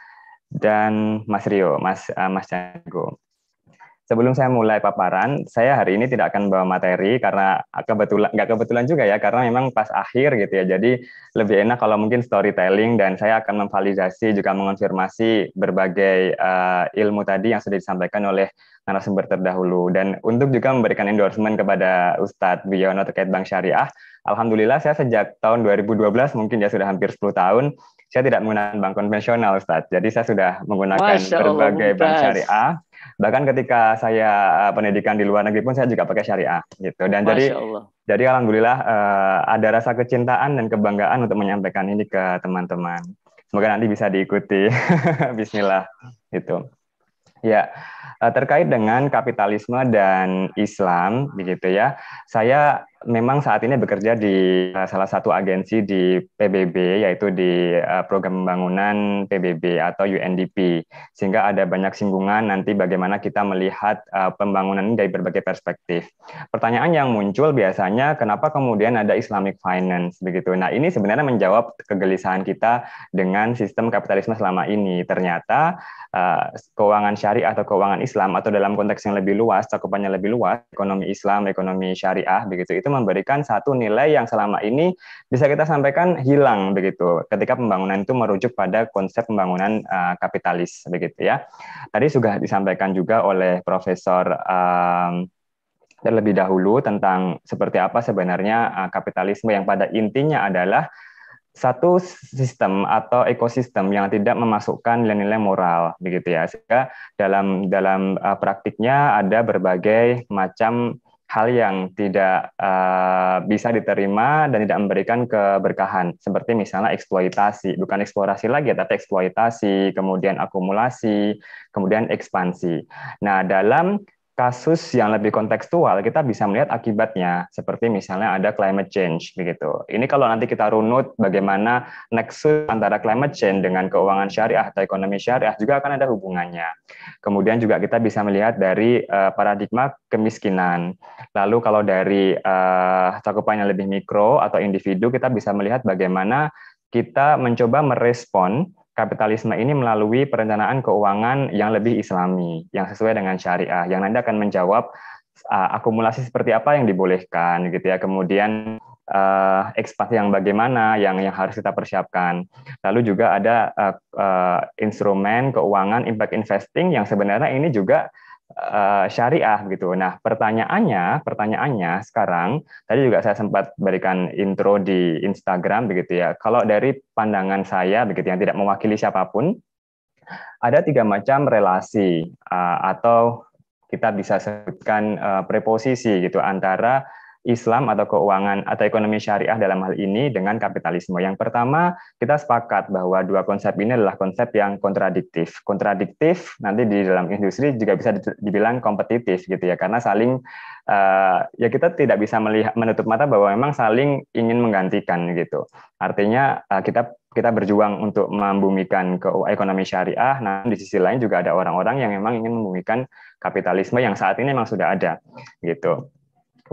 dan Mas Rio, Mas uh, Mas Jago. Sebelum saya mulai paparan, saya hari ini tidak akan bawa materi karena kebetulan nggak kebetulan juga ya karena memang pas akhir gitu ya. Jadi lebih enak kalau mungkin storytelling dan saya akan memvalidasi juga mengonfirmasi berbagai uh, ilmu tadi yang sudah disampaikan oleh narasumber terdahulu dan untuk juga memberikan endorsement kepada Ustadz Biono terkait bank syariah. Alhamdulillah saya sejak tahun 2012 mungkin ya sudah hampir 10 tahun saya tidak menggunakan bank konvensional Ustadz. Jadi saya sudah menggunakan Masya berbagai bank syariah Bahkan ketika saya eh, pendidikan di luar negeri pun saya juga pakai syariah gitu. Dan jadi jadi alhamdulillah uh, ada rasa kecintaan dan kebanggaan untuk menyampaikan ini ke teman-teman. Semoga nanti bisa diikuti. [LAUGHS] Bismillah itu Ya, eh, terkait dengan kapitalisme dan Islam begitu ya. Saya memang saat ini bekerja di eh, salah satu agensi di PBB yaitu di eh, program pembangunan PBB atau UNDP sehingga ada banyak singgungan nanti bagaimana kita melihat eh, pembangunan ini dari berbagai perspektif. Pertanyaan yang muncul biasanya kenapa kemudian ada Islamic finance begitu. Nah, ini sebenarnya menjawab kegelisahan kita dengan sistem kapitalisme selama ini. Ternyata keuangan syariah atau keuangan Islam atau dalam konteks yang lebih luas, cakupannya lebih luas, ekonomi Islam, ekonomi syariah begitu itu memberikan satu nilai yang selama ini bisa kita sampaikan hilang begitu ketika pembangunan itu merujuk pada konsep pembangunan uh, kapitalis begitu ya. Tadi sudah disampaikan juga oleh Profesor um, terlebih dahulu tentang seperti apa sebenarnya uh, kapitalisme yang pada intinya adalah satu sistem atau ekosistem yang tidak memasukkan nilai-nilai moral begitu ya sehingga dalam dalam eh, praktiknya ada berbagai macam hal yang tidak uh, bisa diterima dan tidak memberikan keberkahan seperti misalnya eksploitasi bukan eksplorasi lagi tapi eksploitasi kemudian akumulasi kemudian ekspansi nah dalam kasus yang lebih kontekstual kita bisa melihat akibatnya seperti misalnya ada climate change begitu. Ini kalau nanti kita runut bagaimana nexus antara climate change dengan keuangan syariah atau ekonomi syariah juga akan ada hubungannya. Kemudian juga kita bisa melihat dari uh, paradigma kemiskinan. Lalu kalau dari uh, cakupan yang lebih mikro atau individu kita bisa melihat bagaimana kita mencoba merespon kapitalisme ini melalui perencanaan keuangan yang lebih islami, yang sesuai dengan syariah, yang nanti akan menjawab uh, akumulasi seperti apa yang dibolehkan, gitu ya. Kemudian uh, ah, ekspansi yang bagaimana, yang yang harus kita persiapkan. Lalu juga ada uh, uh, instrumen keuangan impact investing yang sebenarnya ini juga uh, syariah gitu. Nah, pertanyaannya, pertanyaannya sekarang tadi juga saya sempat berikan intro di Instagram begitu ya. Kalau dari pandangan saya begitu yang tidak mewakili siapapun, ada tiga macam relasi uh, atau kita bisa sebutkan uh, preposisi gitu antara Islam atau keuangan atau ekonomi syariah dalam hal ini dengan kapitalisme. Yang pertama, kita sepakat bahwa dua konsep ini adalah konsep yang kontradiktif. Kontradiktif nanti di dalam industri juga bisa dibilang kompetitif gitu ya, karena saling uh, ya kita tidak bisa melihat menutup mata bahwa memang saling ingin menggantikan gitu. Artinya uh, kita kita berjuang untuk membumikan ke ekonomi syariah. namun di sisi lain juga ada orang-orang yang memang ingin membumikan kapitalisme yang saat ini memang sudah ada gitu.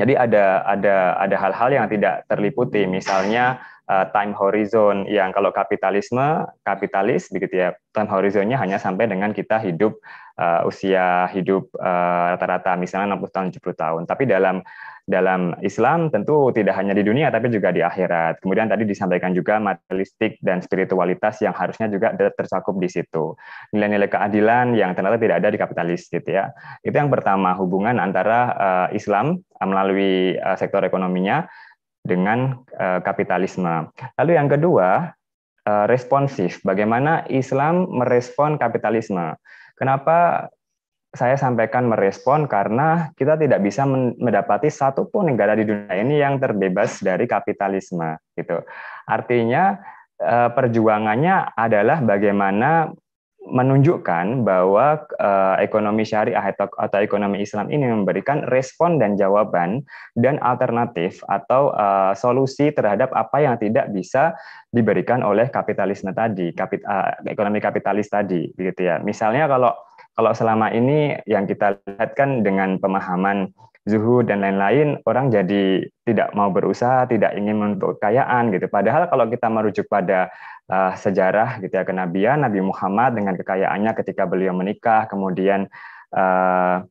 Jadi ada ada ada hal-hal yang tidak terliputi, misalnya uh, time horizon yang kalau kapitalisme kapitalis begitu ya, time horizonnya hanya sampai dengan kita hidup uh, usia hidup eh, rata-rata uh, rata -rata, misalnya 60 tahun 70 tahun. Tapi dalam dalam Islam tentu tidak hanya di dunia tapi juga di akhirat. Kemudian tadi disampaikan juga materialistik dan spiritualitas yang harusnya juga tercakup di situ. Nilai-nilai keadilan yang ternyata tidak ada di kapitalis gitu ya. Itu yang pertama, hubungan antara uh, Islam eh, melalui uh, sektor ekonominya dengan uh, kapitalisme. Lalu yang kedua, uh, responsif. Bagaimana Islam merespon kapitalisme? Kenapa saya sampaikan merespon karena kita tidak bisa mendapati satu pun negara di dunia ini yang terbebas dari kapitalisme gitu. Artinya eh, perjuangannya adalah bagaimana menunjukkan bahwa eh, ekonomi syariah atau, ekonomi Islam ini memberikan respon dan jawaban dan alternatif atau eh, solusi terhadap apa yang tidak bisa diberikan oleh kapitalisme tadi, ekonomi kapitalis tadi, begitu ya. Misalnya kalau kalau selama ini yang kita lihat kan dengan pemahaman zuhud dan lain-lain, orang jadi tidak mau berusaha, tidak ingin menuntut kekayaan gitu. Padahal kalau kita merujuk pada uh, sejarah gitu ya kenabian Nabi Muhammad dengan kekayaannya ketika beliau menikah, kemudian uh,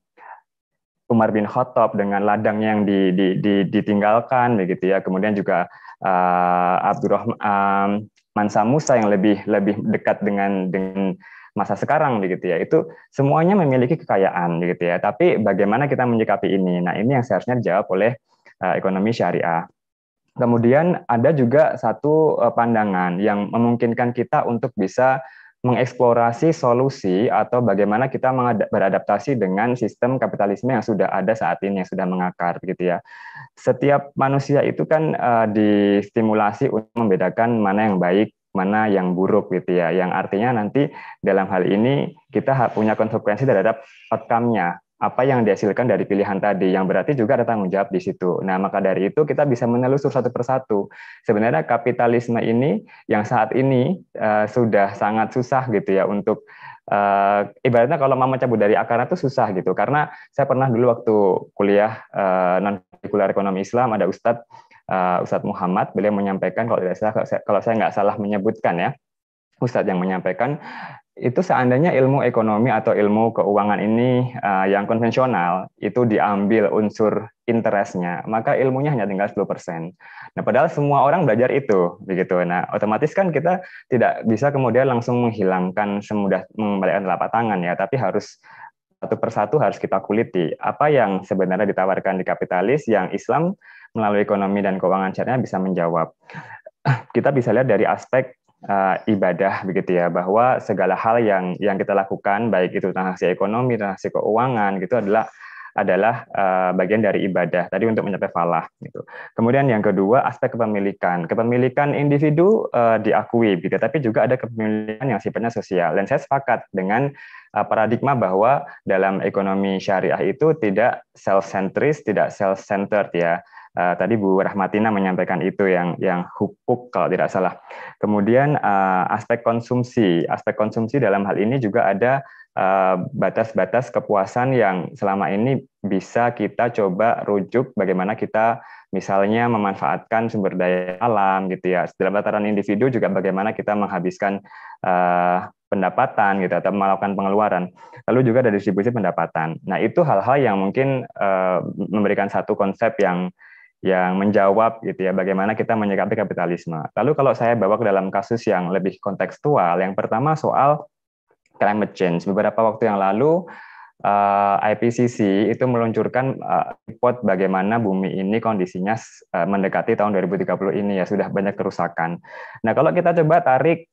Umar bin Khattab dengan ladang yang di, di, di, ditinggalkan begitu ya. Kemudian juga uh, Abdurrahman um, Mansa Musa yang lebih lebih dekat dengan dengan masa sekarang begitu ya itu semuanya memiliki kekayaan begitu ya tapi bagaimana kita menyikapi ini nah ini yang seharusnya dijawab oleh uh, ekonomi syariah kemudian ada juga satu uh, pandangan yang memungkinkan kita untuk bisa mengeksplorasi solusi atau bagaimana kita beradaptasi dengan sistem kapitalisme yang sudah ada saat ini yang sudah mengakar begitu ya. Setiap manusia itu kan uh, distimulasi untuk membedakan mana yang baik mana yang buruk gitu ya. Yang artinya nanti dalam hal ini kita punya konsekuensi terhadap outcome-nya apa yang dihasilkan dari pilihan tadi, yang berarti juga ada tanggung jawab di situ. Nah, maka dari itu kita bisa menelusur satu persatu. Sebenarnya kapitalisme ini yang saat ini uh, sudah sangat susah gitu ya untuk uh, ibaratnya kalau mama cabut dari akarnya itu susah gitu. Karena saya pernah dulu waktu kuliah uh, eh, non-sekular ekonomi Islam ada Ustadz uh, Ustadz Muhammad, beliau menyampaikan kalau tidak salah, kalau saya nggak salah menyebutkan ya, Ustadz yang menyampaikan itu seandainya ilmu ekonomi atau ilmu keuangan ini uh, yang konvensional itu diambil unsur interestnya, maka ilmunya hanya tinggal 10%. Nah, padahal semua orang belajar itu, begitu. Nah, otomatis kan kita tidak bisa kemudian langsung menghilangkan semudah mengembalikan telapak tangan ya, tapi harus satu persatu harus kita kuliti apa yang sebenarnya ditawarkan di kapitalis yang Islam melalui ekonomi dan keuangan syariah bisa menjawab. [CLEARS THROAT] Kita bisa lihat dari aspek uh, ibadah begitu ya bahwa segala hal yang yang kita lakukan baik itu transaksi ekonomi, transaksi keuangan gitu adalah adalah uh, bagian dari ibadah tadi untuk mencapai falah gitu. Kemudian yang kedua aspek kepemilikan. Kepemilikan individu uh, diakui gitu, tapi juga ada kepemilikan yang sifatnya sosial. Dan saya sepakat dengan uh, paradigma bahwa dalam ekonomi syariah itu tidak self centris, tidak self centered ya Uh, tadi Bu Rahmatina menyampaikan itu yang yang hukuk kalau tidak salah. Kemudian uh, aspek konsumsi, aspek konsumsi dalam hal ini juga ada eh, batas-batas uh, kepuasan yang selama ini bisa kita coba rujuk bagaimana kita misalnya memanfaatkan sumber daya alam gitu ya dalam tataran individu juga bagaimana kita menghabiskan uh, pendapatan gitu atau melakukan pengeluaran lalu juga ada distribusi pendapatan nah itu hal-hal yang mungkin uh, memberikan satu konsep yang yang menjawab gitu ya bagaimana kita menyikapi kapitalisme. Lalu kalau saya bawa ke dalam kasus yang lebih kontekstual, yang pertama soal climate change. Beberapa waktu yang lalu eh, IPCC itu meluncurkan eh, report bagaimana bumi ini kondisinya eh, mendekati tahun 2030 ini ya sudah banyak kerusakan. Nah, kalau kita coba tarik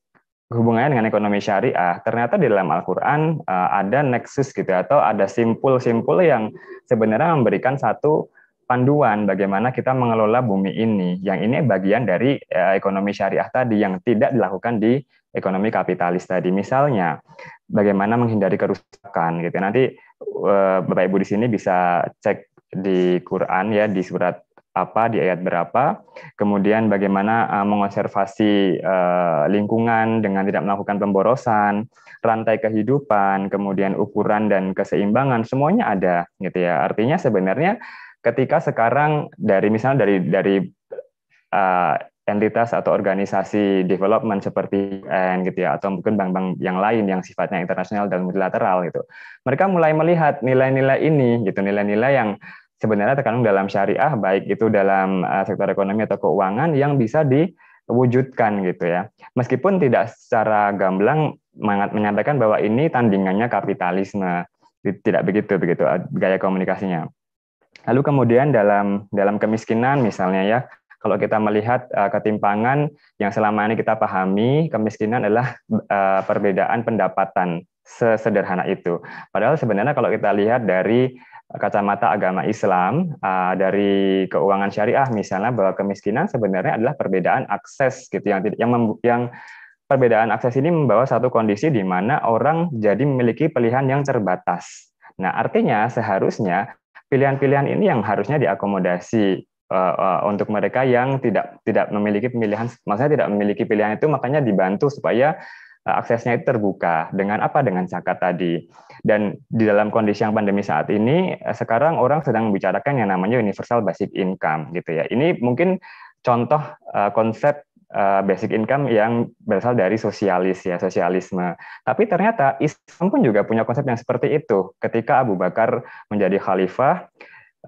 hubungannya dengan ekonomi syariah, ternyata di dalam Al-Qur'an ada nexus gitu ya, atau ada simpul-simpul yang sebenarnya memberikan satu panduan bagaimana kita mengelola bumi ini. Yang ini bagian dari eh, ekonomi syariah tadi yang tidak dilakukan di ekonomi kapitalis tadi. Misalnya, bagaimana menghindari kerusakan gitu. Nanti eh, Bapak Ibu di sini bisa cek di Quran ya di surat apa di ayat berapa, kemudian bagaimana eh, mengonservasi lingkungan dengan tidak melakukan pemborosan, rantai kehidupan, kemudian ukuran dan keseimbangan semuanya ada gitu ya. Artinya sebenarnya ketika sekarang dari misalnya dari dari uh, entitas atau organisasi development seperti UN gitu ya atau mungkin bank-bank yang lain yang sifatnya internasional dan multilateral gitu. Mereka mulai melihat nilai-nilai ini gitu, nilai-nilai yang sebenarnya terkandung dalam syariah baik itu dalam uh, sektor ekonomi atau keuangan yang bisa diwujudkan gitu ya. Meskipun tidak secara gamblang menyampaikan bahwa ini tandingannya kapitalisme, tidak begitu begitu eh, gaya komunikasinya. Lalu kemudian dalam dalam kemiskinan misalnya ya, kalau kita melihat uh, ketimpangan yang selama ini kita pahami, kemiskinan adalah uh, perbedaan pendapatan sesederhana itu. Padahal sebenarnya kalau kita lihat dari kacamata agama Islam, uh, dari keuangan syariah misalnya bahwa kemiskinan sebenarnya adalah perbedaan akses gitu yang yang yang perbedaan akses ini membawa satu kondisi di mana orang jadi memiliki pilihan yang terbatas. Nah, artinya seharusnya pilihan-pilihan ini yang harusnya diakomodasi uh, uh, untuk mereka yang tidak tidak memiliki pemilihan maksudnya tidak memiliki pilihan itu makanya dibantu supaya eh, aksesnya itu terbuka dengan apa dengan zakat tadi dan di dalam kondisi yang pandemi saat ini sekarang orang sedang membicarakan yang namanya universal basic income gitu ya ini mungkin contoh konsep uh, basic income yang berasal dari sosialis ya sosialisme. Tapi ternyata Islam pun juga punya konsep yang seperti itu. Ketika Abu Bakar menjadi khalifah,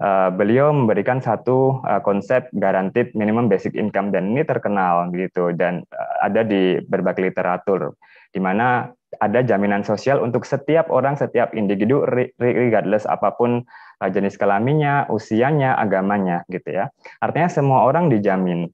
uh, beliau memberikan satu uh, konsep guaranteed minimum basic income dan ini terkenal gitu dan uh, ada di berbagai literatur di mana ada jaminan sosial untuk setiap orang, setiap individu, regardless apapun jenis kelaminnya, usianya, agamanya, gitu ya. Artinya semua orang dijamin.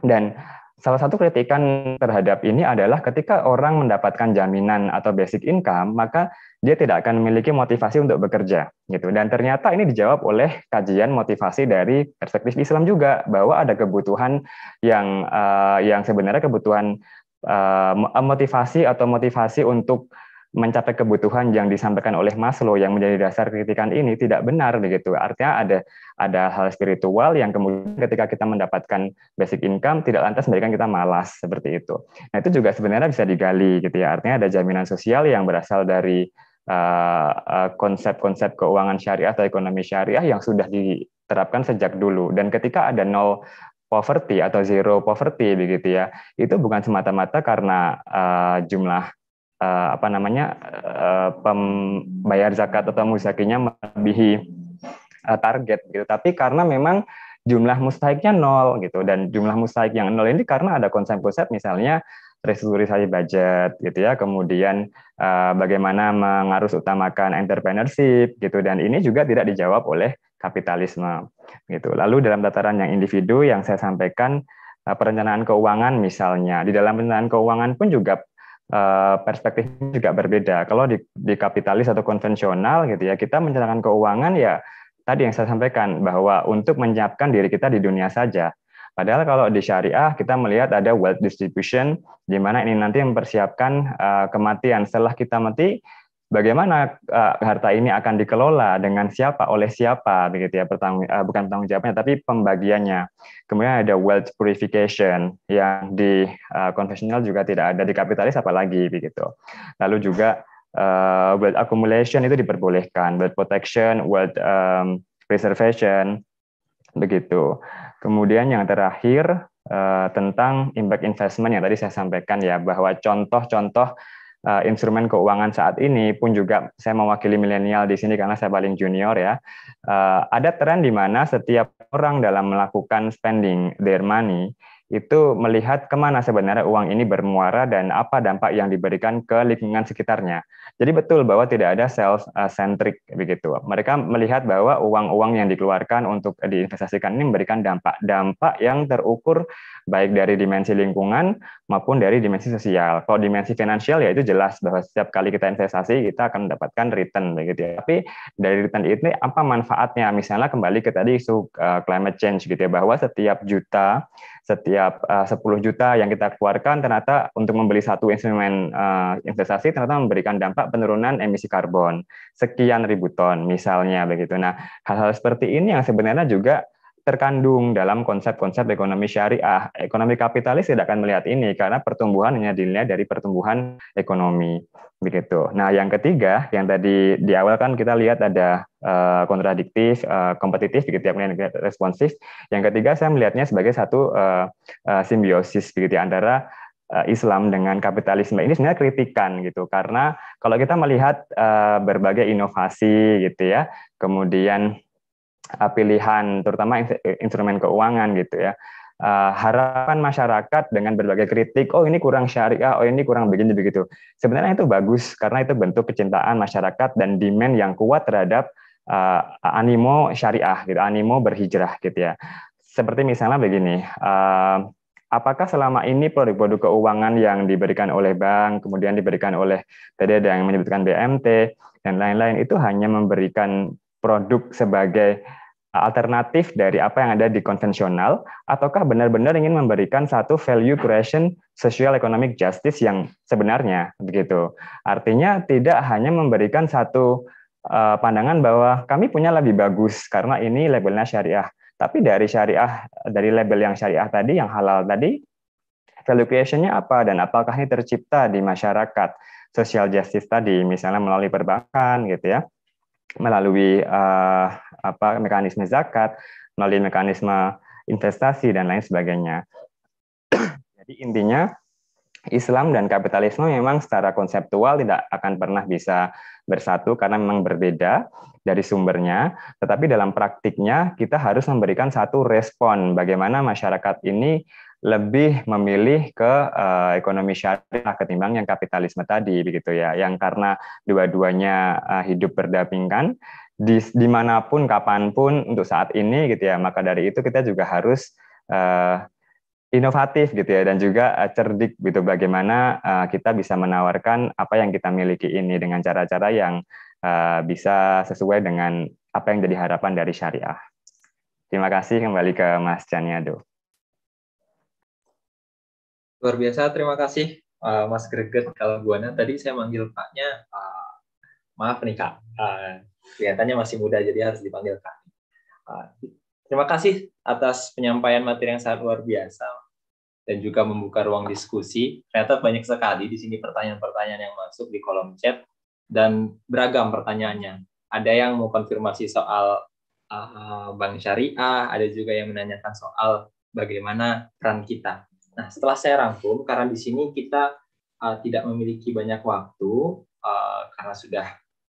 Dan Salah satu kritikan terhadap ini adalah ketika orang mendapatkan jaminan atau basic income, maka dia tidak akan memiliki motivasi untuk bekerja, gitu. Dan ternyata ini dijawab oleh kajian motivasi dari perspektif Islam juga bahwa ada kebutuhan yang uh, yang sebenarnya kebutuhan uh, motivasi atau motivasi untuk mencapai kebutuhan yang disampaikan oleh Maslow yang menjadi dasar kritikan ini tidak benar begitu. Artinya ada ada hal spiritual yang kemudian ketika kita mendapatkan basic income tidak lantas menjadikan kita malas seperti itu. Nah, itu juga sebenarnya bisa digali gitu ya. Artinya ada jaminan sosial yang berasal dari eh, eh, konsep-konsep uh, uh, keuangan syariah atau ekonomi syariah yang sudah diterapkan sejak dulu dan ketika ada nol poverty atau zero poverty begitu ya. Itu bukan semata-mata karena uh, jumlah uh, apa namanya uh, pembayar zakat atau muzakinya melebihi uh, target gitu. Tapi karena memang jumlah mustahiknya nol gitu dan jumlah mustahik yang nol ini karena ada konsep-konsep misalnya restrukturisasi budget gitu ya kemudian uh, bagaimana mengarus utamakan entrepreneurship gitu dan ini juga tidak dijawab oleh kapitalisme gitu lalu dalam dataran yang individu yang saya sampaikan perencanaan keuangan misalnya di dalam perencanaan keuangan pun juga perspektif eh, perspektifnya juga berbeda. Kalau di, di kapitalis atau konvensional gitu ya, kita mencanangkan keuangan ya tadi yang saya sampaikan bahwa untuk menyiapkan diri kita di dunia saja. Padahal kalau di syariah kita melihat ada wealth distribution di mana ini nanti mempersiapkan uh, kematian setelah kita mati bagaimana uh, harta ini akan dikelola dengan siapa oleh siapa begitu ya bertanggung uh, bukan tanggung jawabnya tapi pembagiannya kemudian ada wealth purification yang di uh, juga tidak ada di kapitalis apalagi begitu lalu juga uh, wealth accumulation itu diperbolehkan wealth protection wealth um, preservation begitu kemudian yang terakhir uh, tentang impact investment yang tadi saya sampaikan ya bahwa contoh-contoh uh, instrumen keuangan saat ini pun juga saya mewakili milenial di sini karena saya paling junior ya. Uh, ada tren di mana setiap orang dalam melakukan spending their money itu melihat kemana sebenarnya uang ini bermuara dan apa dampak yang diberikan ke lingkungan sekitarnya. Jadi betul bahwa tidak ada self eh, centric begitu. Mereka melihat bahwa uang-uang yang dikeluarkan untuk diinvestasikan ini memberikan dampak dampak yang terukur baik dari dimensi lingkungan maupun dari dimensi sosial. Kalau dimensi finansial ya itu jelas bahwa setiap kali kita investasi kita akan mendapatkan return begitu ya. Tapi dari return ini apa manfaatnya? Misalnya kembali ke tadi isu uh, climate change gitu ya bahwa setiap juta setiap eh, uh, 10 juta yang kita keluarkan ternyata untuk membeli satu instrumen uh, investasi ternyata memberikan dampak penurunan emisi karbon sekian ribu ton misalnya begitu. Nah, hal-hal seperti ini yang sebenarnya juga terkandung dalam konsep-konsep ekonomi syariah. Ekonomi kapitalis tidak akan melihat ini karena pertumbuhan hanya dilihat dari pertumbuhan ekonomi begitu. Nah, yang ketiga yang tadi di awal kan kita lihat ada uh, kontradiktif, uh, kompetitif begitu ya, kemudian responsif. Yang ketiga saya melihatnya sebagai satu uh, uh, simbiosis begitu ya, antara Islam dengan kapitalisme ini sebenarnya kritikan gitu karena kalau kita melihat uh, berbagai inovasi gitu ya kemudian uh, pilihan terutama eh, instrumen keuangan gitu ya. Uh, harapan masyarakat dengan berbagai kritik, oh ini kurang syariah, oh ini kurang begini begitu. Sebenarnya itu bagus karena itu bentuk kecintaan masyarakat dan demand yang kuat terhadap uh, animo syariah gitu, animo berhijrah gitu ya. Seperti misalnya begini, uh, apakah selama ini produk-produk keuangan yang diberikan oleh bank, kemudian diberikan oleh tadi ada yang menyebutkan BMT dan lain-lain itu hanya memberikan produk sebagai uh, alternatif dari apa yang ada di konvensional, ataukah benar-benar ingin memberikan satu value creation social economic justice yang sebenarnya begitu. Artinya tidak hanya memberikan satu uh, pandangan bahwa kami punya lebih bagus karena ini labelnya syariah, tapi dari syariah dari label yang syariah tadi yang halal tadi value creationnya apa dan apakah ini tercipta di masyarakat social justice tadi misalnya melalui perbankan gitu ya melalui uh, apa mekanisme zakat, melalui mekanisme investasi dan lain sebagainya. [CLEARS THROAT] Jadi intinya Islam dan kapitalisme memang secara konseptual tidak akan pernah bisa bersatu karena memang berbeda dari sumbernya, tetapi dalam praktiknya kita harus memberikan satu respon bagaimana masyarakat ini lebih memilih ke uh, ekonomi syariah ketimbang yang kapitalisme tadi begitu ya yang karena dua-duanya uh, hidup berdampingan di dimanapun kapanpun untuk saat ini gitu ya maka dari itu kita juga harus uh, inovatif gitu ya dan juga uh, cerdik gitu bagaimana uh, kita bisa menawarkan apa yang kita miliki ini dengan cara-cara yang uh, bisa sesuai dengan apa yang jadi harapan dari syariah. Terima kasih kembali ke Mas Chaniado. Luar biasa, terima kasih uh, Mas Greget buana Tadi saya manggil Paknya, uh, maaf nih Kak, uh, kelihatannya masih muda jadi harus dipanggil Kak. Uh, terima kasih atas penyampaian materi yang sangat luar biasa dan juga membuka ruang diskusi. Ternyata banyak sekali di sini pertanyaan-pertanyaan yang masuk di kolom chat dan beragam pertanyaannya. Ada yang mau konfirmasi soal uh, bank syariah, ada juga yang menanyakan soal bagaimana peran kita. Nah, setelah saya rangkum, karena di sini kita uh, tidak memiliki banyak waktu uh, karena sudah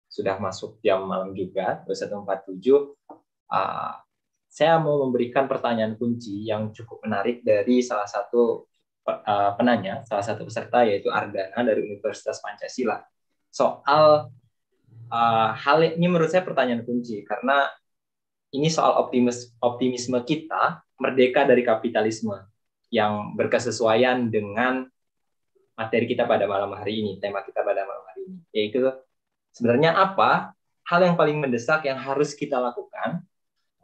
sudah masuk jam malam juga 21.47 uh, eh, saya mau memberikan pertanyaan kunci yang cukup menarik dari salah satu uh, penanya salah satu peserta yaitu Ardana dari Universitas Pancasila soal uh, hal ini menurut saya pertanyaan kunci karena ini soal optimis optimisme kita merdeka dari kapitalisme yang berkesesuaian dengan materi kita pada malam hari ini, tema kita pada malam hari ini, yaitu sebenarnya apa hal yang paling mendesak yang harus kita lakukan,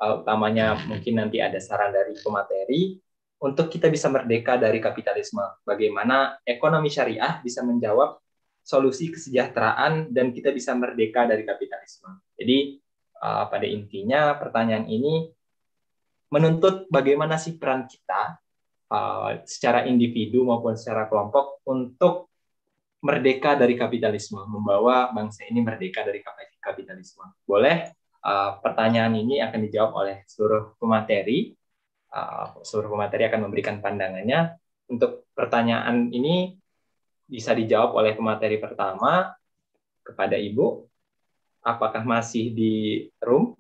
uh, utamanya mungkin nanti ada saran dari pemateri, untuk kita bisa merdeka dari kapitalisme. Bagaimana ekonomi syariah bisa menjawab solusi kesejahteraan dan kita bisa merdeka dari kapitalisme. Jadi uh, pada intinya pertanyaan ini menuntut bagaimana sih peran kita Uh, secara individu maupun secara kelompok untuk merdeka dari kapitalisme, membawa bangsa ini merdeka dari kapitalisme. Boleh uh, pertanyaan ini akan dijawab oleh seluruh pemateri. Uh, seluruh pemateri akan memberikan pandangannya. Untuk pertanyaan ini bisa dijawab oleh pemateri pertama kepada Ibu. Apakah masih di room?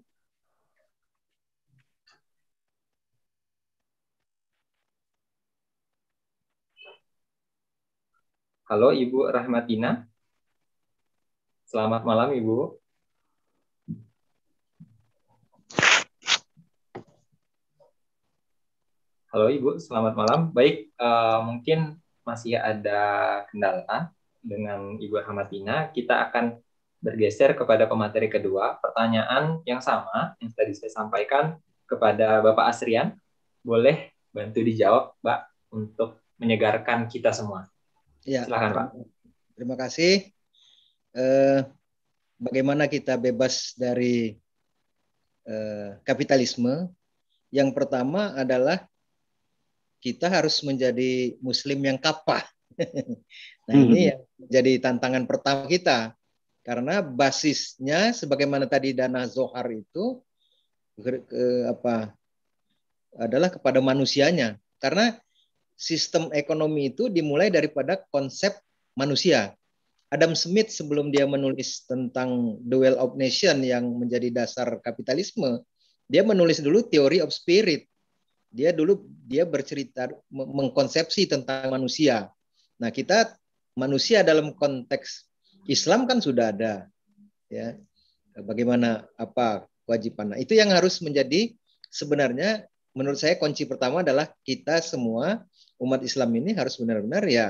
Halo Ibu Rahmatina. Selamat malam Ibu. Halo Ibu, selamat malam. Baik, uh, mungkin masih ada kendala dengan Ibu Rahmatina. Kita akan bergeser kepada pemateri kedua. Pertanyaan yang sama yang tadi saya sampaikan kepada Bapak Asrian. Boleh bantu dijawab, Mbak, untuk menyegarkan kita semua. Ya. Silahkan, Pak. Terima kasih. Eh, bagaimana kita bebas dari eh, kapitalisme? Yang pertama adalah kita harus menjadi muslim yang kapah. [LAUGHS] nah, ini hmm. yang jadi tantangan pertama kita. Karena basisnya sebagaimana tadi Dana Zohar itu ke, ke, apa adalah kepada manusianya. Karena sistem ekonomi itu dimulai daripada konsep manusia. Adam Smith sebelum dia menulis tentang The Wealth of Nation yang menjadi dasar kapitalisme, dia menulis dulu Theory of Spirit. Dia dulu dia bercerita mengkonsepsi tentang manusia. Nah, kita manusia dalam konteks Islam kan sudah ada ya. Bagaimana apa kewajiban. Nah, itu yang harus menjadi sebenarnya menurut saya kunci pertama adalah kita semua umat Islam ini harus benar-benar ya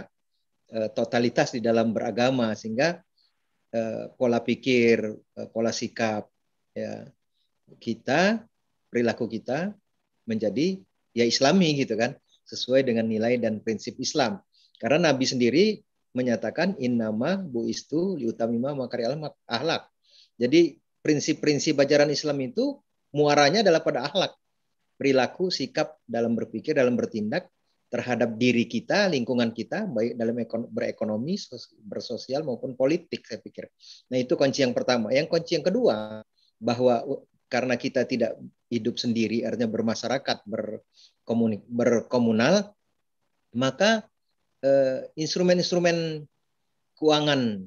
eh, totalitas di dalam beragama sehingga eh, pola pikir, eh, pola sikap ya kita, perilaku kita menjadi ya islami gitu kan, sesuai dengan nilai dan prinsip Islam. Karena Nabi sendiri menyatakan innama buistu liutamima makari ahlak. Jadi prinsip-prinsip ajaran Islam itu muaranya adalah pada ahlak perilaku, sikap dalam berpikir, dalam bertindak terhadap diri kita, lingkungan kita, baik dalam berekonomi, bersosial maupun politik saya pikir. Nah itu kunci yang pertama. Yang kunci yang kedua bahwa karena kita tidak hidup sendiri, artinya bermasyarakat, berkomunik, berkomunal, maka eh, instrumen-instrumen eh, keuangan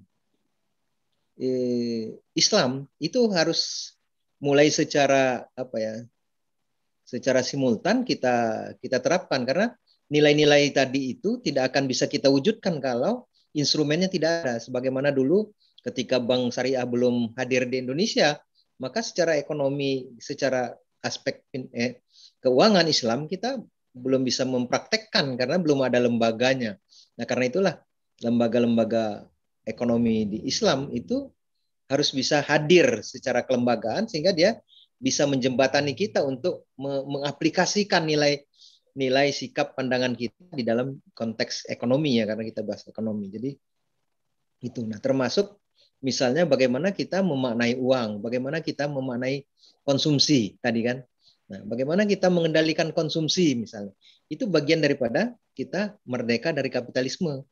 eh, Islam itu harus mulai secara apa ya, secara simultan kita kita terapkan karena nilai-nilai tadi itu tidak akan bisa kita wujudkan kalau instrumennya tidak ada. Sebagaimana dulu ketika Bank Syariah belum hadir di Indonesia, maka secara ekonomi, secara aspek eh, keuangan Islam kita belum bisa mempraktekkan karena belum ada lembaganya. Nah karena itulah lembaga-lembaga ekonomi di Islam itu harus bisa hadir secara kelembagaan sehingga dia bisa menjembatani kita untuk mengaplikasikan nilai nilai sikap pandangan kita di dalam konteks ekonomi ya karena kita bahas ekonomi. Jadi itu. Nah, termasuk misalnya bagaimana kita memaknai uang, bagaimana kita memaknai konsumsi tadi kan. Nah, bagaimana kita mengendalikan konsumsi misalnya. Itu bagian daripada kita merdeka dari kapitalisme.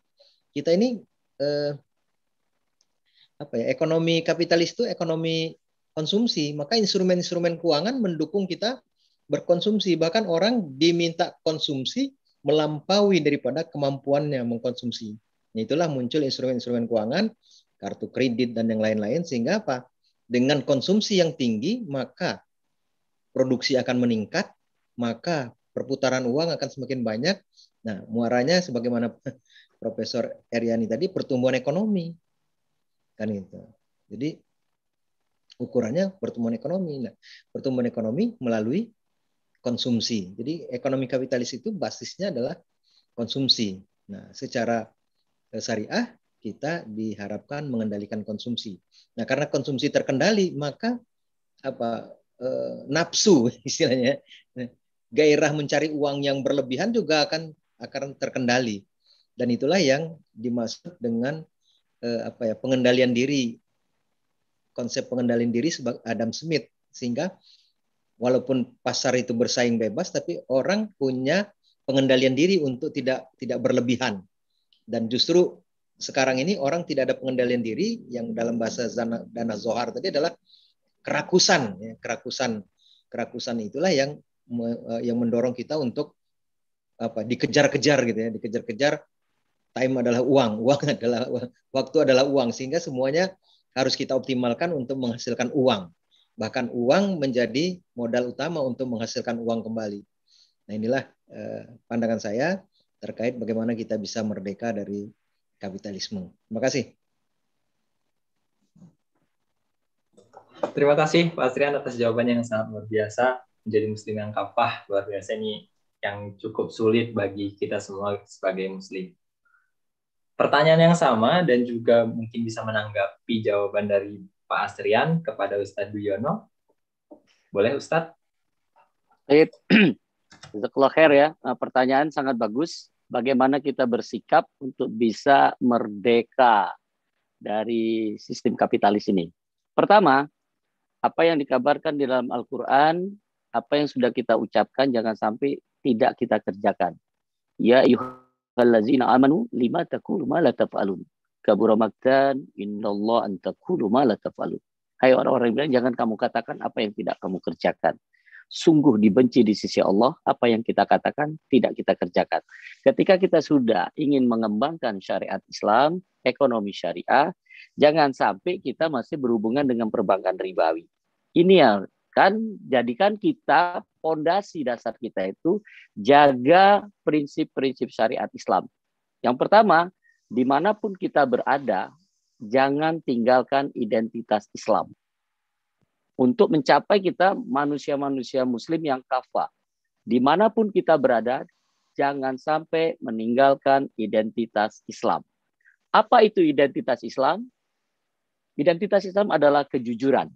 Kita ini eh, apa ya? Ekonomi kapitalis itu ekonomi konsumsi, maka instrumen-instrumen keuangan mendukung kita berkonsumsi bahkan orang diminta konsumsi melampaui daripada kemampuannya mengkonsumsi. Itulah muncul instrumen-instrumen keuangan, kartu kredit dan yang lain-lain sehingga apa? Dengan konsumsi yang tinggi maka produksi akan meningkat, maka perputaran uang akan semakin banyak. Nah, muaranya sebagaimana [LAUGHS] Profesor Eriani tadi pertumbuhan ekonomi. Kan itu. Jadi ukurannya pertumbuhan ekonomi. Nah, pertumbuhan ekonomi melalui konsumsi. Jadi ekonomi kapitalis itu basisnya adalah konsumsi. Nah, secara eh, syariah kita diharapkan mengendalikan konsumsi. Nah, karena konsumsi terkendali, maka apa e, nafsu [LAUGHS] istilahnya, eh, gairah mencari uang yang berlebihan juga akan akan terkendali. Dan itulah yang dimaksud dengan e, apa ya pengendalian diri, konsep pengendalian diri sebagai Adam Smith sehingga walaupun pasar itu bersaing bebas tapi orang punya pengendalian diri untuk tidak tidak berlebihan dan justru sekarang ini orang tidak ada pengendalian diri yang dalam bahasa Zana, Dana Zohar tadi adalah kerakusan ya, kerakusan kerakusan itulah yang eh, yang mendorong kita untuk apa dikejar-kejar gitu ya dikejar-kejar time adalah uang [LAUGHS] uang adalah waktu adalah uang sehingga semuanya harus kita optimalkan untuk menghasilkan uang bahkan uang menjadi modal utama untuk menghasilkan uang kembali. Nah inilah eh, pandangan saya terkait bagaimana kita bisa merdeka dari kapitalisme. Terima kasih. Terima kasih Pak Astrian atas jawabannya yang sangat luar biasa. Menjadi muslim yang kapah luar biasa ini yang cukup sulit bagi kita semua sebagai muslim. Pertanyaan yang sama dan juga mungkin bisa menanggapi jawaban dari Pak Astrian kepada Ustadz Duyono. Boleh Ustadz? Baik. [CLEARS THROAT] Khair ya. Nah, pertanyaan sangat bagus. Bagaimana kita bersikap untuk bisa merdeka dari sistem kapitalis ini? Pertama, apa yang dikabarkan di dalam Al-Quran, apa yang sudah kita ucapkan, jangan sampai tidak kita kerjakan. Ya yuhalazina amanu lima takul ma la Kabura makan innallaha an taqulu ma la Hai orang-orang bilang jangan kamu katakan apa yang tidak kamu kerjakan. Sungguh dibenci di sisi Allah apa yang kita katakan tidak kita kerjakan. Ketika kita sudah ingin mengembangkan syariat Islam, ekonomi syariah, jangan sampai kita masih berhubungan dengan perbankan ribawi. Ini yang kan jadikan kita pondasi dasar kita itu jaga prinsip-prinsip syariat Islam. Yang pertama, dimanapun kita berada, jangan tinggalkan identitas Islam. Untuk mencapai kita manusia-manusia Muslim yang kafa, dimanapun kita berada, jangan sampai meninggalkan identitas Islam. Apa itu identitas Islam? Identitas Islam adalah kejujuran.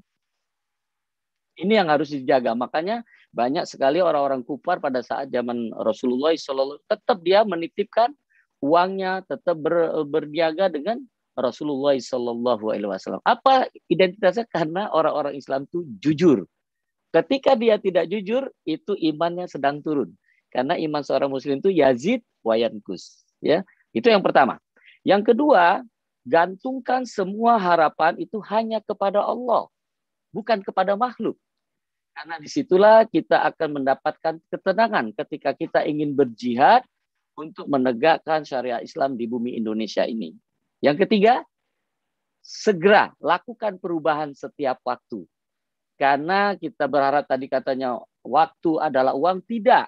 Ini yang harus dijaga. Makanya banyak sekali orang-orang kufar pada saat zaman Rasulullah SAW tetap dia menitipkan uangnya tetap ber, dengan Rasulullah Shallallahu Alaihi Wasallam. Apa identitasnya? Karena orang-orang Islam itu jujur. Ketika dia tidak jujur, itu imannya sedang turun. Karena iman seorang Muslim itu yazid wayankus. Ya, itu yang pertama. Yang kedua, gantungkan semua harapan itu hanya kepada Allah, bukan kepada makhluk. Karena disitulah kita akan mendapatkan ketenangan ketika kita ingin berjihad, untuk menegakkan syariat Islam di bumi Indonesia ini. Yang ketiga, segera lakukan perubahan setiap waktu. Karena kita berharap tadi katanya waktu adalah uang, tidak.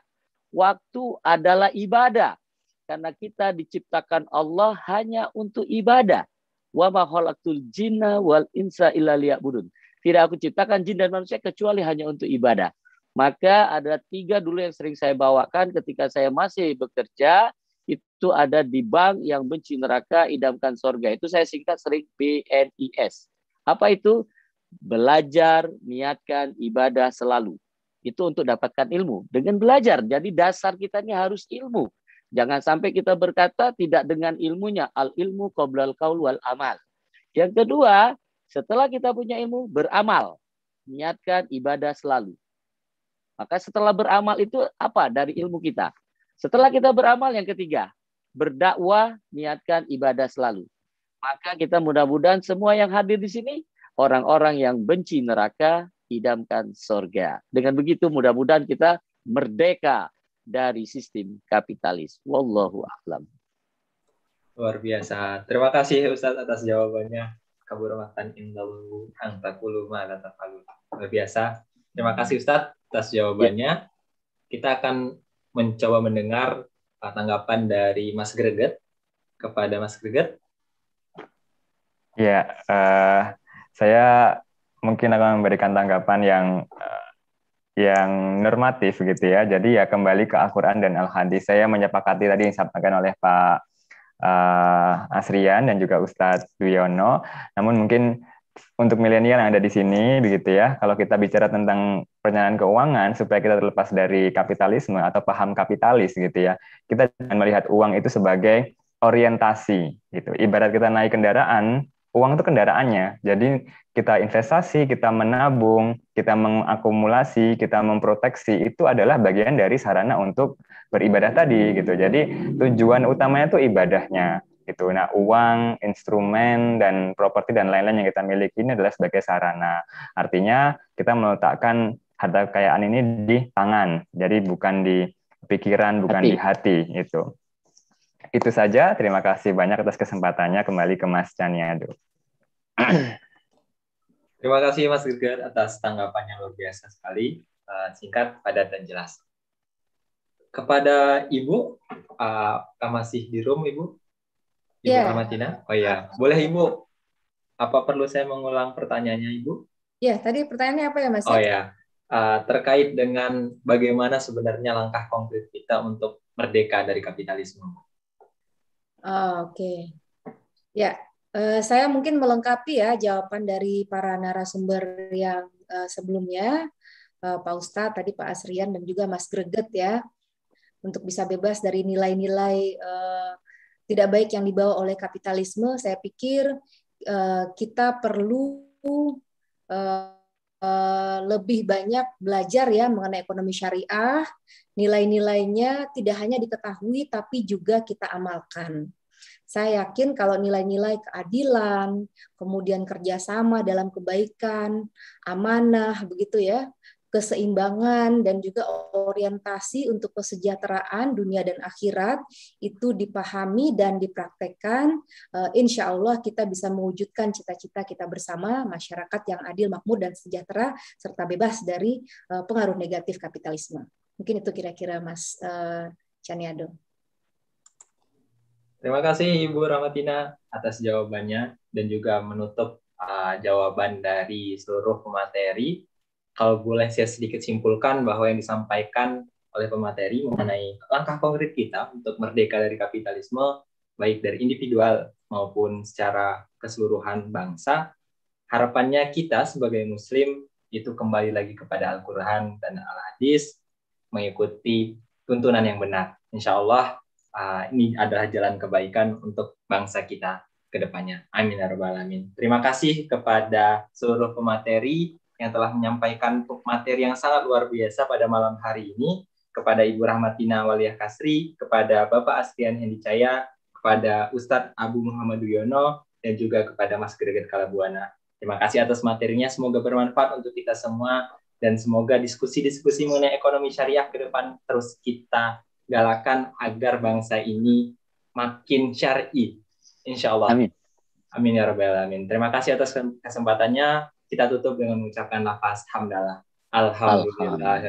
Waktu adalah ibadah. Karena kita diciptakan Allah hanya untuk ibadah. Wa ma khalaqtul jinna wal insa illa liya'budun. Tidak aku ciptakan jin dan manusia kecuali hanya untuk ibadah. Maka ada tiga dulu yang sering saya bawakan ketika saya masih bekerja, itu ada di bank yang benci neraka, idamkan sorga. Itu saya singkat sering BNIS. Apa itu? Belajar, niatkan, ibadah selalu. Itu untuk dapatkan ilmu. Dengan belajar, jadi dasar kita ini harus ilmu. Jangan sampai kita berkata tidak dengan ilmunya. Al ilmu qoblal qawl wal amal. Yang kedua, setelah kita punya ilmu, beramal. Niatkan ibadah selalu. Maka setelah beramal itu apa dari ilmu kita? Setelah kita beramal yang ketiga, berdakwah, niatkan ibadah selalu. Maka kita mudah-mudahan semua yang hadir di sini, orang-orang yang benci neraka, idamkan sorga. Dengan begitu mudah-mudahan kita merdeka dari sistem kapitalis. Wallahu a'lam. Luar biasa. Terima kasih Ustadz atas jawabannya. Kabur matan indallahu Luar biasa. Terima kasih Ustadz atas jawabannya. Kita akan mencoba mendengar uh, tanggapan dari Mas Greget kepada Mas Greget. Ya, uh, saya mungkin akan memberikan tanggapan yang uh, yang normatif gitu ya. Jadi ya kembali ke Al-Quran dan Al-Hadis. Saya menyepakati tadi yang disampaikan oleh Pak uh, Asrian dan juga Ustadz Duyono. Namun mungkin untuk milenial yang ada di sini begitu ya. Kalau kita bicara tentang perencanaan keuangan supaya kita terlepas dari kapitalisme atau paham kapitalis gitu ya. Kita jangan melihat uang itu sebagai orientasi gitu. Ibarat kita naik kendaraan, uang itu kendaraannya. Jadi kita investasi, kita menabung, kita mengakumulasi, kita memproteksi itu adalah bagian dari sarana untuk beribadah tadi gitu. Jadi tujuan utamanya itu ibadahnya gitu. Nah, uang, instrumen, dan properti dan lain-lain yang kita miliki ini adalah sebagai sarana. Artinya kita meletakkan harta kekayaan ini di tangan, jadi bukan di pikiran, bukan hati. di hati itu. Itu saja. Terima kasih banyak atas kesempatannya. Kembali ke Mas Caniado. [CLEARS THROAT] Terima kasih Mas Gerger atas tanggapannya luar biasa sekali. Eh, singkat, padat, dan jelas. Kepada Ibu, apakah eh, masih di room Ibu, Ibu yeah. Ramatina? Oh iya, boleh Ibu. Apa perlu saya mengulang pertanyaannya Ibu? Ya, tadi pertanyaannya apa ya Mas? Oh ya, uh, terkait dengan bagaimana sebenarnya langkah konkret kita untuk merdeka dari kapitalisme. Oh, Oke, okay. ya uh, saya mungkin melengkapi ya jawaban dari para narasumber yang uh, sebelumnya, Pak Ustadz, tadi Pak Asrian dan juga Mas Greget ya, untuk bisa bebas dari nilai-nilai uh, tidak baik yang dibawa oleh kapitalisme, saya pikir eh, kita perlu eh, eh, lebih banyak belajar ya mengenai ekonomi syariah. Nilai-nilainya tidak hanya diketahui tapi juga kita amalkan. Saya yakin kalau nilai-nilai keadilan, kemudian kerjasama dalam kebaikan, amanah, begitu ya, keseimbangan dan juga orientasi untuk kesejahteraan dunia dan akhirat itu dipahami dan dipraktekkan, eh, insya Allah kita bisa mewujudkan cita-cita kita bersama masyarakat yang adil, makmur, dan sejahtera serta bebas dari eh, pengaruh negatif kapitalisme. Mungkin itu kira-kira Mas eh, Chaniado. Terima kasih Ibu Ramatina atas jawabannya dan juga menutup jawaban dari seluruh pemateri kalau boleh saya sedikit simpulkan bahwa yang disampaikan oleh pemateri mengenai langkah konkret kita untuk merdeka dari kapitalisme, baik dari individual maupun secara keseluruhan bangsa, harapannya kita sebagai muslim itu kembali lagi kepada Al-Quran dan Al-Hadis, mengikuti tuntunan yang benar. Insya Allah ah, ini adalah jalan kebaikan untuk bangsa kita ke depannya. Amin. Ya Terima kasih kepada seluruh pemateri yang telah menyampaikan materi yang sangat luar biasa pada malam hari ini, kepada Ibu Rahmatina Waliah Kasri, kepada Bapak Hendi Hendicaya, kepada Ustadz Abu Muhammad Duyono, dan juga kepada Mas Greget Kalabuana. Terima kasih atas materinya, semoga bermanfaat untuk kita semua, dan semoga diskusi-diskusi mengenai ekonomi syariah ke depan terus kita galakan agar bangsa ini makin syari. Insya Allah. Amin. Amin ya Rabbal Alamin. Terima kasih atas kesempatannya. Kita tutup dengan mengucapkan lafaz hamdalah. Alhamdulillah.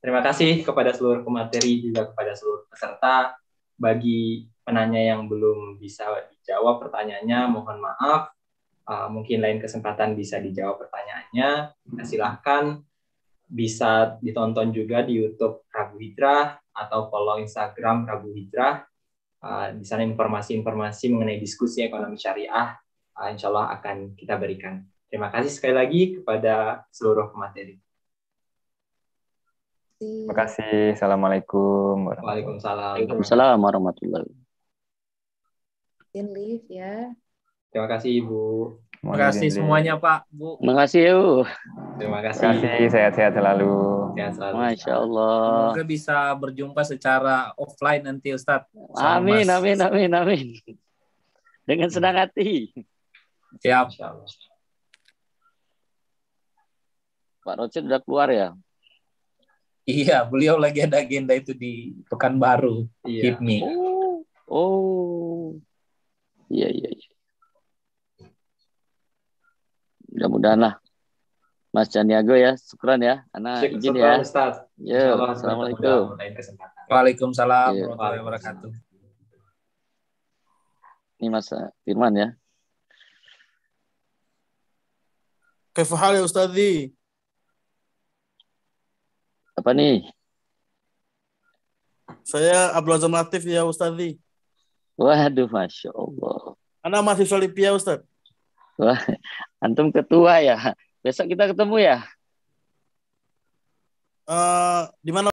Terima kasih kepada seluruh pemateri, juga kepada seluruh peserta. Bagi penanya yang belum bisa dijawab pertanyaannya, mohon maaf. Uh, mungkin lain kesempatan bisa dijawab pertanyaannya. Nah, silahkan bisa ditonton juga di YouTube Rabu Hijrah atau follow Instagram Rabu Hijrah. Uh, di sana informasi-informasi mengenai diskusi ekonomi syariah uh, ah, insya Allah akan kita berikan. Terima kasih sekali lagi kepada seluruh pemateri. Terima kasih. Assalamualaikum. Waalaikumsalam. warahmatullahi wabarakatuh. ya. Terima kasih Ibu. Terima kasih semuanya Pak, Bu. Terima kasih Ibu. Terima kasih. Terima kasih, sehat-sehat selalu. Sehat selalu. Masya Allah. Semoga bisa berjumpa secara offline nanti Ustadz. Amin, amin, amin, amin. Dengan senang hati. Siap. Pak Roger udah keluar ya? Iya, beliau lagi ada agenda itu di Pekanbaru, iya. HIPMI. Oh, oh. Iya, iya, iya. Mudah-mudahan lah. Mas Janiago ya, syukuran ya. Anak Syuk, izin ya. Ustaz. Ya, Assalamualaikum. Waalaikumsalam iya. warahmatullahi wabarakatuh. Ini Mas Firman ya. كيف ya يا di Apa nih? Saya Abdul Azam Latif ya Ustazi. Waduh, Masya Allah. Anda mahasiswa Libya Ustaz? Wah, antum ketua ya. Besok kita ketemu ya. Uh, di mana